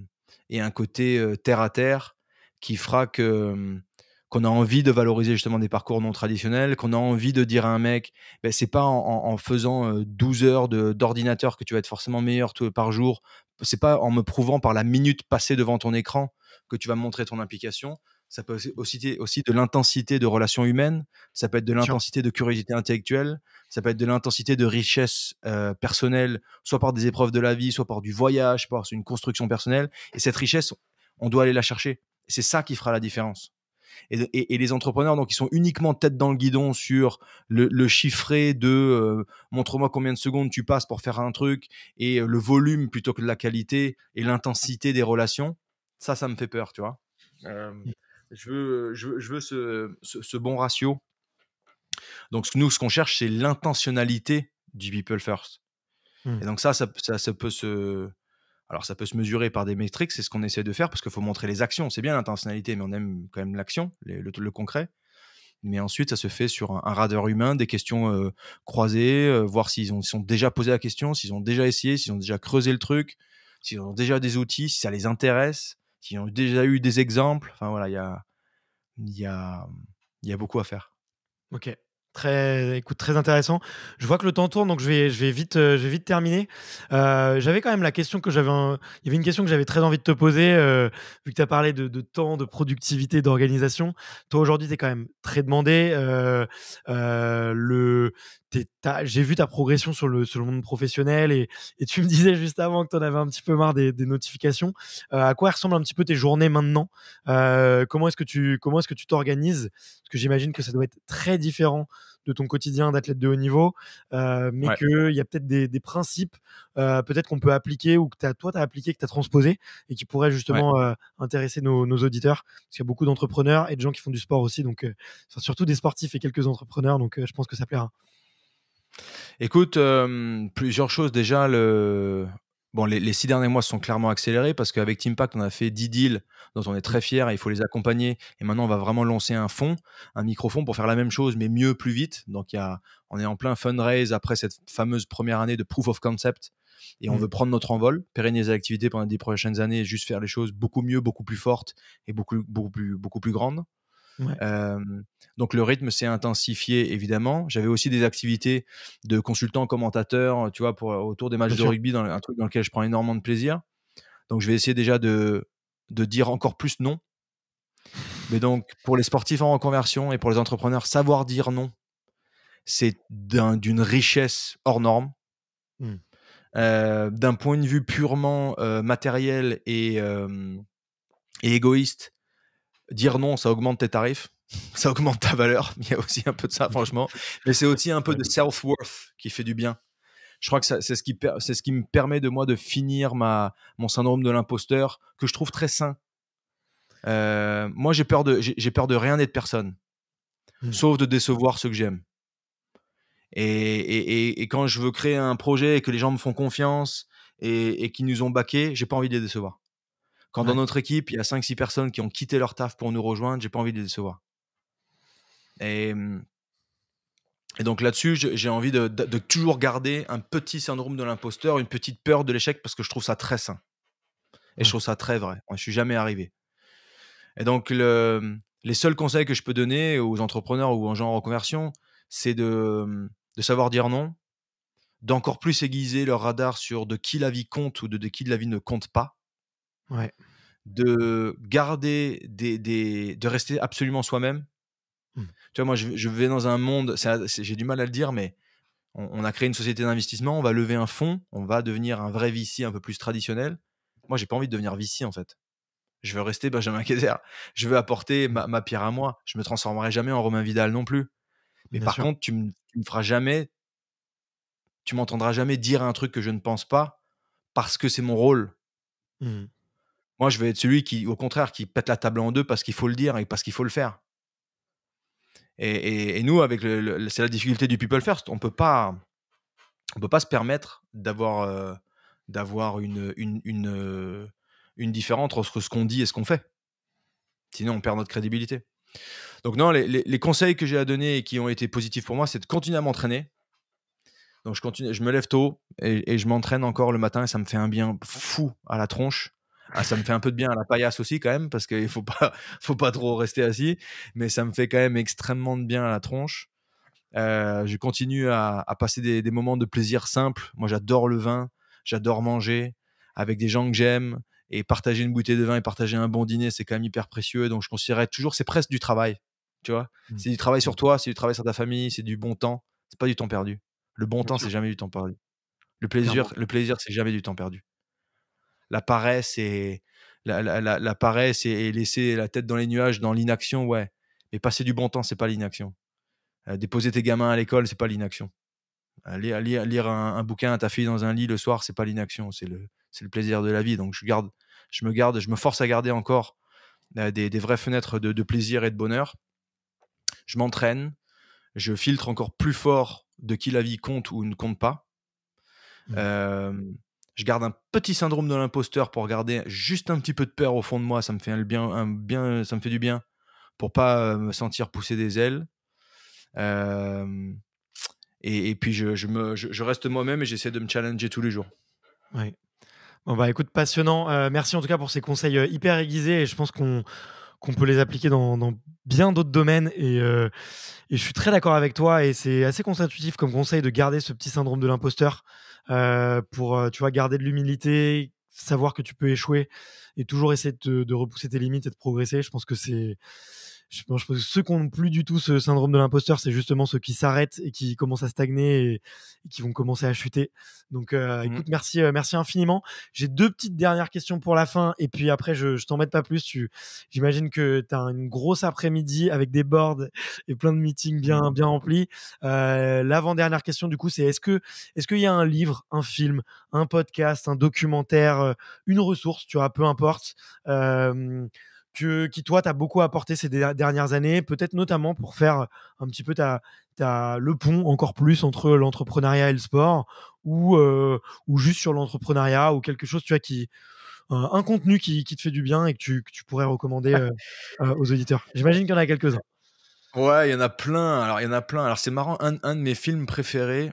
et un côté euh, terre à terre qui fera que euh, qu'on a envie de valoriser justement des parcours non traditionnels, qu'on a envie de dire à un mec, ben c'est pas en, faisant 12 heures d'ordinateur que tu vas être forcément meilleur par jour c'est pas en me prouvant par la minute passée devant ton écran que tu vas me montrer ton implication. Ça peut aussi être aussi de l'intensité de relations humaines, ça peut être de l'intensité de curiosité intellectuelle, ça peut être de l'intensité de richesse euh, personnelle, soit par des épreuves de la vie, soit par du voyage, par une construction personnelle. Et cette richesse, on doit aller la chercher. C'est ça qui fera la différence. Et, les entrepreneurs, donc, ils sont uniquement tête dans le guidon sur le, chiffré de euh, montre-moi combien de secondes tu passes pour faire un truc et euh, le volume plutôt que la qualité et l'intensité des relations. Ça, ça me fait peur, tu vois. Mmh. Euh, je veux, je ce, bon ratio. Donc, nous, ce qu'on cherche, c'est l'intentionnalité du people first. Mmh. Et donc, ça, ça peut se alors ça peut se mesurer par des métriques, c'est ce qu'on essaie de faire parce qu'il faut montrer les actions. C'est bien l'intentionnalité, mais on aime quand même l'action, le, concret. Mais ensuite, ça se fait sur un, radar humain, des questions euh, croisées, euh, voir s'ils ont, sont déjà posé la question, s'ils ont déjà essayé, s'ils ont déjà creusé le truc, s'ils ont déjà des outils, si ça les intéresse, s'ils ont déjà eu des exemples. Enfin voilà, il y a, y, y a beaucoup à faire. Ok. Très, écoute, très intéressant. Je vois que le temps tourne, donc je vais, je vais vite, euh, je vais vite terminer. Euh, j'avais quand même la question que j'avais. Il y avait une question que j'avais très envie de te poser, euh, vu que tu as parlé de, temps, de productivité, d'organisation. Toi, aujourd'hui, tu es quand même très demandé. le, j'ai vu ta progression sur le, monde professionnel et, tu me [laughs] disais juste avant que tu en avais un petit peu marre des, notifications. Euh, à quoi ressemblent un petit peu tes journées maintenant euh, Comment est-ce que tu comment est-ce que tu t'organises Parce que j'imagine que ça doit être très différent de ton quotidien d'athlète de haut niveau, euh, mais qu'il y a peut-être des, principes peut-être qu'on peut appliquer ou que toi tu as appliqué, que tu as transposé et qui pourraient justement intéresser nos, nos, auditeurs. Parce qu'il y a beaucoup d'entrepreneurs et de gens qui font du sport aussi, donc surtout des sportifs et quelques entrepreneurs, donc je pense que ça plaira. Écoute, euh, plusieurs choses. Déjà, le... bon, les, six derniers mois sont clairement accélérés parce qu'avec Pact, on a fait 10 deals dont on est très fier et il faut les accompagner. Et maintenant, on va vraiment lancer un fonds, un microfond pour faire la même chose, mais mieux, plus vite. Donc, on est en plein fundraise après cette fameuse première année de proof of concept et on mm. veut prendre notre envol, pérenniser l'activité pendant les 10 prochaines années et juste faire les choses beaucoup mieux, beaucoup plus fortes et beaucoup, beaucoup plus grandes donc le rythme s'est intensifié évidemment. J'avais aussi des activités de consultant commentateur, tu vois, pour, autour des matchs de rugby, dans, un truc dans lequel je prends énormément de plaisir. Donc je vais essayer déjà de, de dire encore plus non. Mais donc pour les sportifs en reconversion et pour les entrepreneurs, savoir dire non, c'est d'une richesse hors norme. Mmh. d'un point de vue purement matériel et égoïste, dire non, ça augmente tes tarifs, [laughs] ça augmente ta valeur. Il y a aussi un peu de ça, franchement. Mais c'est aussi un peu de self-worth qui fait du bien. Je crois que c'est ce, qui, me permet de moi de finir ma, mon syndrome de l'imposteur, que je trouve très sain. Euh, moi, j'ai peur, de, j'ai peur de rien et de personne, hmm. sauf de décevoir ceux que j'aime. Et, quand je veux créer un projet et que les gens me font confiance et, qui qu'ils nous ont baqué, j'ai pas envie de les décevoir. Quand dans notre équipe, il y a 5-6 personnes qui ont quitté leur taf pour nous rejoindre, j'ai pas envie de les décevoir. Et, mmh, donc là-dessus, j'ai envie de, toujours garder un petit syndrome de l'imposteur, une petite peur de l'échec, parce que je trouve ça très sain. Et je trouve ça très vrai. Je suis jamais arrivé. Et donc, les seuls conseils que je peux donner aux entrepreneurs ou aux gens en reconversion, c'est mmh, de, savoir dire non, d'encore plus aiguiser leur radar sur de qui la vie compte ou de, de qui la vie ne compte pas de garder des, de rester absolument soi-même. Mmh. Tu vois, moi, je, vais dans un monde, j'ai du mal à le dire, mais on, a créé une société d'investissement, on va lever un fond on va devenir un vrai vici un peu plus traditionnel. Moi, j'ai pas envie de devenir vici en fait. Je veux rester Benjamin Kaiser. Je veux apporter ma, ma pierre à moi. Je me transformerai jamais en Romain Vidal non plus. Mais par contre, tu me, me feras jamais tu m'entendras jamais dire un truc que je ne pense pas parce que c'est mon rôle. Mmh. Moi, je vais être celui qui, au contraire, qui pète la table en deux parce qu'il faut le dire et parce qu'il faut le faire. Et, nous, avec c'est la difficulté du people first. On peut pas, on peut pas se permettre d'avoir, euh, d'avoir une, euh, une, différence entre ce qu'on dit et ce qu'on fait. Sinon, on perd notre crédibilité. Donc non, les, conseils que j'ai à donner et qui ont été positifs pour moi, c'est de continuer à m'entraîner. Donc je continue, je me lève tôt et je m'entraîne encore le matin et ça me fait un bien fou à la tronche. Ah, ça me fait un peu de bien à la paillasse aussi quand même, parce qu'il faut pas, [laughs] faut pas trop rester assis, mais ça me fait quand même extrêmement de bien à la tronche. Euh, je continue à, passer des, moments de plaisir simples. Moi, j'adore le vin, j'adore manger avec des gens que j'aime et partager une bouteille de vin et partager un bon dîner, c'est quand même hyper précieux. Donc, je considérais toujours, c'est presque du travail, tu vois. Mmh. C'est du travail sur mmh. toi, c'est du travail sur ta famille, c'est du bon temps. C'est pas du temps perdu. Le bon temps, c'est jamais du temps perdu. Le plaisir, le plaisir, c'est jamais du temps perdu la paresse et la, paresse et, laisser la tête dans les nuages, dans l'inaction, ouais. Mais passer du bon temps, c'est pas l'inaction. Euh, déposer tes gamins à l'école, c'est pas l'inaction. Aller euh, lire, un, bouquin à ta fille dans un lit le soir, c'est pas l'inaction, c'est le, plaisir de la vie. Donc je garde, je me garde, je me force à garder encore euh, des, vraies fenêtres de, plaisir et de bonheur. Je m'entraîne, je filtre encore plus fort de qui la vie compte ou ne compte pas. Mmh. Je garde un petit syndrome de l'imposteur pour garder juste un petit peu de peur au fond de moi. Ça me fait, un bien, ça me fait du bien pour pas euh, me sentir pousser des ailes. Euh, et, puis je, me, reste moi-même et j'essaie de me challenger tous les jours. Oui. Bon bah écoute, passionnant. Euh, merci en tout cas pour ces conseils hyper aiguisés et je pense qu'on peut les appliquer dans, bien d'autres domaines. Et, et, je suis très d'accord avec toi. Et c'est assez constitutif comme conseil de garder ce petit syndrome de l'imposteur. Euh, pour euh, tu vois garder de l'humilité, savoir que tu peux échouer et toujours essayer de, de, repousser tes limites et de progresser. Je pense que c'est je pense que ceux qui n'ont plus du tout ce syndrome de l'imposteur, c'est justement ceux qui s'arrêtent et qui commencent à stagner et, qui vont commencer à chuter. Donc, euh, mmh. écoute, merci, euh, merci infiniment. J'ai deux petites dernières questions pour la fin et puis après, je, je t'embête pas plus. J'imagine que tu as une grosse après-midi avec des boards [laughs] et plein de meetings bien, mmh. bien remplis. Euh, L'avant-dernière question, du coup, c'est est-ce que est-ce qu'il y a un livre, un film, un podcast, un documentaire, euh, une ressource, tu vois, peu importe que, qui, toi, t'as beaucoup apporté ces dernières années, peut-être notamment pour faire euh, un petit peu ta, ta, le pont encore plus entre l'entrepreneuriat et le sport, ou, euh, ou juste sur l'entrepreneuriat, ou quelque chose, tu vois, qui, un, contenu qui, qui, te fait du bien et que tu, que tu pourrais recommander [laughs] euh, aux auditeurs. J'imagine qu'il y en a quelques-uns. Ouais, il y en a plein. Alors, il y en a plein. Alors, c'est marrant, un, un, de mes films préférés,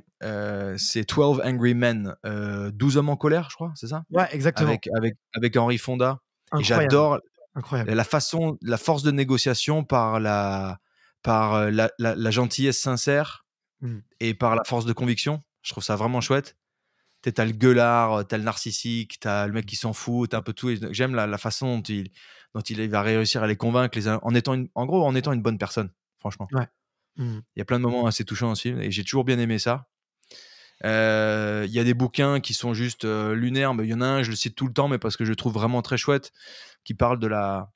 c'est 12 Angry Men, 12 hommes en colère, je crois, c'est ça Ouais, exactement. Avec, avec, avec Henri Fonda. J'adore Incroyable. La façon, la force de négociation par la, par euh, la, gentillesse sincère mmh. et par la force de conviction. Je trouve ça vraiment chouette. T'as le gueulard, euh, t'as le narcissique, t'as le mec qui s'en fout, t'as un peu tout. J'aime la, façon dont il, va réussir à les convaincre en, étant une, en gros en étant une bonne personne, franchement. Mmh. Il y a plein de moments assez touchants dans film et j'ai toujours bien aimé ça. Euh, il y a des bouquins qui sont juste euh, lunaires, mais il y en a un, je le cite tout le temps, mais parce que je le trouve vraiment très chouette, qui parle de la.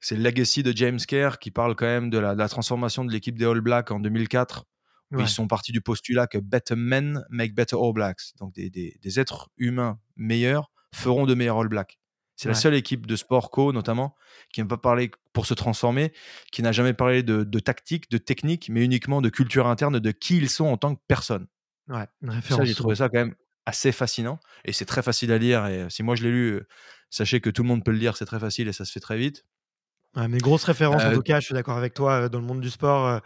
C'est le Legacy de James Kerr, qui parle quand même de la, transformation de l'équipe des All Blacks en 2004. Où Ils sont partis du postulat que better men make better All Blacks. Donc des, des, êtres humains meilleurs feront de meilleurs All Blacks. C'est la seule équipe de sport co, notamment, qui n'a pas parlé pour se transformer, qui n'a jamais parlé de, de, tactique, de technique, mais uniquement de culture interne, de qui ils sont en tant que personnes Ouais, j'ai trouvé ça quand même assez fascinant et c'est très facile à lire. Et si moi je l'ai lu, sachez que tout le monde peut le lire, c'est très facile et ça se fait très vite. mais grosse référence en bah, tout cas, je suis d'accord avec toi. Dans le monde du sport,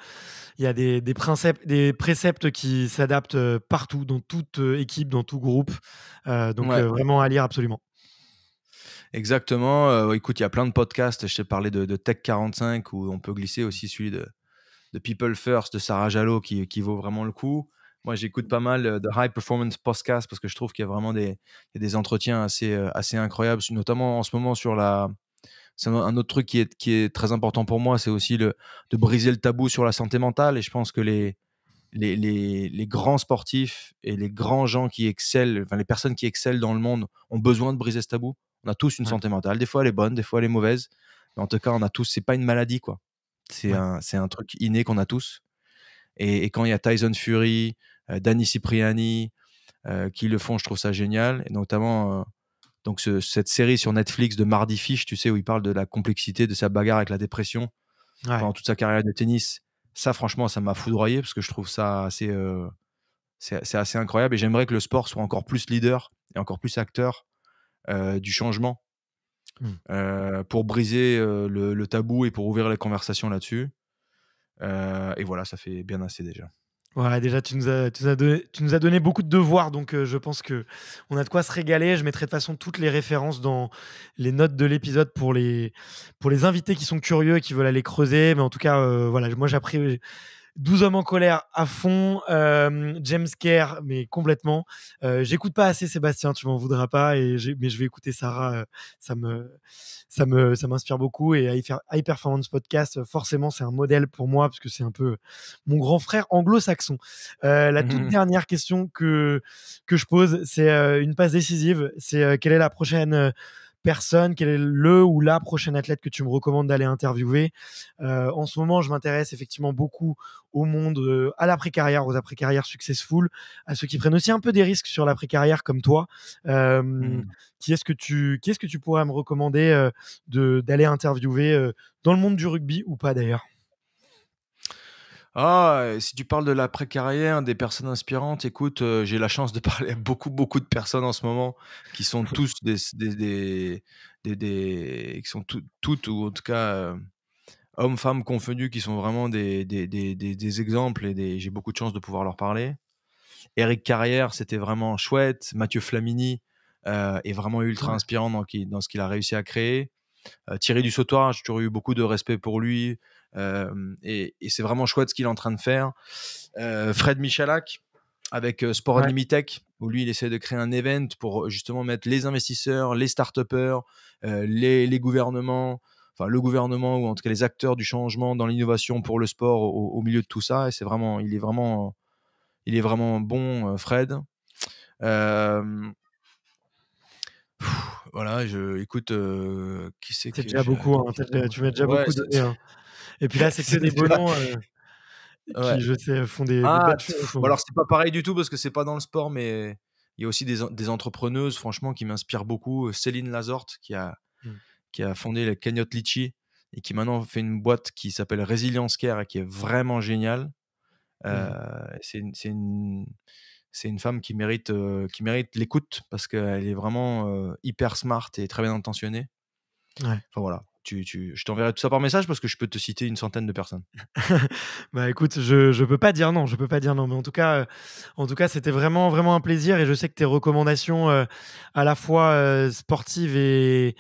il y a des, des, principes, des préceptes qui s'adaptent partout, dans toute équipe, dans tout groupe. donc vraiment à lire absolument. Exactement. écoute, il y a plein de podcasts. Je t'ai parlé de, Tech 45 où on peut glisser aussi celui de, People First de Sarah Jallo qui, qui vaut vraiment le coup. Moi, j'écoute pas mal euh, de High Performance Podcast parce que je trouve qu'il y a vraiment des, des entretiens assez, euh, assez incroyables, notamment en ce moment sur la. C'est un autre truc qui est, qui est très important pour moi, c'est aussi le, de briser le tabou sur la santé mentale. Et je pense que les, les, les, les grands sportifs et les grands gens qui excellent, enfin, les personnes qui excellent dans le monde ont besoin de briser ce tabou. On a tous une santé mentale. Des fois, elle est bonne, des fois, elle est mauvaise. Mais en tout cas, on a tous. C'est pas une maladie, quoi. C'est un, un, truc inné qu'on a tous. et, quand il y a Tyson Fury, euh, Danny Cipriani, euh, qui le font, je trouve ça génial. Et notamment, euh, donc cette série sur Netflix de Mardi Fish, tu sais, où il parle de la complexité de sa bagarre avec la dépression pendant toute sa carrière de tennis. Ça, franchement, ça m'a foudroyé parce que je trouve ça assez, c'est, assez incroyable. Et j'aimerais que le sport soit encore plus leader et encore plus acteur du changement mmh. pour briser le, le, tabou et pour ouvrir la conversation là-dessus. et voilà, ça fait bien assez déjà. Ouais, déjà, tu nous, as, as donné, beaucoup de devoirs, donc euh, je pense que on a de quoi se régaler. Je mettrai de toute façon toutes les références dans les notes de l'épisode pour les, pour les invités qui sont curieux et qui veulent aller creuser. Mais en tout cas, euh, voilà, moi j'ai appris 12 hommes en colère à fond, euh, James Kerr, mais complètement. Euh, J'écoute pas assez Sébastien, tu m'en voudras pas, et mais je vais écouter Sarah, euh, ça me, ça me, ça m'inspire beaucoup. Et High Performance Podcast, euh, forcément, c'est un modèle pour moi parce que c'est un peu mon grand frère anglo-saxon. Euh, la mmh toute dernière question que que je pose, c'est une passe décisive. C'est quelle est la prochaine personne Quel est le ou la prochaine athlète que tu me recommandes d'aller interviewer euh, En ce moment, je m'intéresse effectivement beaucoup au monde, euh, à l'après-carrière, aux après-carrières successful, à ceux qui prennent aussi un peu des risques sur l'après-carrière comme toi. Euh, mmh. Qui est-ce que tu, qui est-ce que tu pourrais me recommander d'aller interviewer dans le monde du rugby ou pas d'ailleurs ah, si tu parles de l'après-carrière, des personnes inspirantes, écoute, euh, j'ai la chance de [laughs] parler à beaucoup, beaucoup de personnes en ce moment qui sont [laughs] tous sont toutes, ou en tout cas, euh, hommes, femmes confondus, qui sont vraiment des, des, exemples et j'ai beaucoup de chance de pouvoir leur parler. Eric Carrière, c'était vraiment chouette. Mathieu Flamini euh, est vraiment ultra inspirant dans, ce qu'il a réussi à créer. Thierry du j'ai toujours eu beaucoup de respect pour lui. Euh, et, c'est vraiment chouette ce qu'il est en train de faire. Euh, Fred Michalak avec euh, Sport ouais. où lui, il essaie de créer un event pour justement mettre les investisseurs, les start les, gouvernements, enfin le gouvernement ou en tout cas les acteurs du changement dans l'innovation pour le sport au, milieu de tout ça. Et c'est vraiment, il est vraiment, il est vraiment bon, Fred. voilà, je écoute. qui c'est déjà beaucoup. Hein, tu m'as déjà beaucoup donné. Hein. Et puis là, [laughs] c'est que des euh, euh, qui, je sais, font des. Ah, bah alors, c'est pas pareil du tout parce que c'est pas dans le sport, mais il y a aussi des, entrepreneuses, franchement, qui m'inspirent beaucoup. Euh, Céline Lazorte, qui a, mmh. qui a fondé la cagnotte Litchi et qui maintenant fait une boîte qui s'appelle Résilience Care qui est vraiment géniale. Mmh. c'est une, femme qui mérite, mérite l'écoute parce qu'elle est vraiment hyper smart et très bien intentionnée. Enfin, voilà tu, je t'enverrai tout ça par message parce que je peux te citer une centaine de personnes. [laughs] bah écoute, je ne peux pas dire non, je peux pas dire non, mais en tout cas, euh, en tout cas, c'était vraiment vraiment un plaisir et je sais que tes recommandations euh, à la fois euh, sportives et,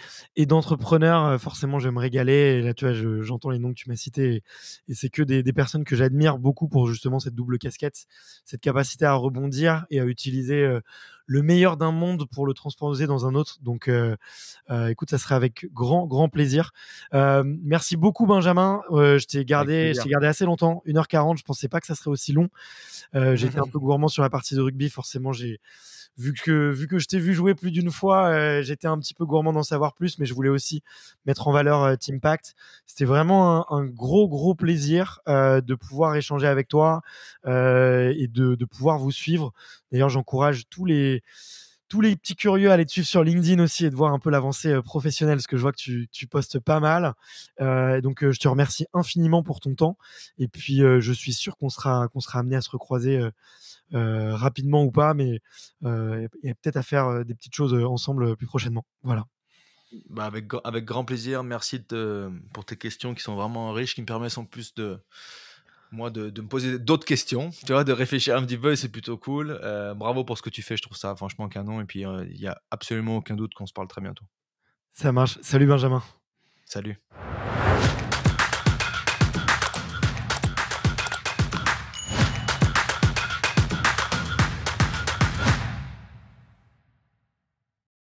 d'entrepreneurs, forcément, je vais me régaler. là, tu vois, j'entends les noms que tu m'as cités et, et c'est que des, des, personnes que j'admire beaucoup pour justement cette double casquette, cette capacité à rebondir et à utiliser le meilleur d'un monde pour le transposer dans un autre. Donc, euh, euh, écoute, ça serait avec grand, grand plaisir. Euh, merci beaucoup, Benjamin. je t'ai gardé, je gardé assez longtemps, 1h40. Je pensais pas que ça serait aussi long. J'étais un [laughs] peu gourmand sur la partie de rugby. Forcément, j'ai vu que vu que je t'ai vu jouer plus d'une fois, euh, j'étais un petit peu gourmand d'en savoir plus, mais je voulais aussi mettre en valeur euh, Team Pact. C'était vraiment un, gros gros plaisir euh, de pouvoir échanger avec toi et de, de pouvoir vous suivre. D'ailleurs, j'encourage tous les tous les petits curieux, allez te suivre sur LinkedIn aussi et de voir un peu l'avancée euh, professionnelle, Ce que je vois que tu, postes pas mal. Euh, donc, euh, je te remercie infiniment pour ton temps. Et puis, je suis sûr qu'on sera, qu'on sera amené à se recroiser rapidement ou pas, mais il y peut-être à faire des petites choses ensemble plus prochainement. Voilà. Bah, avec, avec grand plaisir. Merci pour tes questions qui sont vraiment riches, qui me permettent en plus de moi, de, me poser d'autres questions, tu vois, de réfléchir un petit peu, c'est plutôt cool. Euh, bravo pour ce que tu fais, je trouve ça franchement canon. Et puis, euh, il n'y a absolument aucun doute qu'on se parle très bientôt. Ça marche. Salut Benjamin. Salut.